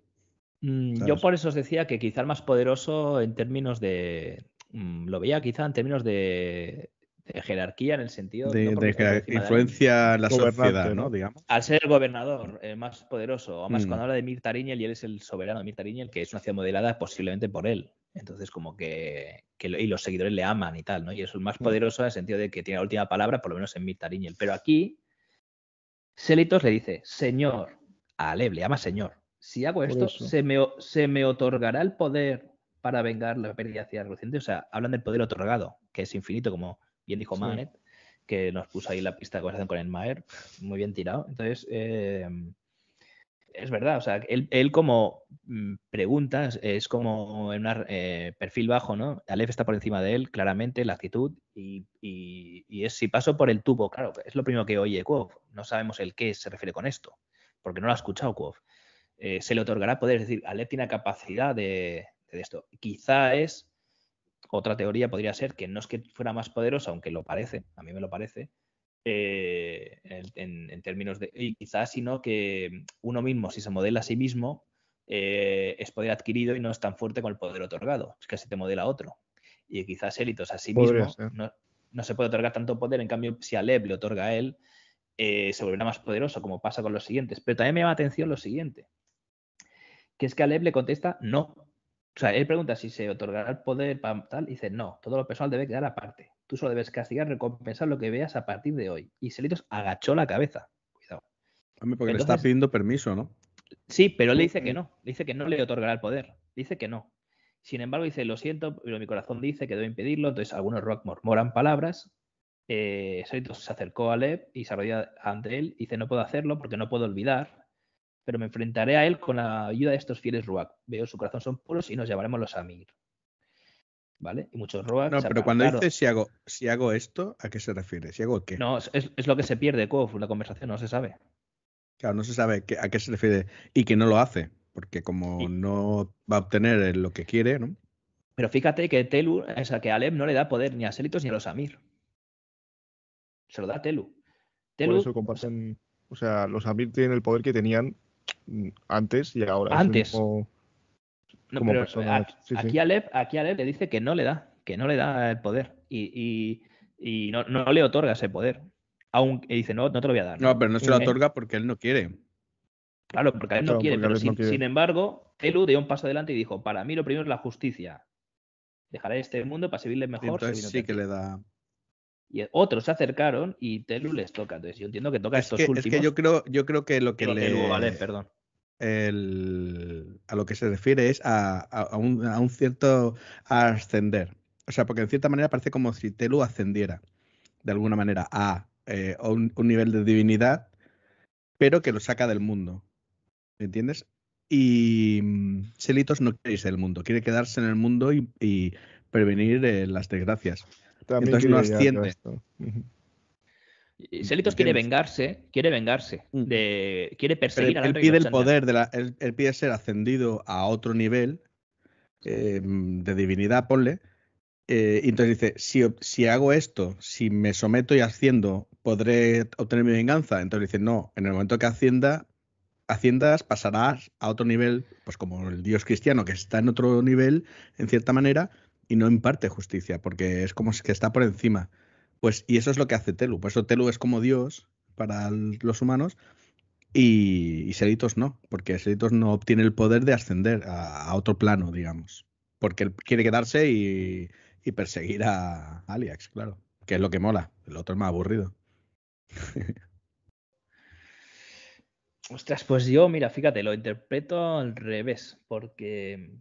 Speaker 1: Hmm, yo
Speaker 2: por eso os decía que quizá más poderoso en términos de, mm, lo veía quizá en términos de de jerarquía en el sentido de, influencia en la sociedad, ¿no? Digamos. Al ser el gobernador eh, más poderoso, además mm. cuando habla de Mirtariñel, y él es el soberano de Mirtariñel, que es una ciudad modelada posiblemente por él. Entonces, como que, y los seguidores le aman y tal, ¿no? Y es el más mm. poderoso en el sentido de que tiene la última palabra, por lo menos en Mirtariñel. Pero aquí, Selitos le dice, señor, a Aleb le llama señor. Si hago esto, se me, se me otorgará el poder para vengar la pérdida hacia el O sea, hablan del poder otorgado, que es infinito, como bien dijo Manet que nos puso ahí la pista de conversación con el mayer muy bien tirado. Entonces, eh, es verdad, o sea, él, él como mm, preguntas es como en un eh, perfil bajo, ¿no? Aleph está por encima de él, claramente, la actitud, y, y, es si paso por el tubo, claro, es lo primero que oye Kuov, no sabemos el qué se refiere con esto, porque no lo ha escuchado eh, se le otorgará poder, es decir, Aleph tiene capacidad de, de esto. Quizá es otra teoría podría ser que no es que fuera más poderoso, aunque lo parece, a mí me lo parece, eh, en, términos de, y quizás, sino que uno mismo, si se modela a sí mismo, eh, es poder adquirido y no es tan fuerte con el poder otorgado, es que se te modela otro. Y quizás élitos a sí mismo no, se puede otorgar tanto poder, en cambio, si a le otorga a él, eh, se volverá más poderoso, como pasa con los siguientes. Pero también me llama la atención lo siguiente, que es que Aleb le contesta no o sea, él pregunta si se otorgará el poder para tal, dice, no, todo lo personal debe quedar aparte. Tú solo debes castigar, recompensar lo que veas a partir de hoy. Y
Speaker 1: Selitos agachó la cabeza. Cuidado. porque le está pidiendo permiso, ¿no? Sí, pero él le dice que no.
Speaker 2: Le dice que no le otorgará el poder. Dice que no. Sin embargo, dice, lo siento, pero mi corazón dice que debo impedirlo. Entonces, algunos rock murmuran palabras. Eh, Selitos se acercó a Lev y se arrodilló ante él. Y dice, no puedo hacerlo porque no puedo olvidar pero me enfrentaré a él con la ayuda de estos fieles Ruak. Veo su corazón son puros y nos llevaremos los Amir. ¿Vale?
Speaker 1: Y muchos Ruak. No, pero cuando dice si hago, si hago esto, ¿a qué se refiere? ¿Si hago qué? No, es,
Speaker 2: lo que se pierde, Kof, la conversación, no se sabe.
Speaker 1: Claro, no se sabe a qué se refiere y que no lo hace, porque como no va a obtener lo que quiere, ¿no? Pero fíjate que Telu,
Speaker 2: o sea, que Alem no le da poder ni a Selitos ni a los Amir. Se lo da a Telu. Telu Por eso
Speaker 3: comparten, o sea, los Amir tienen el poder que tenían Mm, antes
Speaker 2: y ahora. Antes. a, eh, aquí, Alep, le dice que no le da, que no le da el poder y, y, no, no, le otorga ese poder. Aún dice, no, no te lo voy a dar. No, pero no se lo eh, otorga porque él no quiere. Claro, porque él no, quiere, pero sin, embargo, Elu dio un paso adelante y dijo, para mí lo primero es la justicia. Dejaré este mundo para servirle mejor. Entonces sí que le da y otros se acercaron y Telu les toca. Entonces yo entiendo que toca esto estos últimos. Es que yo
Speaker 1: creo, yo creo que lo que vale, perdón. a lo que se refiere es a, a, un, cierto ascender. O sea, porque en cierta manera parece como si Telu ascendiera de alguna manera a eh, un, nivel de divinidad, pero que lo saca del mundo. ¿Me entiendes? Y mm, Selitos no quiere irse del mundo, quiere quedarse en el mundo y, prevenir eh, las desgracias entonces no asciende.
Speaker 2: Selitos quiere vengarse, quiere vengarse, mm. quiere perseguir al él, Él pide el poder,
Speaker 1: de la, él, pide ser ascendido a otro nivel em, de divinidad, ponle. Eh, entonces dice, si, hago esto, si me someto y asciendo, podré obtener mi venganza. Entonces dice, no, en el momento que ascienda, haciendas pasarás a otro nivel, pues como el dios cristiano que está en otro nivel, en cierta manera, y no imparte justicia, porque es como que está por encima. Pues, y eso es lo que hace Telu. Por eso Telu es como Dios para los humanos y, Selitos Seritos no, porque Seritos no obtiene el poder de ascender a, otro plano, digamos. Porque él quiere quedarse y, perseguir a Aliax, claro. Que es lo que mola. El otro es más aburrido. Ostras, pues yo, mira, fíjate, lo interpreto
Speaker 2: al revés, porque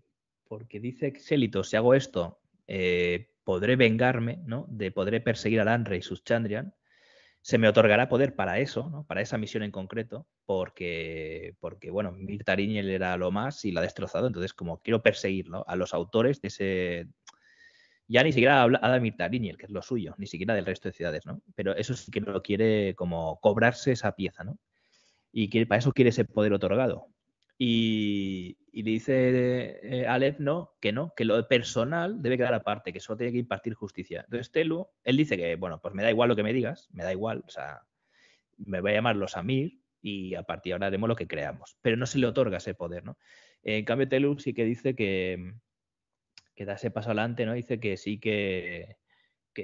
Speaker 2: porque dice Exélito, si hago esto, eh, podré vengarme, ¿no? De podré perseguir a Lanre y sus Chandrian. Se me otorgará poder para eso, ¿no? Para esa misión en concreto, porque, porque bueno, Mirtariñel era lo más y la ha destrozado, entonces como quiero perseguirlo a los autores de ese... Ya ni siquiera habla a Mirtariñel, que es lo suyo, ni siquiera del resto de ciudades, ¿no? Pero eso sí que lo quiere como cobrarse esa pieza, ¿no? Y que para eso quiere ese poder otorgado, y, dice eh, Aleph no, que no, que lo personal debe quedar aparte, que solo tiene que impartir justicia. Entonces Telu, él dice que, bueno, pues me da igual lo que me digas, me da igual, o sea, me voy a llamar los Amir y a partir de ahora haremos lo que creamos. Pero no se le otorga ese poder, ¿no? En cambio, Telu sí que dice que, que da ese paso adelante, ¿no? Dice que sí que,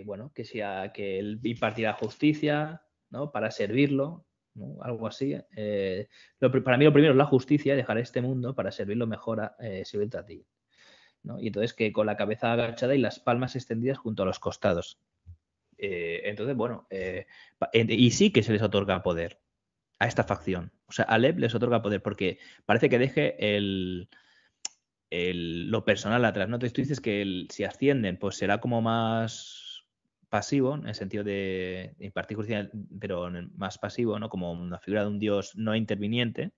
Speaker 2: bueno, que sea que él impartirá justicia, ¿no? Para servirlo, algo así. Eh, para mí lo primero es la justicia, dejar este mundo para servirlo mejor, a, a eh, ti. Y entonces que con la cabeza agachada y las palmas extendidas junto a los costados. Eh, entonces, bueno, y sí que se les otorga poder a esta facción. O sea, Alep les otorga poder porque parece que deje el, lo personal atrás. ¿no? Entonces tú dices que si ascienden, pues será como más pasivo, en el sentido de impartir justicia, pero más pasivo, ¿no? Como una figura de un dios no interviniente.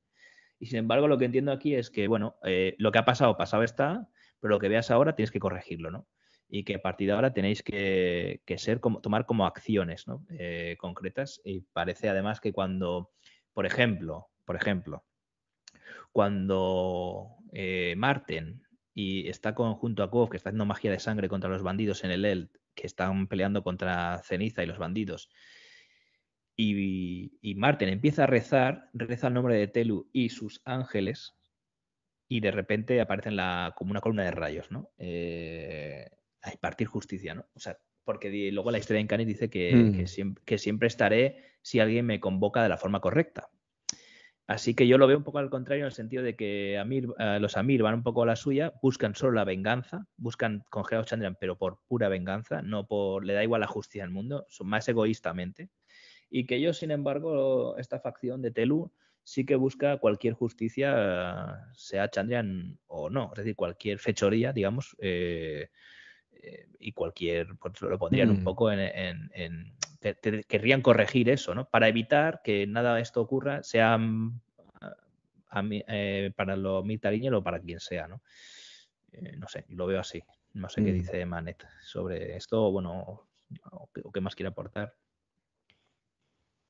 Speaker 2: Y sin embargo, lo que entiendo aquí es que, bueno, eh, lo que ha pasado, pasado está, pero lo que veas ahora tienes que corregirlo, ¿no? Y que a partir de ahora tenéis que, ser como, tomar como acciones eh, concretas. Y parece además que cuando, por ejemplo, por ejemplo, cuando eh, Marten y está conjunto junto a Kov, que está haciendo magia de sangre contra los bandidos en el ELT, que están peleando contra Ceniza y los bandidos. Y, y Marten empieza a rezar, reza el nombre de Telu y sus ángeles, y de repente aparece la, como una columna de rayos, ¿no? Eh, a impartir justicia, ¿no? O sea, porque luego la historia de Incanis dice mm. que siempre estaré si alguien me convoca de la forma correcta. Así que yo lo veo un poco al contrario en el sentido de que los Amir van un poco a la suya, buscan solo la venganza, buscan con a pero por pura venganza, no por le da igual la justicia al mundo, son más egoístamente. Y que ellos, sin embargo, esta facción de Telu sí que busca cualquier justicia, sea Chandrian o no, es decir, cualquier fechoría, digamos, eh, eh, y cualquier, pues lo pondrían un mm. poco en querrían corregir eso, ¿no? Para evitar que nada de esto ocurra, sea mm, a lo eh, para los o para quien sea, ¿no? Eh, no sé, lo veo así. No sé qué mm. dice Manet sobre esto, bueno, o, qué más quiere aportar.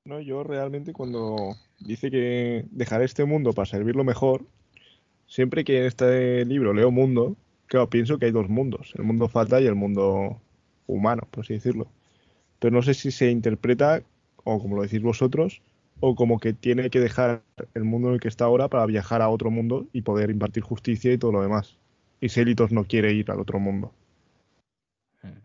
Speaker 3: No, yo realmente cuando dice que dejaré este mundo para servirlo mejor, siempre que en este libro leo mundo, claro, pienso que hay dos mundos, el mundo fatal y el mundo humano, por así decirlo. Pero no sé si se interpreta, o como lo decís vosotros, o como que tiene que dejar el mundo en el que está ahora para viajar a otro mundo y poder impartir justicia y todo lo demás. Y Selitos no quiere ir al otro mundo. Hmm.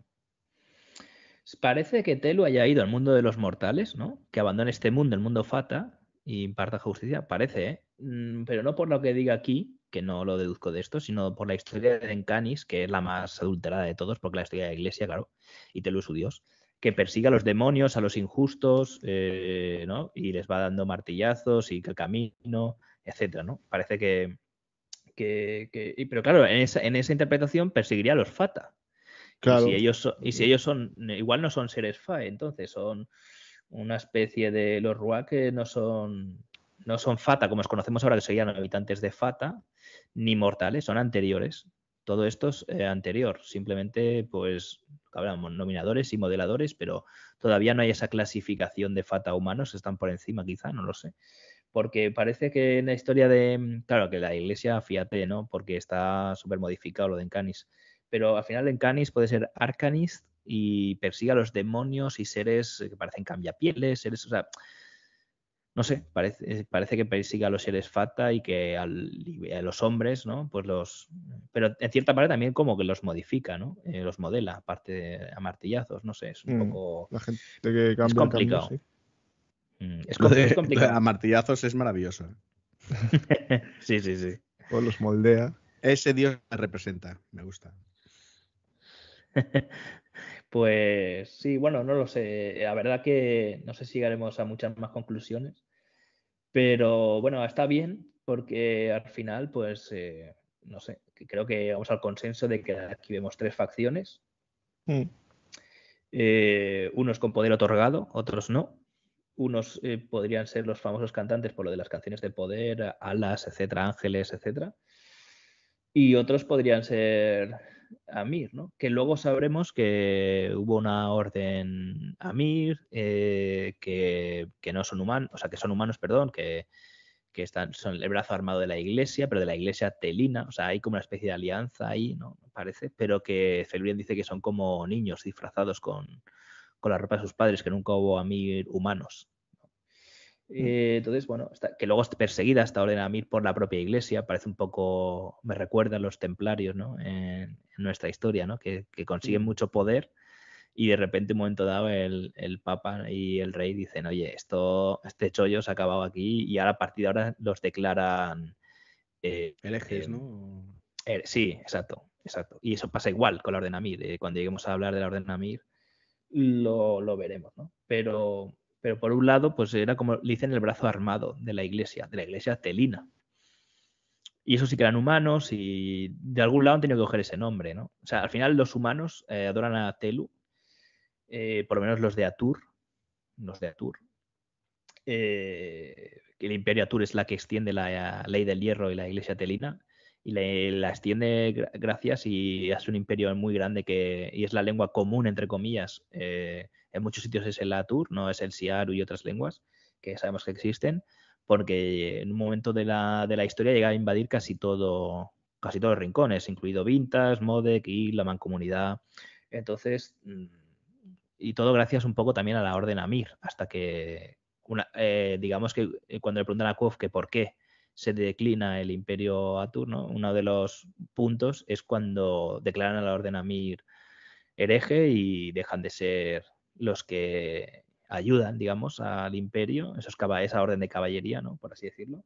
Speaker 2: Parece que Telu haya ido al mundo de los mortales, ¿no? Que abandone este mundo, el mundo Fata, y imparta justicia. Parece, ¿eh? Hmm, pero no por lo que diga aquí, que no lo deduzco de esto, sino por la historia de Encanis, que es la más adulterada de todos, porque la historia de la iglesia, claro, y Telu es su dios que persiga a los demonios, a los injustos, eh, ¿no? Y les va dando martillazos y que camino, etcétera, ¿no? Parece que, pero claro, en esa, interpretación perseguiría a los Fata. Claro. Y si ellos son, y si ellos son igual no son seres Fae, entonces son una especie de los Rua que no son no son Fata como los conocemos ahora que serían habitantes de Fata ni mortales, son anteriores. Todo esto es eh, anterior, simplemente pues hablamos, nominadores y modeladores, pero todavía no hay esa clasificación de FATA humanos, están por encima quizá, no lo sé. Porque parece que en la historia de, mm, claro, que la iglesia, fíjate, ¿no? Porque está súper modificado lo de Encanis, pero al final Encanis puede ser Arcanist y persigue a los demonios y seres eh, que parecen cambiapieles, seres, o sea, no sé, parece, eh, parece que persigue a los seres fata y que a los hombres, ¿no? Pues los. Pero en cierta parte también como que los modifica, ¿no? Eh, los modela, aparte de, a martillazos, no sé, es un mm, poco. La gente
Speaker 1: mm, es complicado. es, complicado. A martillazos es maravilloso. sí, sí, sí. O los moldea. Ese dios la representa, me gusta.
Speaker 2: pues sí, bueno, no lo sé. La verdad que no sé si llegaremos a muchas más conclusiones pero bueno, está bien porque al final, pues, eh, no sé, creo que vamos al consenso de que aquí vemos tres facciones. Mm. Eh, unos con poder otorgado, otros no. Unos eh, podrían ser los famosos cantantes por lo de las canciones de poder, alas, etcétera, ángeles, etcétera. Y otros podrían ser Amir, ¿no? Que luego sabremos que hubo una orden Amir, eh, que, no son humanos, o sea, que son humanos, perdón, que, que están, son el brazo armado de la iglesia, pero de la iglesia telina, o sea, hay como una especie de alianza ahí, ¿no? Parece, pero que Felbrien dice que son como niños disfrazados con, con la ropa de sus padres, que nunca hubo Amir humanos. Mm. Eh, entonces, bueno, que luego es perseguida hasta Amir por la propia iglesia, parece un poco, me recuerda a los templarios, ¿no? En, nuestra historia, ¿no? Que, consiguen mm. mucho poder y de repente un momento dado el, Papa y el Rey dicen, oye, esto, este chollo se ha acabado aquí y ahora a partir de ahora los declaran... Eh, eh ¿no? sí, exacto, exacto. Y eso pasa igual con la Orden Amir. Eh, cuando lleguemos a hablar de la Orden lo, lo veremos, ¿no? Pero pero por un lado, pues era como le dicen el brazo armado de la iglesia, de la iglesia telina. Y eso sí que eran humanos y de algún lado han tenido que coger ese nombre, ¿no? O sea, al final los humanos eh, adoran a Telu, eh, por lo menos los de Atur, los de Atur. Eh, el imperio Atur es la que extiende la, ley del hierro y la iglesia telina y la extiende gracias y hace un imperio muy grande que, y es la lengua común, entre comillas, en muchos sitios es el ATUR, no es el SIARU y otras lenguas que sabemos que existen, porque en un momento de la, historia llega a invadir casi todo casi todos los rincones, incluido Vintas, Modec y la mancomunidad. Entonces, mm, y todo gracias un poco también a la orden Amir, hasta que, una, eh, digamos que eh, cuando le preguntan a Kov que por qué se declina el imperio Atur, ¿no? uno de los puntos es cuando declaran a la orden Amir hereje y dejan de ser los que ayudan, digamos, al imperio, esos, esa orden de caballería, ¿no? Por así decirlo.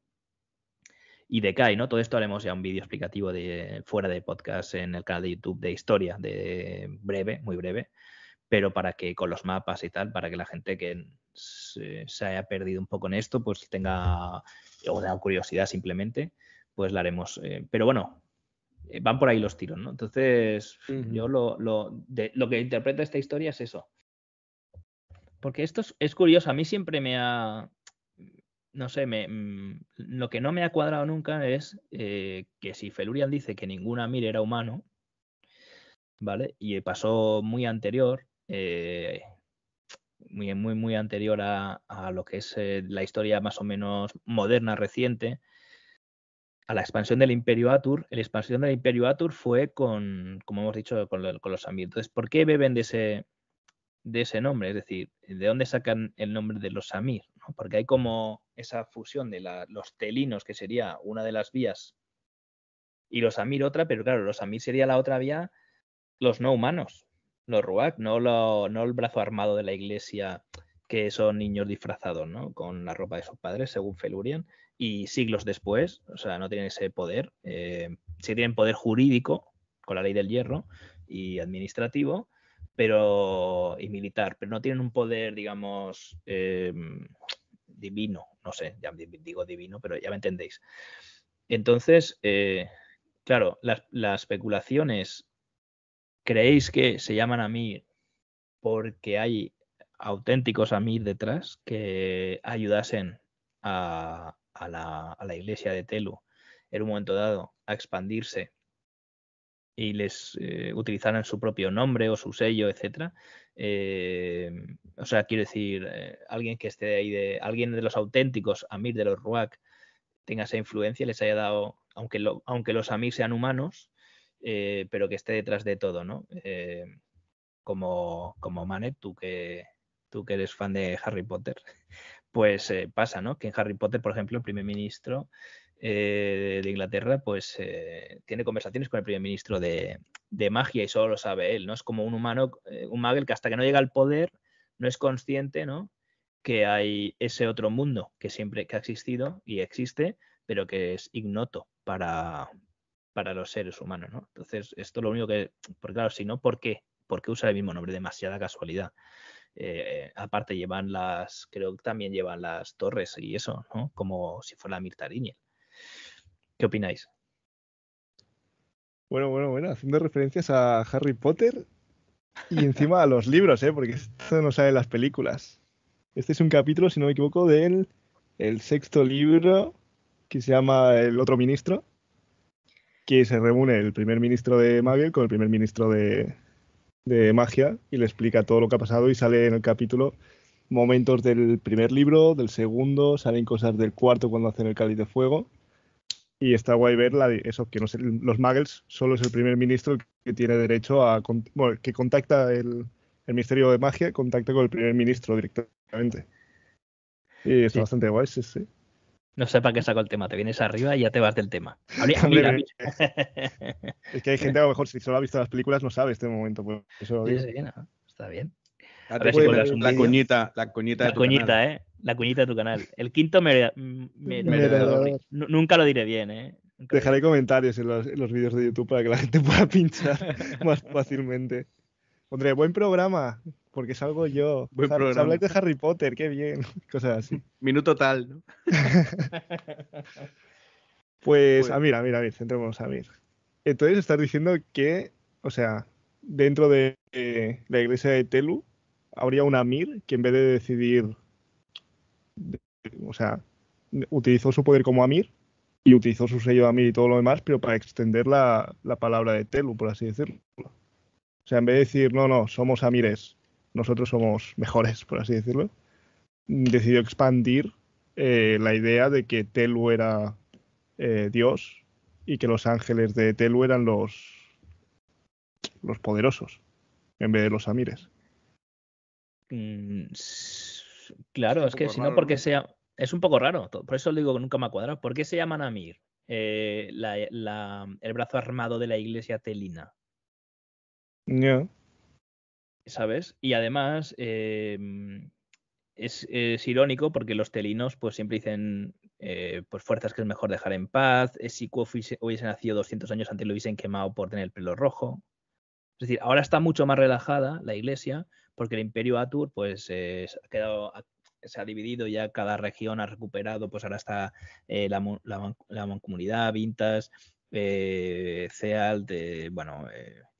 Speaker 2: Y decae, ¿no? Todo esto haremos ya un vídeo explicativo de fuera de podcast en el canal de YouTube de historia, de breve, muy breve, pero para que con los mapas y tal, para que la gente que se, haya perdido un poco en esto, pues tenga curiosidad simplemente, pues la haremos. Eh, pero bueno, eh, van por ahí los tiros, ¿no? Entonces, yo lo, lo, de, lo que interpreta esta historia es eso porque esto es, curioso, a mí siempre me ha, no sé, me, mm, lo que no me ha cuadrado nunca es eh, que si Felurian dice que ningún Amir era humano, ¿vale? Y pasó muy anterior, eh, muy, muy, muy anterior a, lo que es eh, la historia más o menos moderna, reciente, a la expansión del Imperio Atur. La expansión del Imperio Atur fue con, como hemos dicho, con, los Amir. Entonces, ¿por qué beben de ese, de ese nombre, es decir, de dónde sacan el nombre de los Samir, porque hay como esa fusión de los telinos, que sería una de las vías, y los Samir otra, pero claro, los Samir sería la otra vía, los no humanos, los Ruach, no, lo, no el brazo armado de la iglesia, que son niños disfrazados, ¿no? Con la ropa de sus padres, según Felurian, y siglos después, o sea, no tienen ese poder, eh, sí tienen poder jurídico, con la ley del hierro, y administrativo, pero y militar, pero no tienen un poder, digamos, em, divino, no sé, ya digo divino, pero ya me entendéis. Entonces, eh, claro, las, especulaciones, ¿creéis que se llaman a mí porque hay auténticos a mí detrás que ayudasen a, la, a la iglesia de Telu en un momento dado a expandirse y les eh, utilizaran su propio nombre o su sello, etcétera. Eh, o sea, quiero decir, eh, alguien que esté ahí de, alguien de los auténticos, Amir de los Ruak, tenga esa influencia, les haya dado, aunque, aunque los Amir sean humanos, pero que esté detrás de todo, ¿no? como, como Manet, tú que, tú que eres fan de Harry Potter, pues pasa, ¿no? Que en Harry Potter, por ejemplo, el primer ministro eh, de Inglaterra, pues eh, tiene conversaciones con el primer ministro de, magia y solo lo sabe él, ¿no? Es como un humano, eh, un Magel que hasta que no llega al poder no es consciente, ¿no? Que hay ese otro mundo que siempre que ha existido y existe, pero que es ignoto para, para los seres humanos, ¿no? Entonces, esto es lo único que, porque claro, si no, ¿por qué? ¿Por qué usa el mismo nombre? Demasiada casualidad. aparte llevan las, creo que también llevan las torres y eso, ¿no? Como si fuera la mirtariña ¿Qué opináis?
Speaker 3: Bueno, bueno, bueno, haciendo referencias a Harry Potter y encima a los libros, ¿eh? porque esto no sale en las películas. Este es un capítulo, si no me equivoco, del el sexto libro que se llama El otro ministro, que se reúne el primer ministro de Magia con el primer ministro de, de magia y le explica todo lo que ha pasado y sale en el capítulo momentos del primer libro, del segundo, salen cosas del cuarto cuando hacen el cáliz de fuego y está guay ver eso, que los Muggles solo es el primer ministro que tiene derecho a, bueno, que contacta el, Ministerio de Magia, contacta con el primer ministro directamente. Y es bastante guay, sí, sí.
Speaker 2: No sé para qué saco el tema, te vienes arriba y ya te vas del tema. Eh,
Speaker 3: es que hay gente a lo mejor si solo ha visto las películas no sabe este momento. Pues, Sí, sí,
Speaker 1: está bien. Ah, la coñita la cuñita de tu canal. eh. La
Speaker 2: cuñita de tu canal. El quinto me Nunca lo diré bien, ¿eh? Dejaré
Speaker 3: comentarios en los, vídeos de YouTube para que la gente pueda pinchar
Speaker 2: más fácilmente.
Speaker 3: Pondré buen programa, porque salgo yo. Buen habláis de Harry Potter, qué bien. Cosas así.
Speaker 1: Minuto tal,
Speaker 3: pues, pues, a mira, mira, a ver, centrémonos a ver. Entonces estás diciendo que, o sea, dentro de eh, la iglesia de Telu habría un Amir que en vez de decidir, o sea, utilizó su poder como Amir y utilizó su sello de Amir y todo lo demás, pero para extender la, palabra de Telu, por así decirlo. O sea, en vez de decir, no, no, somos Amires, nosotros somos mejores, por así decirlo, decidió expandir eh, la idea de que Telu era eh, Dios y que los ángeles de Telu eran los, los poderosos, en vez de los Amires. Mm,
Speaker 2: claro, es, que si no, porque sea. Es un poco raro, por eso digo que nunca me ha cuadrado. ¿Por qué se llama Namir? Eh, el brazo armado de la iglesia telina. No. ¿Sabes? Y además em, es, irónico porque los telinos pues siempre dicen eh, pues fuerzas que es mejor dejar en paz, eh, si hubiese, hubiese nacido 200 años antes lo hubiesen quemado por tener el pelo rojo. Es decir, ahora está mucho más relajada la iglesia porque el Imperio Atur pues eh, se ha dividido ya, cada región ha recuperado, pues ahora está eh, la, la, mancomunidad, Vintas, eh, Cealt, bueno,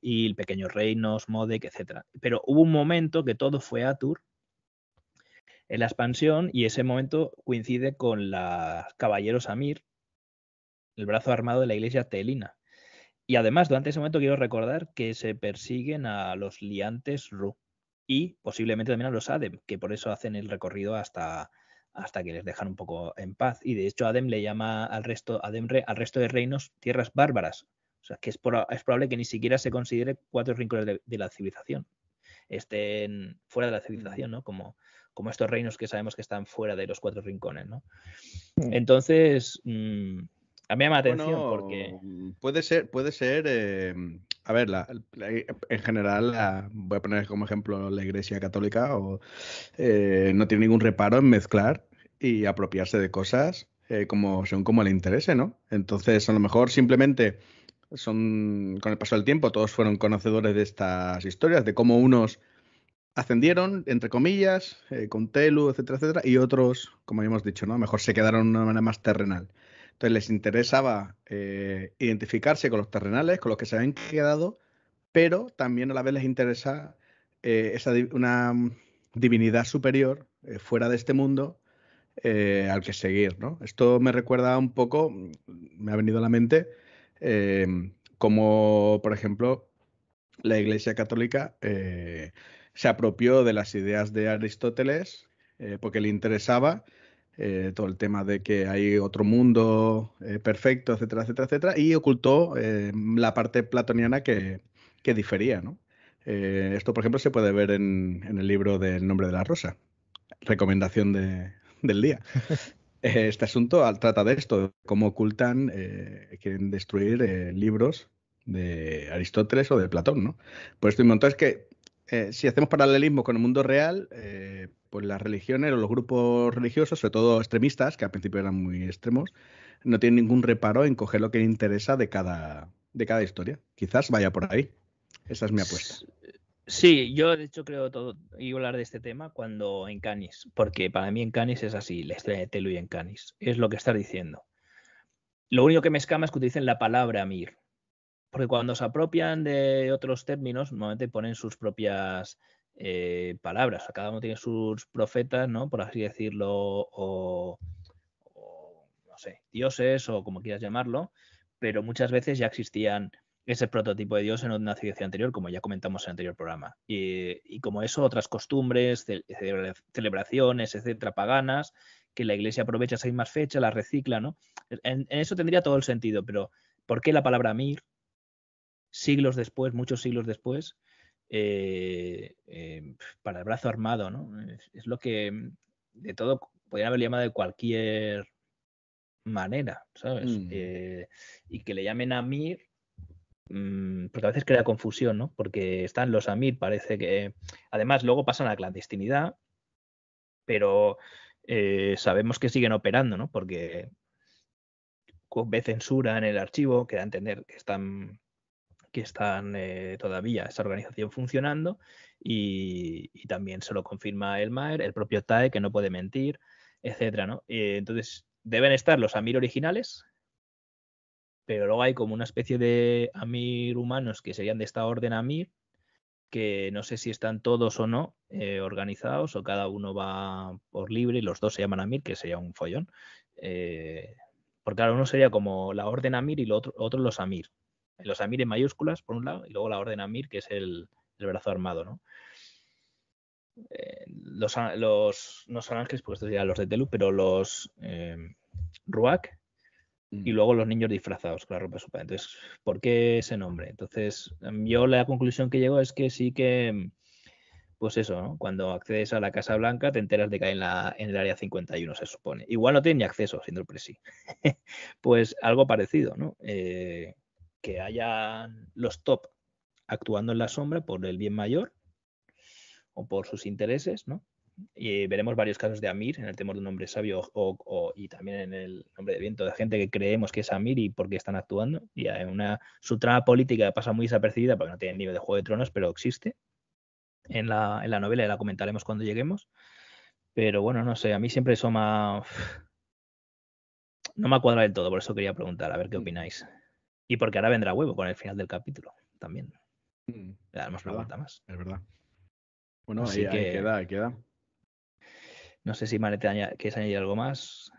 Speaker 2: y eh, Pequeños Reinos, Modec, etcétera. Pero hubo un momento que todo fue Atur en la expansión y ese momento coincide con los Caballeros Amir, el brazo armado de la iglesia Telina. Y además, durante ese momento quiero recordar que se persiguen a los liantes Ru y posiblemente también a los ADEM, que por eso hacen el recorrido hasta, hasta que les dejan un poco en paz. Y de hecho ADEM le llama al resto, al resto de reinos tierras bárbaras. O sea, que es, probable que ni siquiera se considere cuatro rincones de, la civilización. Estén fuera de la civilización, ¿no? Como, como estos reinos que sabemos que están fuera de
Speaker 1: los cuatro rincones, ¿no?
Speaker 2: Mm. Entonces,
Speaker 1: mm, a mí me llama la atención porque... Mm, puede ser, puede ser em, a ver, eh, en general, voy a poner como ejemplo la Iglesia Católica, o, eh, no tiene ningún reparo en mezclar y apropiarse de cosas eh, como, según como le interese, ¿no? Entonces, a lo mejor simplemente son, con el paso del tiempo, todos fueron conocedores de estas historias, de cómo unos ascendieron, entre comillas, con Telu, etcétera, etcétera, y otros, como hemos dicho, ¿no? Mejor se quedaron de una manera más terrenal. Entonces les interesaba eh, identificarse con los terrenales, con los que se habían quedado, pero también a la vez les interesa eh, esa una mm, divinidad superior eh, fuera de este mundo al que seguir. Esto me recuerda un poco, mm, me ha venido a la mente, como por ejemplo la Iglesia Católica se apropió de las ideas de Aristóteles porque le interesaba eh, todo el tema de que hay otro mundo eh, perfecto, etcétera, etcétera, etcétera, y ocultó eh, la parte platoniana que, que difería. esto, por ejemplo, se puede ver en, el libro del nombre de la rosa, recomendación del día. Este asunto trata de esto, cómo ocultan, quieren destruir libros de Aristóteles o de Platón, ¿no? Por esto es que eh, si hacemos paralelismo con el mundo real, eh, pues las religiones o los grupos religiosos, sobre todo extremistas, que al principio eran muy extremos, no tienen ningún reparo en coger lo que les interesa de cada, de cada historia. Quizás vaya por ahí. Esa es mi apuesta.
Speaker 2: Sí, yo de hecho creo todo, iba hablar de este tema cuando en Canis, porque para mí en Canis es así, la estrella de Telu y en Canis, es lo que estás diciendo. Lo único que me escama es que utilicen la palabra Mir, porque cuando se apropian de otros términos, normalmente ponen sus propias eh, palabras. cada uno tiene sus profetas, ¿no? Por así decirlo, o, no sé, dioses, o como quieras llamarlo, pero muchas veces ya existían ese prototipo de dios en una civilización anterior, como ya comentamos en el anterior programa. Y, como eso, otras costumbres, celebraciones, etcétera, paganas, que la iglesia aprovecha esa más fecha, las recicla, ¿no? En, en eso tendría todo el sentido, pero ¿por qué la palabra mir? siglos después, muchos siglos después, eh, eh, para el brazo armado, ¿no? Es, lo que de todo podrían haber llamado de cualquier manera, ¿sabes? Mm. Eh, y que le llamen Amir, mm, porque a veces crea confusión, ¿no? Porque están los Amir, parece que. Además, luego pasan a la clandestinidad, pero sabemos que siguen operando, ¿no? Porque ve censura en el archivo, que a entender que están que están eh, todavía esa organización funcionando y, también se lo confirma el Maer, el propio TAE que no puede mentir, etcétera, ¿no? Eh, entonces deben estar los Amir originales, pero luego hay como una especie de Amir humanos que serían de esta orden Amir que no sé si están todos o no eh, organizados o cada uno va por libre y los dos se llaman Amir, que sería un follón. porque claro, uno sería como la orden Amir y el otro, otro los Amir los Amir en mayúsculas, por un lado, y luego la orden Amir, que es el, el brazo armado, ¿no? Eh, los, los, no son ángeles, porque estos serían los de Telu, pero los em, Ruac. Ruak y mm. luego los niños disfrazados con la ropa Entonces, ¿por qué ese nombre? Entonces, em, yo la conclusión que llego es que sí que, em, pues eso, ¿no? cuando accedes a la Casa Blanca te enteras de que hay en, la, en el área 51, se supone. Igual no tiene ni acceso, siendo el presi. pues algo parecido, ¿no? Eh, que hayan los top actuando en la sombra por el bien mayor o por sus intereses, ¿no? Y veremos varios casos de Amir en el temor de un hombre sabio o, y también en el nombre de viento de gente que creemos que es Amir y por qué están actuando. Y una, su trama política pasa muy desapercibida porque no tiene nivel de Juego de Tronos, pero existe en la, en la novela y la comentaremos cuando lleguemos. Pero bueno, no sé, a mí siempre eso No me cuadra del todo, por eso quería preguntar, a ver qué mm. opináis. Y porque ahora vendrá huevo con el final del capítulo también. Le daremos una vuelta
Speaker 1: más. Es verdad.
Speaker 2: Bueno, Así ahí, queda, queda. No sé si Manete quieres añadir algo más.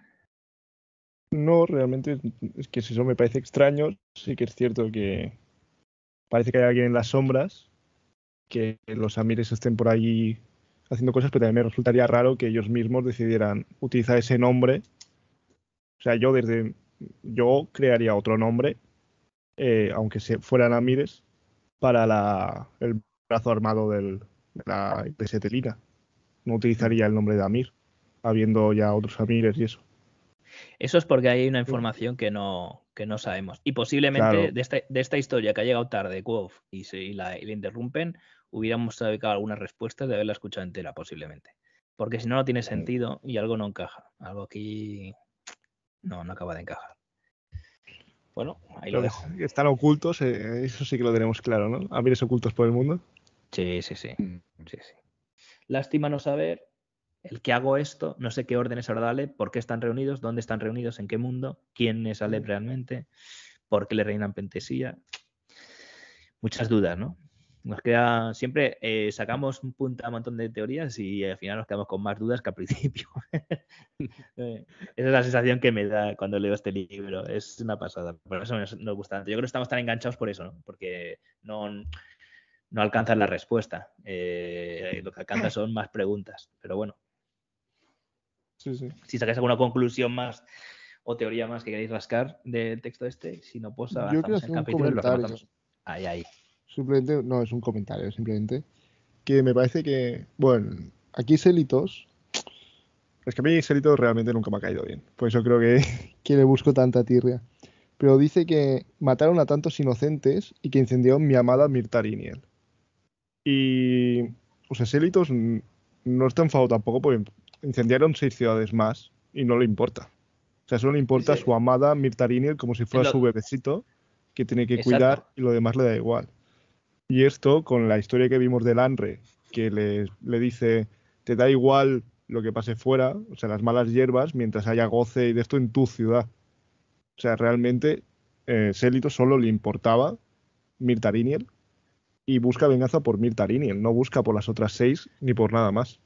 Speaker 3: No, realmente es que eso me parece extraño. Sí que es cierto que parece que hay alguien en las sombras, que los amires estén por ahí haciendo cosas, pero también me resultaría raro que ellos mismos decidieran utilizar ese nombre. O sea, yo desde yo crearía otro nombre eh, aunque aunque fueran amires, para el brazo armado de la iglesia No utilizaría el nombre de Amir, habiendo ya otros amires y eso.
Speaker 2: Eso es porque hay una información que no, que no sabemos. Y posiblemente de, esta, de, esta, historia que ha llegado tarde, y, si la, y interrumpen, hubiéramos sabido algunas respuestas de haberla escuchado entera, posiblemente. Porque si no, no tiene mm. sentido y algo no encaja. Algo aquí no, no acaba de encajar. Bueno, ahí lo dejo.
Speaker 3: Están ocultos, eh, eso sí que lo tenemos claro, ¿no? Aviones ocultos por el mundo.
Speaker 2: Sí, sí, sí. Mm. Lástima no saber el que hago esto, no sé qué órdenes ahora dale, por qué están reunidos, dónde están reunidos, en qué mundo, quién es Alep realmente, por qué le reinan Pentesía. Muchas dudas, ¿no? Nos queda siempre, eh, sacamos un punta un montón de teorías y al final nos quedamos con más dudas que al principio. Eh, esa es la sensación que me da cuando leo este libro. Es una pasada. Por eso nos, gusta tanto. Yo creo que estamos tan enganchados por eso, ¿no? Porque no, alcanzan la respuesta. Eh, lo que alcanza son más preguntas. Pero bueno. Si sacáis alguna conclusión más o teoría más que queréis rascar del texto este, si no, pues avanzamos en capítulo Ahí, ahí
Speaker 3: simplemente, no es un comentario, simplemente, que me parece que, bueno, aquí Celitos, es que a mí Celitos realmente nunca me ha caído bien, por eso creo que, le busco tanta tirria. Pero dice que mataron a tantos inocentes y que incendió mi amada Mirtar Y, o sea, Celitos no está enfadado tampoco porque incendiaron seis ciudades más y no le importa. O sea, solo le importa su amada Mirtariniel como si fuera su bebecito que tiene que cuidar y lo demás le da igual. Y esto con la historia que vimos de Lanre, que le, dice, te da igual lo que pase fuera, o sea, las malas hierbas, mientras haya goce y de esto en tu ciudad. O sea, realmente eh, Sélito solo le importaba Mirtariniel y busca venganza por Mirtariniel, no busca por las otras seis ni por nada más.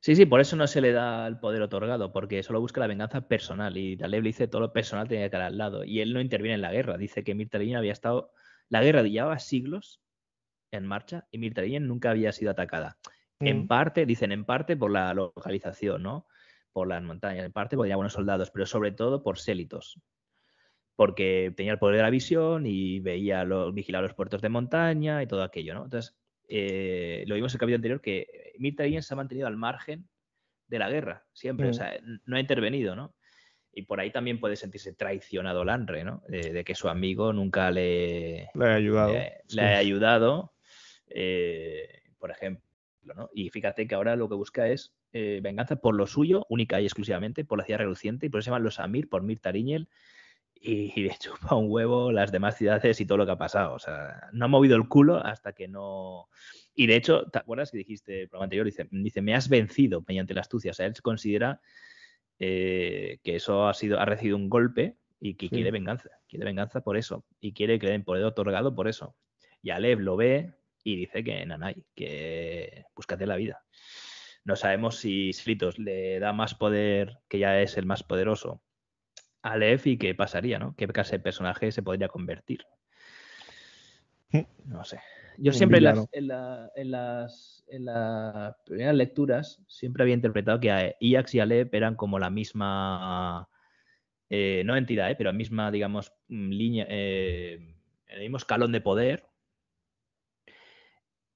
Speaker 2: Sí, sí, por eso no se le da el poder otorgado, porque solo busca la venganza personal y Daleb le dice todo lo personal tenía que estar al lado y él no interviene en la guerra, dice que Mirtariniel había estado la guerra llevaba siglos en marcha y Mirtarien nunca había sido atacada. En mm. parte, dicen en parte por la localización, ¿no? Por las montañas, en parte por buenos soldados, pero sobre todo por sélitos. Porque tenía el poder de la visión y veía los, vigilaba los puertos de montaña y todo aquello, ¿no? Entonces, eh, lo vimos en el capítulo anterior que Mirtarien se ha mantenido al margen de la guerra, siempre, o mm. sea, no ha intervenido, ¿no? y por ahí también puede sentirse traicionado Lanre, ¿no? De, que su amigo nunca le,
Speaker 3: le ha ayudado. Le, ha
Speaker 2: ayudado, eh, por ejemplo, ¿no? Y fíjate que ahora lo que busca es eh, venganza por lo suyo, única y exclusivamente, por la ciudad reluciente, y por eso se llaman los Amir, por Mir Tariñel, y, de le chupa un huevo las demás ciudades y todo lo que ha pasado. O sea, no ha movido el culo hasta que no. Y de hecho, ¿te acuerdas que dijiste el programa anterior? Dice, dice me has vencido mediante la astucia. O sea, él considera eh, que eso ha, sido, ha recibido un golpe y que quiere venganza, quiere venganza por eso y quiere que le den poder otorgado por eso. Y Alev lo ve y dice que Nanay, que búscate la vida. No sabemos si Slitos le da más poder, que ya es el más poderoso, a Aleph y qué pasaría, ¿no? ¿Qué clase de personaje se podría convertir? Mm. No sé. Yo siempre en las, primeras lecturas siempre había interpretado que IAX y Alep eran como la misma, eh, no entidad, eh, pero la misma, digamos, mm, línea, eh, el mismo escalón de poder.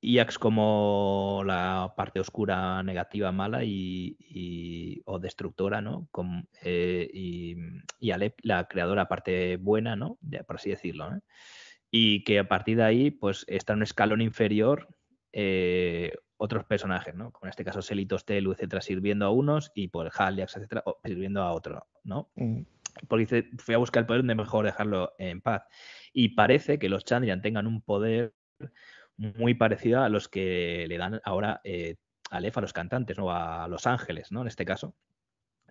Speaker 2: IAX como la parte oscura, negativa, mala y, o destructora, ¿no? y, Alep la creadora, parte buena, ¿no? por así decirlo, ¿no? y que a partir de ahí pues está en un escalón inferior eh, otros personajes, ¿no? Como en este caso Selitos, Telu, etcétera, sirviendo a unos y por Haliax, etcétera, sirviendo a otro, ¿no? Mm. Porque dice, fui a buscar el poder donde mejor dejarlo en paz. Y parece que los Chandrian tengan un poder muy parecido a los que le dan ahora eh, a Aleph a los cantantes, ¿no? A Los Ángeles, ¿no? En este caso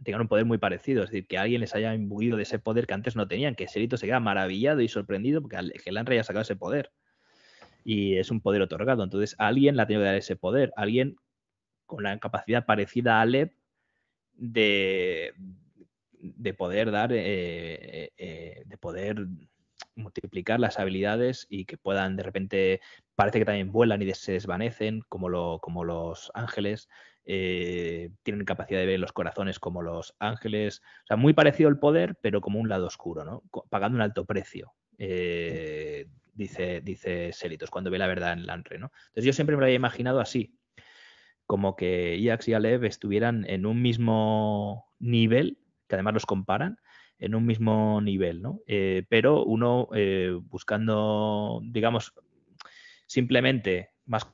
Speaker 2: tengan un poder muy parecido, es decir, que alguien les haya imbuido de ese poder que antes no tenían, que Serito se queda maravillado y sorprendido porque que Lanra haya sacado ese poder. Y es un poder otorgado, entonces alguien le ha tenido que dar ese poder, alguien con la capacidad parecida a Alep de, poder dar, eh, eh, eh, de poder multiplicar las habilidades y que puedan de repente, parece que también vuelan y se desvanecen como, lo, como los ángeles, eh, tienen capacidad de ver los corazones como los ángeles. O sea, muy parecido al poder, pero como un lado oscuro, ¿no? Pagando un alto precio. Eh, dice, dice Selitos, cuando ve la verdad en Lanre, ¿no? Entonces yo siempre me lo había imaginado así, como que Iax y Alev estuvieran en un mismo nivel, que además los comparan, en un mismo nivel, ¿no? Eh, pero uno buscando, digamos, simplemente más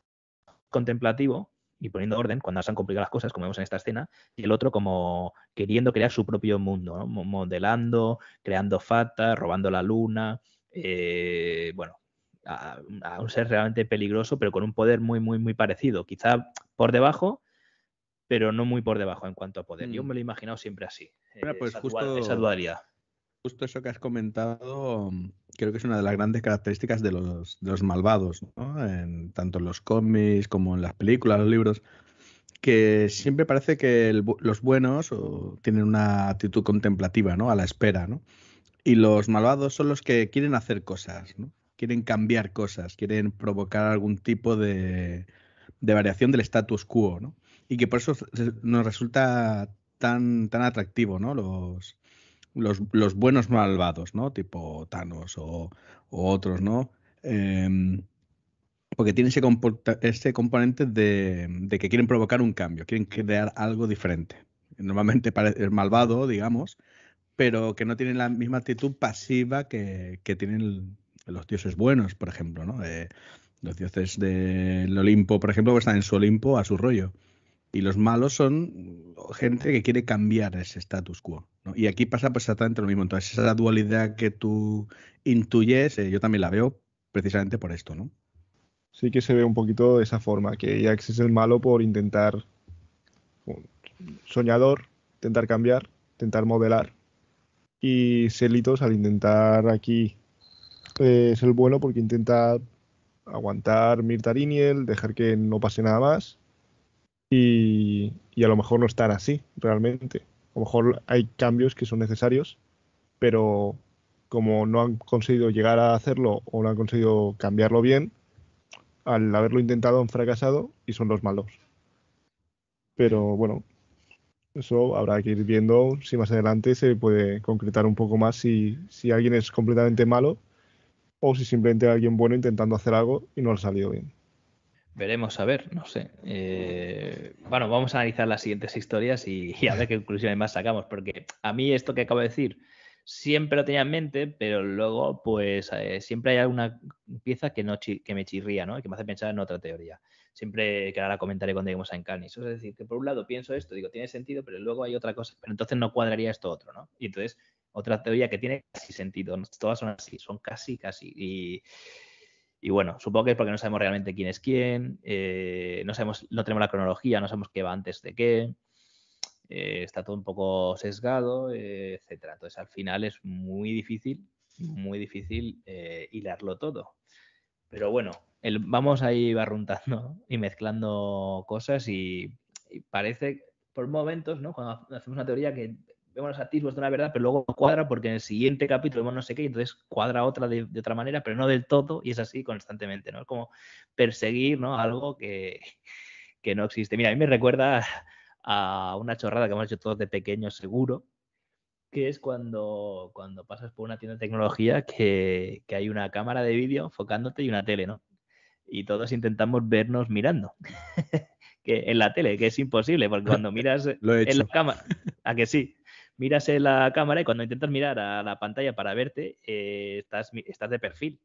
Speaker 2: contemplativo y poniendo orden cuando se han complicado las cosas, como vemos en esta escena, y el otro como queriendo crear su propio mundo, modelando, creando fatas, robando la luna, eh, bueno, a, un ser realmente peligroso, pero con un poder muy, muy, muy parecido, quizá por debajo, pero no muy por debajo en cuanto a poder. Yo mm. me lo he imaginado siempre así, eh, pues justo... esa dualidad
Speaker 1: justo eso que has comentado mm, creo que es una de las grandes características de los, malvados, ¿no? en, tanto en los cómics como en las películas, los libros, que siempre parece que los buenos tienen una actitud contemplativa, ¿no? a la espera, ¿no? y los malvados son los que quieren hacer cosas, quieren cambiar cosas, quieren provocar algún tipo de, variación del status quo, ¿no? y que por eso nos resulta tan, tan atractivo ¿no? los, los, buenos malvados, ¿no? Tipo Thanos o, otros, ¿no? Em, porque tienen ese, componente de, que quieren provocar un cambio, quieren crear algo diferente. Normalmente es malvado, digamos, pero que no tienen la misma actitud pasiva que, tienen los dioses buenos, por ejemplo, ¿no? Eh, los dioses del Olimpo, por ejemplo, están en su Olimpo a su rollo. Y los malos son gente que quiere cambiar ese status quo. Y aquí pasa pues exactamente lo mismo. Entonces, esa dualidad que tú intuyes, eh, yo también la veo precisamente por esto, ¿no? Sí que se ve un poquito de esa
Speaker 3: forma, que Jax es el malo por intentar soñador, intentar cambiar, intentar modelar. Y Celitos al intentar aquí es eh, el bueno porque intenta aguantar Mirtariniel, dejar que no pase nada más. Y, y a lo mejor no estar así realmente a lo mejor hay cambios que son necesarios, pero como no han conseguido llegar a hacerlo o no han conseguido cambiarlo bien, al haberlo intentado han fracasado y son los malos. Pero bueno, eso habrá que ir viendo si más adelante se puede concretar un poco más si, si alguien es completamente malo o si simplemente alguien bueno intentando hacer algo y no ha salido bien.
Speaker 2: Veremos, a ver, no sé. Eh, bueno, vamos a analizar las siguientes historias y, a ver qué conclusiones más sacamos, porque a mí esto que acabo de decir siempre lo tenía en mente, pero luego pues eh, siempre hay alguna pieza que, no que me chirría, ¿no? que me hace pensar en otra teoría. Siempre que ahora comentaré cuando lleguemos a Encarnis. Es decir, que por un lado pienso esto, digo, tiene sentido, pero luego hay otra cosa, pero entonces no cuadraría esto otro, ¿no? Y entonces otra teoría que tiene casi sentido, todas son así, son casi, casi. Y y bueno, supongo que es porque no sabemos realmente quién es quién, eh, no, sabemos, no tenemos la cronología, no sabemos qué va antes de qué, eh, está todo un poco sesgado, eh, etcétera. Entonces, al final es muy difícil, muy difícil hilarlo todo. Pero bueno, vamos ahí barruntando y mezclando cosas y, y parece por momentos, ¿no? Cuando hacemos una teoría que vemos los atisbos de una verdad, pero luego cuadra porque en el siguiente capítulo vemos no sé qué, y entonces cuadra otra de, otra manera, pero no del todo, y es así constantemente, ¿no? Es como perseguir ¿no? algo que, no existe. Mira, a mí me recuerda a una chorrada que hemos hecho todos de pequeño seguro, que es cuando, cuando pasas por una tienda de tecnología que, hay una cámara de vídeo enfocándote y una tele, ¿no? Y todos intentamos vernos mirando. que en la tele, que es imposible, porque cuando miras en la cámara, a que sí, miras en la cámara y cuando intentas mirar a la pantalla para verte, eh, estás, estás de perfil.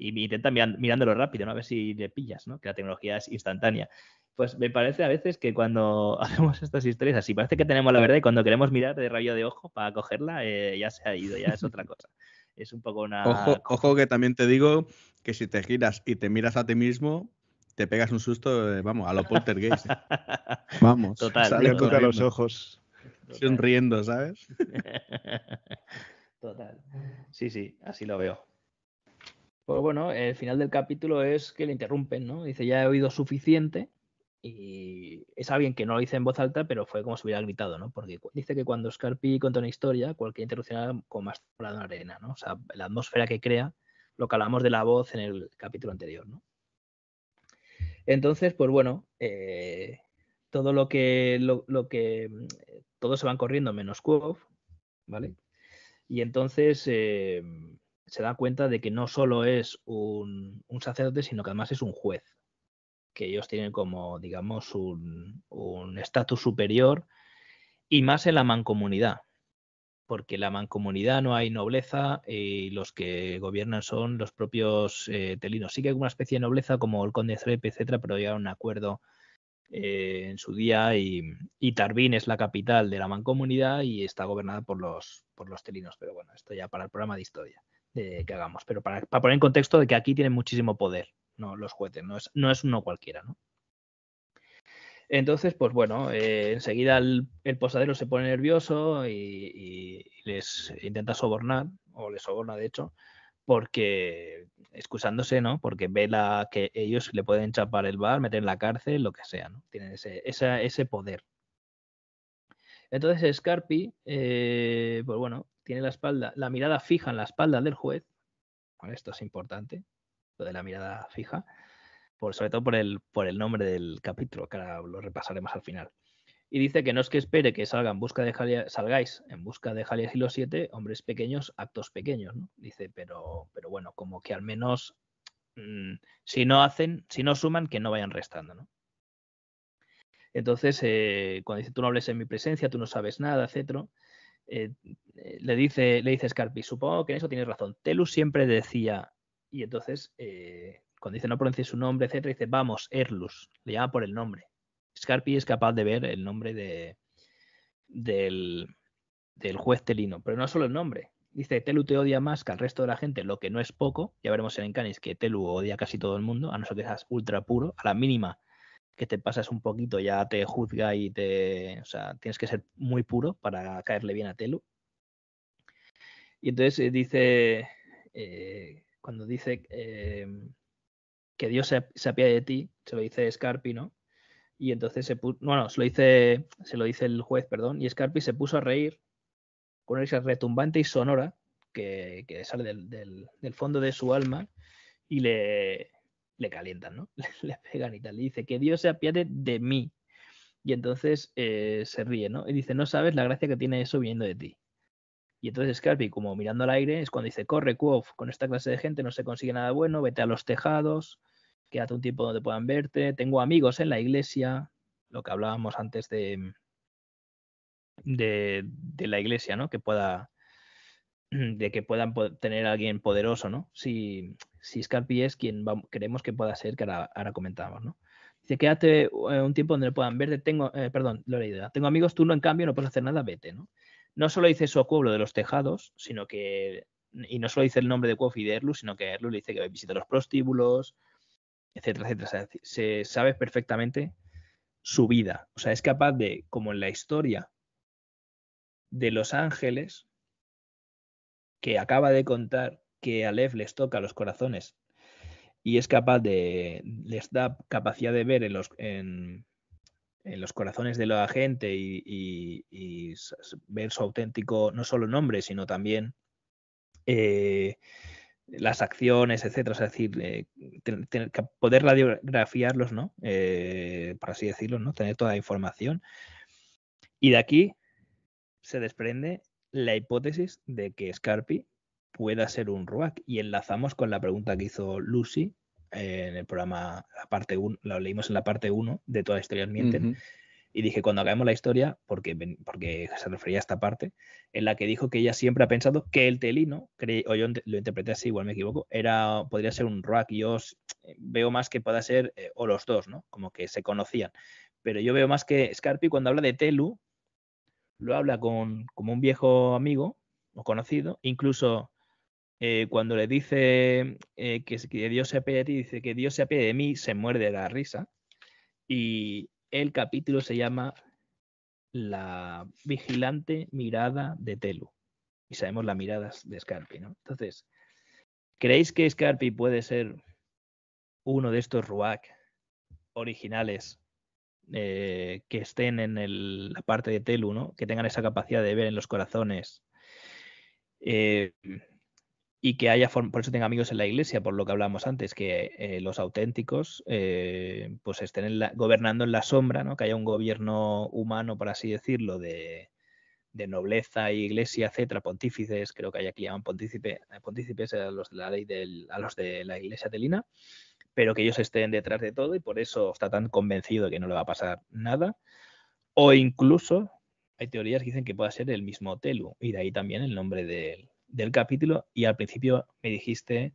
Speaker 2: Y intentas mirándolo rápido, ¿no? A ver si le pillas, ¿no? Que la tecnología es instantánea. Pues me parece a veces que cuando hacemos estas historias así, parece que tenemos la verdad y
Speaker 1: cuando queremos mirar
Speaker 2: de rayo de ojo para cogerla, eh, ya se ha ido, ya es otra cosa. Es un poco una...
Speaker 1: Ojo, que también te digo que si te giras y te miras a ti mismo, te pegas un susto, eh, vamos, a lo poltergeist. vamos. Total. Sale contra los ojos. Sonriendo, ¿sabes?
Speaker 2: Total. Sí, sí, así lo veo. Pues bueno, el final del capítulo es que le interrumpen, ¿no? Dice, ya he oído suficiente. Y es alguien que no lo dice en voz alta, pero fue como si hubiera gritado, ¿no? Porque dice que cuando Scarpi cuenta una historia, cualquier interrupción era como más de arena, ¿no? O sea, la atmósfera que crea, lo que hablamos de la voz en el capítulo anterior, ¿no? Entonces, pues bueno, eh, todo lo que, lo que todos se van corriendo menos Kuov, ¿vale? Y entonces eh, se da cuenta de que no solo es un, sacerdote, sino que además es un juez, que ellos tienen como, digamos, un estatus superior y más en la mancomunidad, porque en la mancomunidad no hay nobleza y los que gobiernan son los propios eh, telinos. Sí que hay una especie de nobleza como el conde Zrep, etcétera, pero llegaron a un acuerdo eh, en su día y, Tarbín es la capital de la mancomunidad y está gobernada por los, por los telinos. Pero bueno, esto ya para el programa de historia que hagamos. Pero para, para, poner en contexto de que aquí tienen muchísimo poder ¿no? los jueces, no es, no es uno cualquiera, ¿no? Entonces, pues bueno, eh, enseguida el, posadero se pone nervioso y, les intenta sobornar, o les soborna de hecho, porque, excusándose, ¿no? Porque ve que ellos le pueden chapar el bar, meter en la cárcel, lo que sea, ¿no? Tienen ese, poder. Entonces Scarpi, eh, pues bueno, tiene la espalda, la mirada fija en la espalda del juez. Bueno, esto es importante, lo de la mirada fija, por, sobre todo por el, por el nombre del capítulo, que ahora lo repasaremos al final y dice que no es que espere que salga en busca de salgáis en busca de y los 7, hombres pequeños, actos pequeños, ¿no? Dice, pero, pero bueno, como que al menos mm, si no hacen, si no suman, que no vayan restando, ¿no? Entonces, eh, cuando dice tú no hables en mi presencia, tú no sabes nada, etc., eh, eh, le dice, le dice Scarpi, supongo que en eso tienes razón. Telus siempre decía, y entonces, cuando dice no pronuncie su nombre, etcétera, dice, vamos, Erlus, le llama por el nombre. Scarpi es capaz de ver el nombre de, del, del juez Telino, pero no solo el nombre. Dice, Telu te odia más que al resto de la gente, lo que no es poco. Ya veremos en Encanis que Telu odia a casi todo el mundo, a no ser que seas ultra puro. A la mínima que te pasas un poquito ya te juzga y te... O sea, tienes que ser muy puro para caerle bien a Telu. Y entonces eh, dice, eh, cuando dice eh, que Dios se, se apiade de ti, se lo dice Scarpi, ¿no? Y entonces se puso, bueno, se lo, dice, se lo dice el juez, perdón, y Scarpi se puso a reír con una risa retumbante y sonora que, sale del, fondo de su alma y le, calientan, ¿no? Le, pegan y tal. Le dice, que Dios se apiade de mí. Y entonces eh, se ríe, ¿no? Y dice, no sabes la gracia que tiene eso viniendo de ti. Y entonces Scarpi, como mirando al aire, es cuando dice, corre, Cuof, con esta clase de gente no se consigue nada bueno, vete a los tejados, quédate un tiempo donde puedan verte. Tengo amigos en la iglesia, lo que hablábamos antes de, de, de la iglesia, ¿no? Que pueda de que puedan tener alguien poderoso, ¿no? Si, si Scarpi es quien va, creemos que pueda ser, que ahora, comentábamos, ¿no? Dice, quédate eh, un tiempo donde puedan verte, tengo, eh, perdón, lo he tengo amigos, tú no, en cambio, no puedes hacer nada, vete, ¿no? No solo dice a pueblo de los tejados, sino que, y no solo dice el nombre de Cuof y de Erlu, sino que Erlu le dice que visita los prostíbulos, etcétera, etcétera. se sabe perfectamente su vida. O sea, es capaz de, como en la historia de Los Ángeles, que acaba de contar que a les toca los corazones y es capaz de, les da capacidad de ver en los, en, los corazones de la gente y, ver su auténtico, no solo nombre, sino también eh, las acciones, etcétera, es decir, eh, poder radiografiarlos, ¿no? Eh, por así decirlo, ¿no? Tener toda la información. Y de aquí se desprende la hipótesis de que Scarpi pueda ser un RUAC y enlazamos con la pregunta que hizo Lucy eh, en el programa, la parte 1, lo leímos en la parte 1 de toda la historia mienten, y dije, cuando acabemos la historia, porque, porque se refería a esta parte, en la que dijo que ella siempre ha pensado que el telino, o yo lo interpreté así, igual me equivoco, era, podría ser un rock. Yo eh, veo más que pueda ser, eh, o los dos, ¿no? Como que se conocían. Pero yo veo más que Scarpi cuando habla de Telu, lo habla con, como un viejo amigo o conocido, incluso eh, cuando le dice que, Dios se apiade de ti, dice que Dios se apiade de mí, se muerde la risa. Y, el capítulo se llama La vigilante mirada de Telu. Y sabemos las miradas de Scarpi, ¿no? Entonces, ¿creéis que Scarpi puede ser uno de estos Ruak originales eh, que estén en la parte de Telu, Que tengan esa capacidad de ver en los corazones. Eh, y que haya por eso tenga amigos en la iglesia, por lo que hablábamos antes, que eh, los auténticos eh, pues estén gobernando en la sombra, ¿no? que haya un gobierno humano, por así decirlo, de, de nobleza, iglesia, etcétera, pontífices, creo que hay aquí llaman pontícipe, eh, a los de la ley los de la iglesia telina, pero que ellos estén detrás de todo y por eso está tan convencido de que no le va a pasar nada. O incluso hay teorías que dicen que pueda ser el mismo Telu, y de ahí también el nombre del del capítulo y al principio me dijiste,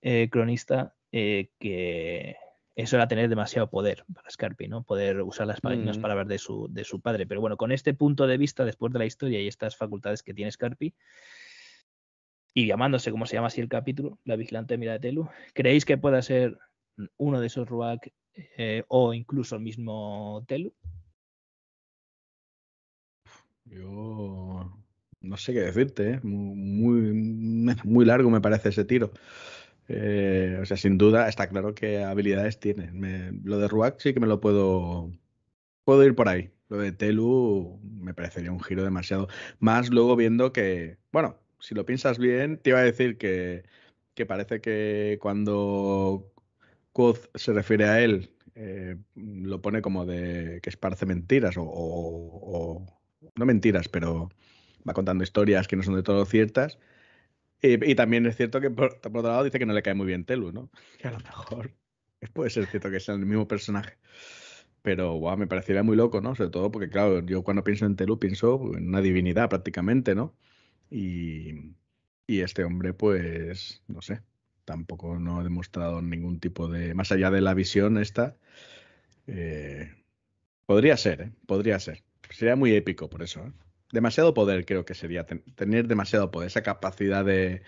Speaker 2: eh, cronista, eh, que eso era tener demasiado poder para Scarpi, ¿no? Poder usar las, páginas palabras mm. de su, de su, padre. Pero bueno, con este punto de vista, después de la historia y estas facultades que tiene Scarpi, y llamándose, como se llama así el capítulo, La Vigilante Mira de Telu, ¿creéis que pueda ser uno de esos Ruak eh, o incluso el mismo Telu?
Speaker 1: Yo no sé qué decirte, ¿eh? muy, muy, largo me parece ese tiro. Eh, o sea, sin duda está claro que habilidades tiene. lo de Ruak sí que me lo puedo, puedo ir por ahí. Lo de Telu me parecería un giro demasiado. Más luego viendo que, bueno, si lo piensas bien, te iba a decir que, que parece que cuando Koz se refiere a él, eh, lo pone como de que esparce mentiras o no mentiras, pero va contando historias que no son de todo ciertas. Y, también es cierto que, por, otro lado, dice que no le cae muy bien Telu, ¿no? Que a lo mejor puede ser cierto que sea el mismo personaje. Pero wow, me parecería muy loco, ¿no? Sobre todo porque, claro, yo cuando pienso en Telu pienso en una divinidad prácticamente, ¿no? Y, este hombre, pues, no sé, tampoco no ha demostrado ningún tipo de... Más allá de la visión esta, eh, podría ser, ¿eh? Podría ser. Sería muy épico por eso, ¿eh? demasiado poder creo que sería tener demasiado poder, esa capacidad de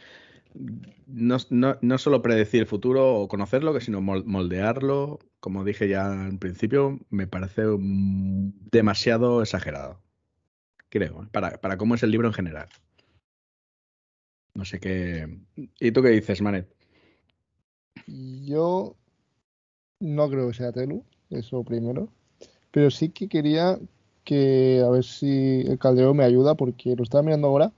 Speaker 1: no, solo predecir el futuro o conocerlo, sino moldearlo, como dije ya al principio, me parece demasiado exagerado, creo, ¿eh? para, para cómo es el libro en general. No sé qué... ¿Y tú qué dices, Manet?
Speaker 3: Yo no creo que sea Telu, eso primero. Pero sí que quería que a ver si el caldeo me ayuda porque lo estaba mirando ahora.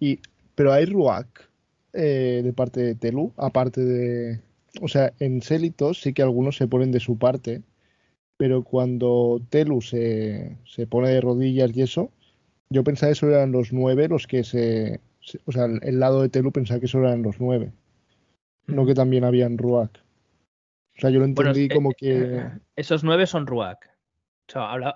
Speaker 3: Y, pero hay Ruak eh, de parte de Telu, aparte de. O sea, en Celitos sí que algunos se ponen de su parte, pero cuando Telu se, se pone de rodillas y eso, yo pensaba que eso eran los nueve los que se. o sea, el, lado de Telu pensaba que eso eran los nueve, no mm. que también habían Ruak O sea, yo lo entendí eh, como que. Eh,
Speaker 2: esos nueve son Ruak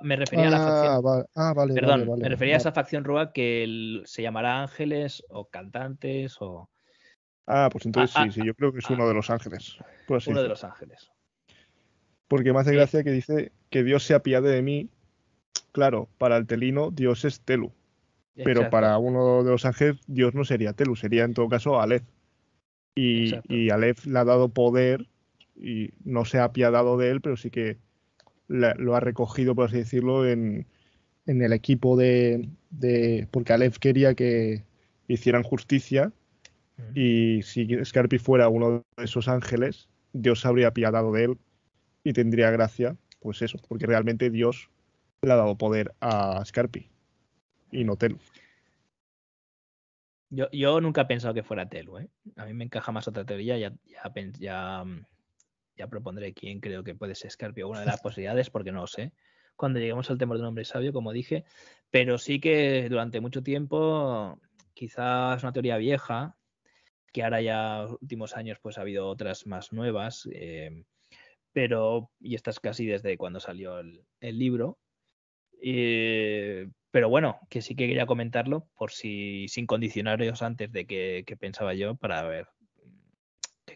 Speaker 2: me refería a la facción. Ah, vale, ah, vale, Perdón, me refería a esa facción que se llamará Ángeles o Cantantes o. Ah,
Speaker 3: pues entonces ah, ah, sí, yo creo que es uno de los ángeles. uno de los ángeles. Porque me hace gracia que dice que Dios se apiade de mí. Claro, para el telino Dios es Telu. Pero para uno de los ángeles Dios no sería Telu, sería en todo caso Aleph. Y, y Aleph le ha dado poder y no se ha apiadado de él, pero sí que lo ha recogido, por así decirlo, en, el equipo de, Porque Aleph quería que hicieran justicia mm. y si Scarpi fuera uno de esos ángeles, Dios habría piadado de él y tendría gracia, pues eso, porque realmente Dios le ha dado poder a Scarpi y no Telu.
Speaker 2: Yo, yo, nunca he pensado que fuera Telu, ¿eh? A mí me encaja más otra teoría, ya, ya mm, ya propondré quién creo que puede ser Scarpio, una de las posibilidades, porque no lo sé. Cuando lleguemos al tema de un hombre sabio, como dije, pero sí que durante mucho tiempo, quizás una teoría vieja, que ahora ya últimos años pues ha habido otras más nuevas, eh, pero, y estas casi desde cuando salió el, libro, eh, pero bueno, que sí que quería comentarlo por si sin condicionarios antes de que pensaba yo para ver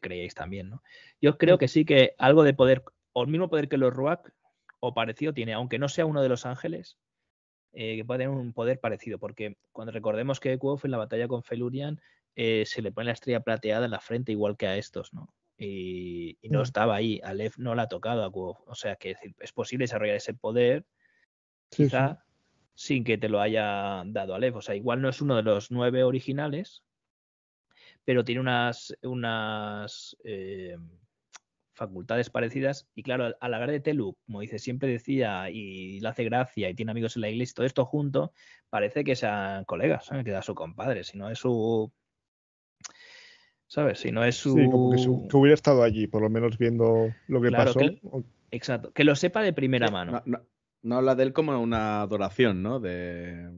Speaker 2: creíais también, ¿no? Yo creo que sí que algo de poder, o el mismo poder que los Ruak o parecido tiene, aunque no sea uno de los ángeles, eh, que puede tener un poder parecido, porque cuando recordemos que fue en la batalla con Felurian eh, se le pone la estrella plateada en la frente igual que a estos, ¿no? Y, no mm. estaba ahí, Alef no la ha tocado a o sea que es, posible desarrollar ese poder, quizá sin que te lo haya dado Alef, o sea, igual no es uno de los nueve originales, pero tiene unas, unas eh, facultades parecidas. Y claro, al hablar de Telu, como dice, siempre decía y le hace gracia y tiene amigos en la iglesia, todo esto junto, parece que sean colegas, queda que da su compadre, si no es su. ¿Sabes? Si no es
Speaker 1: su. Sí, como
Speaker 3: que, hubiera estado allí, por lo menos viendo lo que pasó.
Speaker 1: exacto, que lo sepa de primera mano. No, no, habla de él como una adoración, ¿no? De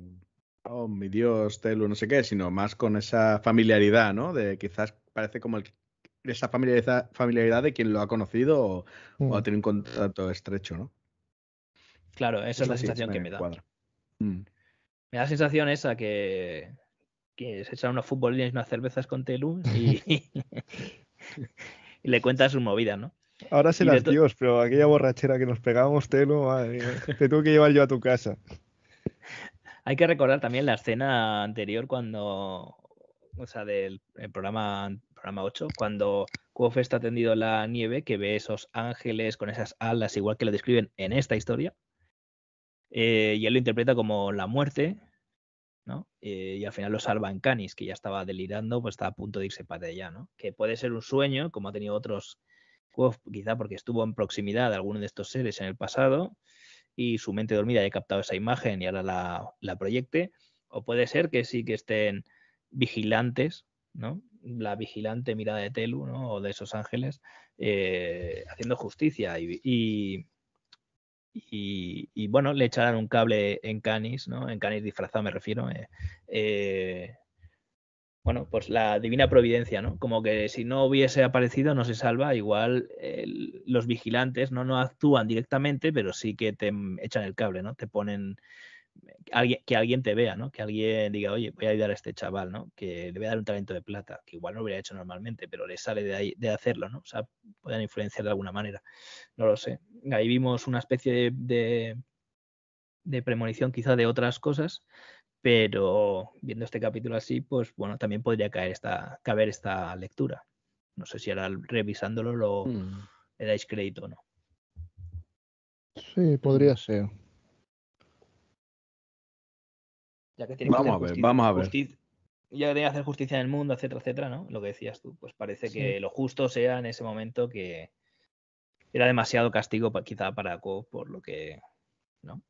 Speaker 1: oh, mi Dios, Telu, no sé qué, sino más con esa familiaridad, ¿no? De quizás parece como el, esa familiaridad, familiaridad de quien lo ha conocido o, ha mm. tenido un contacto estrecho, ¿no?
Speaker 2: Claro, esa es la sensación que me da.
Speaker 1: Mm. Me da la
Speaker 2: sensación esa que, se echan unos futbolines y unas cervezas con Telu y, le cuentas su movida, ¿no?
Speaker 3: Ahora se las dios, pero aquella borrachera que nos pegamos, Telu, madre te tuve que llevar yo a tu casa.
Speaker 2: Hay que recordar también la escena anterior cuando, o sea, del programa, programa 8, cuando Kof está tendido a la nieve, que ve esos ángeles con esas alas, igual que lo describen en esta historia. Eh, y él lo interpreta como la muerte, ¿no? Eh, y al final lo salva en Canis, que ya estaba delirando, pues está a punto de irse para allá, ¿no? Que puede ser un sueño, como ha tenido otros Quof, quizá porque estuvo en proximidad de alguno de estos seres en el pasado, y su mente dormida haya captado esa imagen y ahora la, la proyecte, o puede ser que sí que estén vigilantes, ¿no? La vigilante mirada de Telu, O de esos ángeles, eh, haciendo justicia y, y y, bueno, le echarán un cable en Canis, ¿no? En Canis disfrazado me refiero, eh, eh, bueno, pues la divina providencia, ¿no? Como que si no hubiese aparecido no se salva, igual los vigilantes ¿no? no actúan directamente, pero sí que te echan el cable, ¿no? Te ponen que alguien te vea, ¿no? Que alguien diga, oye, voy a ayudar a este chaval, ¿no? Que le voy a dar un talento de plata, que igual no lo hubiera hecho normalmente, pero le sale de, ahí, de hacerlo, ¿no? O sea, pueden influenciar de alguna manera, no lo sé. Ahí vimos una especie de, de, de premonición quizá de otras cosas, pero viendo este capítulo así, pues bueno, también podría caer esta, caber esta lectura. No sé si ahora revisándolo lo, hmm. le dais crédito o no.
Speaker 3: Sí, podría ser.
Speaker 2: vamos, a ver, vamos a ver, Ya hacer justicia en el mundo, etcétera, etcétera, ¿no? Lo que decías tú. Pues parece que lo justo sea en ese momento que era demasiado castigo quizá para Co por lo que, ¿no?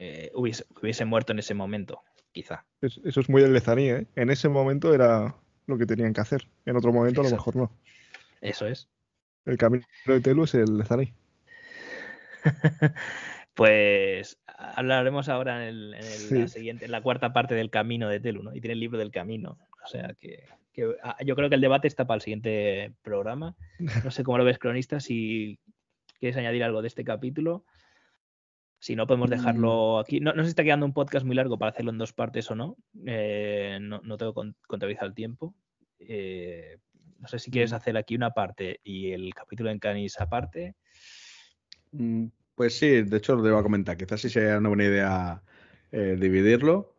Speaker 2: Eh, hubiese muerto en ese momento quizá.
Speaker 3: eso es muy el lezaní. ¿eh? En ese momento era lo que tenían que hacer. En otro momento a lo mejor
Speaker 2: no. Eso es.
Speaker 3: El camino de Telu es el lezaní.
Speaker 2: pues hablaremos ahora en, el, la cuarta parte del camino de Telu, ¿no? Y tiene el libro del camino. O sea que, que ah, yo creo que el debate está para el siguiente programa. No sé cómo lo ves, cronista, si quieres añadir algo de este capítulo si no, podemos dejarlo mm. aquí. No, no si está quedando un podcast muy largo para hacerlo en dos partes o no. Eh, no, no, tengo contabilizado el tiempo. Eh, no sé si quieres mm. hacer aquí una parte y el capítulo en Canis aparte.
Speaker 1: Mm, pues sí, de hecho lo debo comentar. Quizás sí sea una buena idea eh, dividirlo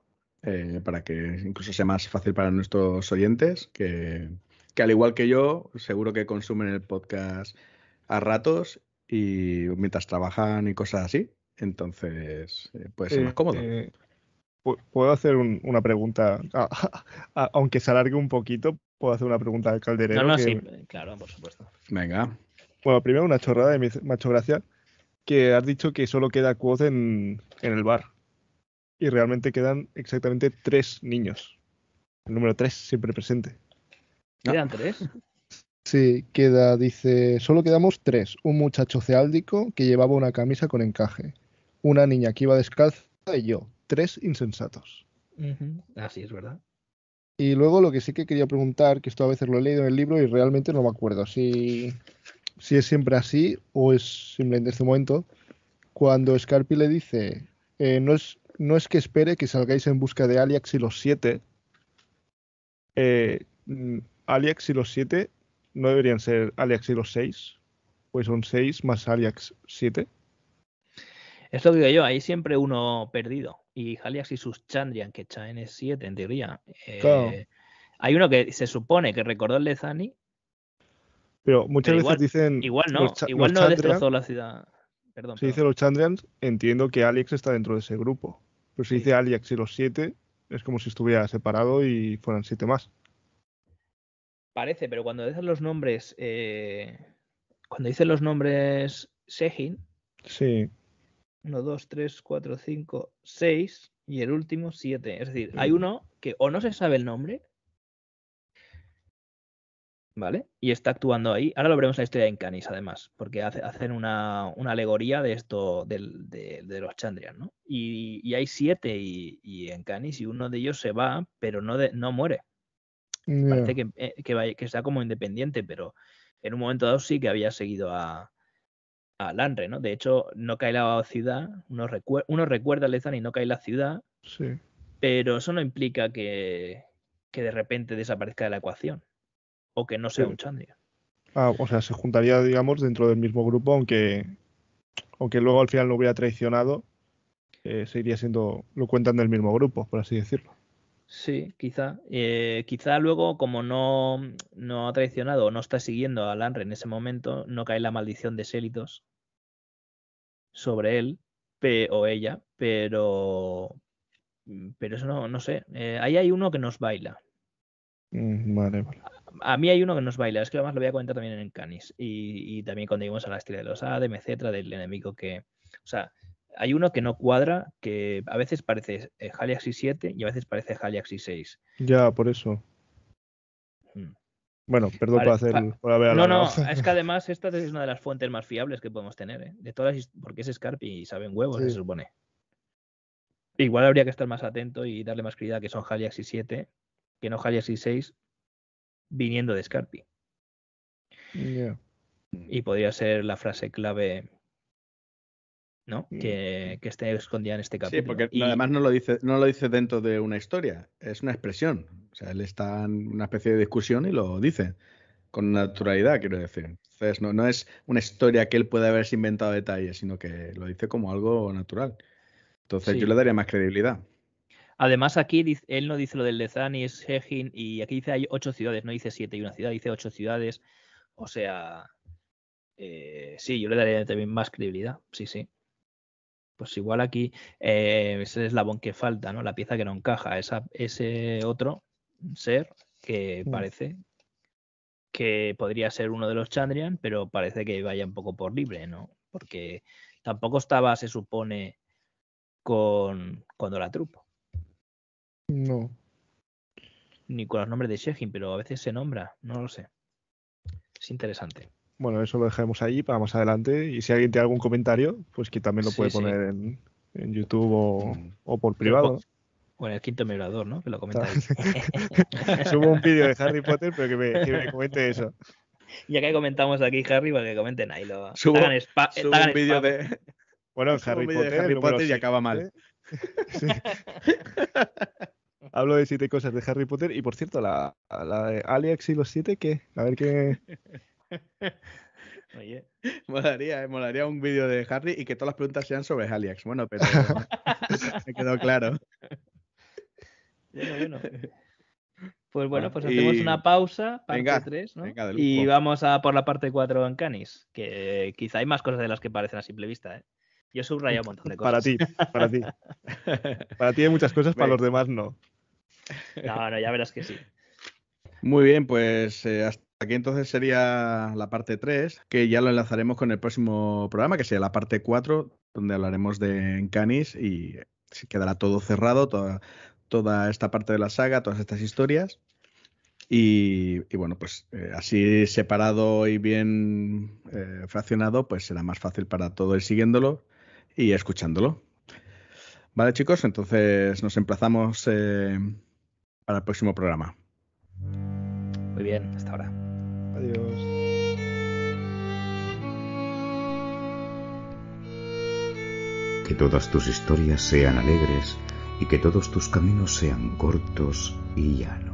Speaker 1: para que incluso sea más fácil para nuestros oyentes, que, que al igual que yo, seguro que consumen el podcast a ratos y mientras trabajan y cosas así. Entonces, eh, puede ser más cómodo. Este, puedo hacer
Speaker 3: una pregunta, aunque se alargue un poquito, puedo hacer una pregunta al calderero.
Speaker 2: claro, por supuesto.
Speaker 3: Venga. Bueno, primero una chorrada de macho gracia, que has dicho que solo queda quote en, el bar. Y realmente quedan exactamente tres niños. El número tres siempre presente.
Speaker 2: ¿Quedan tres?
Speaker 3: Sí, queda, dice, solo quedamos tres. Un muchacho ceáldico que llevaba una camisa con encaje una niña que iba descalza y yo. Tres insensatos.
Speaker 2: Así es, ¿verdad?
Speaker 3: Y luego lo que sí que quería preguntar, que esto a veces lo he leído en el libro y realmente no me acuerdo si, si es siempre así o es simplemente este momento, cuando Scarpi le dice, eh, no, es, no es que espere que salgáis en busca de Aliax y los siete, eh, mm, Aliax y los siete no deberían ser Aliax y los seis, pues son seis más Aliax siete.
Speaker 2: Es lo que digo yo, hay siempre uno perdido. Y Aliax y sus Chandrian, que Chaen es 7 en teoría. Eh, hay uno que se supone que recordó el Lezani.
Speaker 3: Pero muchas veces dicen. Igual no, igual no destrozó la
Speaker 2: ciudad. Perdón. Si
Speaker 3: dice los Chandrians, entiendo que Alex está dentro de ese grupo. Pero si dice Alex y los 7, es como si estuviera separado y fueran siete más.
Speaker 2: Parece, pero cuando dicen los nombres. Eh, cuando dicen los nombres Sejin. Sí 1, 2, 3, 4, 5, 6 y el último 7. Es decir, hay uno que o no se sabe el nombre, ¿vale? Y está actuando ahí. Ahora lo veremos en la historia de Canis además, porque hace, hacen una, alegoría de esto, de, los Chandrian. ¿no? Y, hay siete y, y, y uno de ellos se va, pero no, no muere. Parece que, eh, que, que, está como independiente, pero en un momento dado sí que había seguido a, a ¿no? De hecho, no cae la ciudad, uno, recuerda a Lezan y no cae la ciudad, sí. pero eso no implica que, de repente desaparezca de la ecuación o que no sea un Chandria.
Speaker 3: Ah, o sea, se juntaría, digamos, dentro del mismo grupo, aunque, aunque luego al final lo hubiera traicionado, eh, seguiría siendo, lo cuentan del mismo grupo, por así decirlo.
Speaker 2: Sí, quizá. Eh, quizá luego, como no, no ha traicionado o no está siguiendo a Lanre en ese momento, no cae la maldición de Sélitos sobre él o ella, pero, mm, pero eso no, no sé. Eh, ahí hay uno que nos baila.
Speaker 3: Mm, vale, vale.
Speaker 2: A, mí hay uno que nos baila, es que además lo voy a comentar también en Canis y, también cuando íbamos a la estrella de los ADM, etcétera, del enemigo que. O sea, hay uno que no cuadra, que a veces parece eh, haliaxis 7 y a veces parece haliaxis 6.
Speaker 3: Ya, por eso. Bueno, perdón por hacer. no, no, es
Speaker 2: que además esta es una de las fuentes más fiables que podemos tener, ¿eh? De todas porque es Scarpi y saben huevos, se supone. Igual habría que estar más atento y darle más credibilidad que son y 7, que no y 6, viniendo de Scarpi. Y podría ser la frase clave
Speaker 1: ¿no? Mm. Que, esté escondida en este capítulo. Sí, porque además no lo, dice, no lo dice dentro de una historia, es una expresión. O sea, él está en una especie de discusión y lo dice con naturalidad, quiero decir. Entonces, no, no es una historia que él pueda haberse inventado detalles, sino que lo dice como algo natural. Entonces, yo le daría más credibilidad.
Speaker 2: Además, aquí él no dice lo del Lezani, es Hegin y aquí dice hay ocho ciudades, no dice siete y una ciudad, dice ocho ciudades. O sea, eh, sí, yo le daría también más credibilidad, sí, sí. Pues igual aquí eh, ese eslabón que falta, ¿no? La pieza que no encaja, esa, ese otro ser que mm. parece que podría ser uno de los Chandrian, pero parece que vaya un poco por libre, ¿no? Porque tampoco estaba, se supone, con, cuando la trupo. No. Ni con los nombres de Shekin pero a veces se nombra, no lo sé. Es interesante.
Speaker 3: Bueno, eso lo dejaremos ahí para más adelante. Y si alguien tiene algún comentario, pues que también lo puede poner En, en, YouTube o, mm. o por privado.
Speaker 2: O en el quinto mirador, ¿no? Que lo comentáis. Subo un vídeo de Harry Potter, pero que me, me, comente eso. Ya que comentamos aquí Harry, para pues que comenten ahí. Lo... Subo, un vídeo de...
Speaker 3: Bueno, Harry, Potter, y acaba mal. ¿eh? Hablo de siete cosas de Harry Potter. Y por cierto, la, la de Alex y los siete, ¿qué? A ver qué...
Speaker 1: Oye. Eh, molaría, un vídeo de Harry y que todas las preguntas sean sobre Haliax. Bueno, pero me quedó claro.
Speaker 2: Bueno, bueno. Pues bueno, pues ah, hacemos una pausa, parte ¿no? y vamos a por la parte 4 en Canis, que quizá hay más cosas de las que parecen a simple vista, ¿eh? Yo subrayo un montón de cosas. Para
Speaker 1: ti, para ti. para ti hay muchas cosas, para los demás no.
Speaker 2: No, ya verás que sí.
Speaker 1: Muy bien, pues eh, hasta Aquí entonces sería la parte 3, que ya lo enlazaremos con el próximo programa, que sería la parte 4, donde hablaremos de Encanis y quedará todo cerrado, toda, esta parte de la saga, todas estas historias. Y, bueno, pues eh, así separado y bien eh, fraccionado, pues será más fácil para todos ir siguiéndolo y escuchándolo. Vale, chicos, entonces nos emplazamos eh, para el próximo programa. Muy bien, hasta ahora. Adiós. Que todas tus historias sean alegres y que todos tus caminos sean cortos y llanos.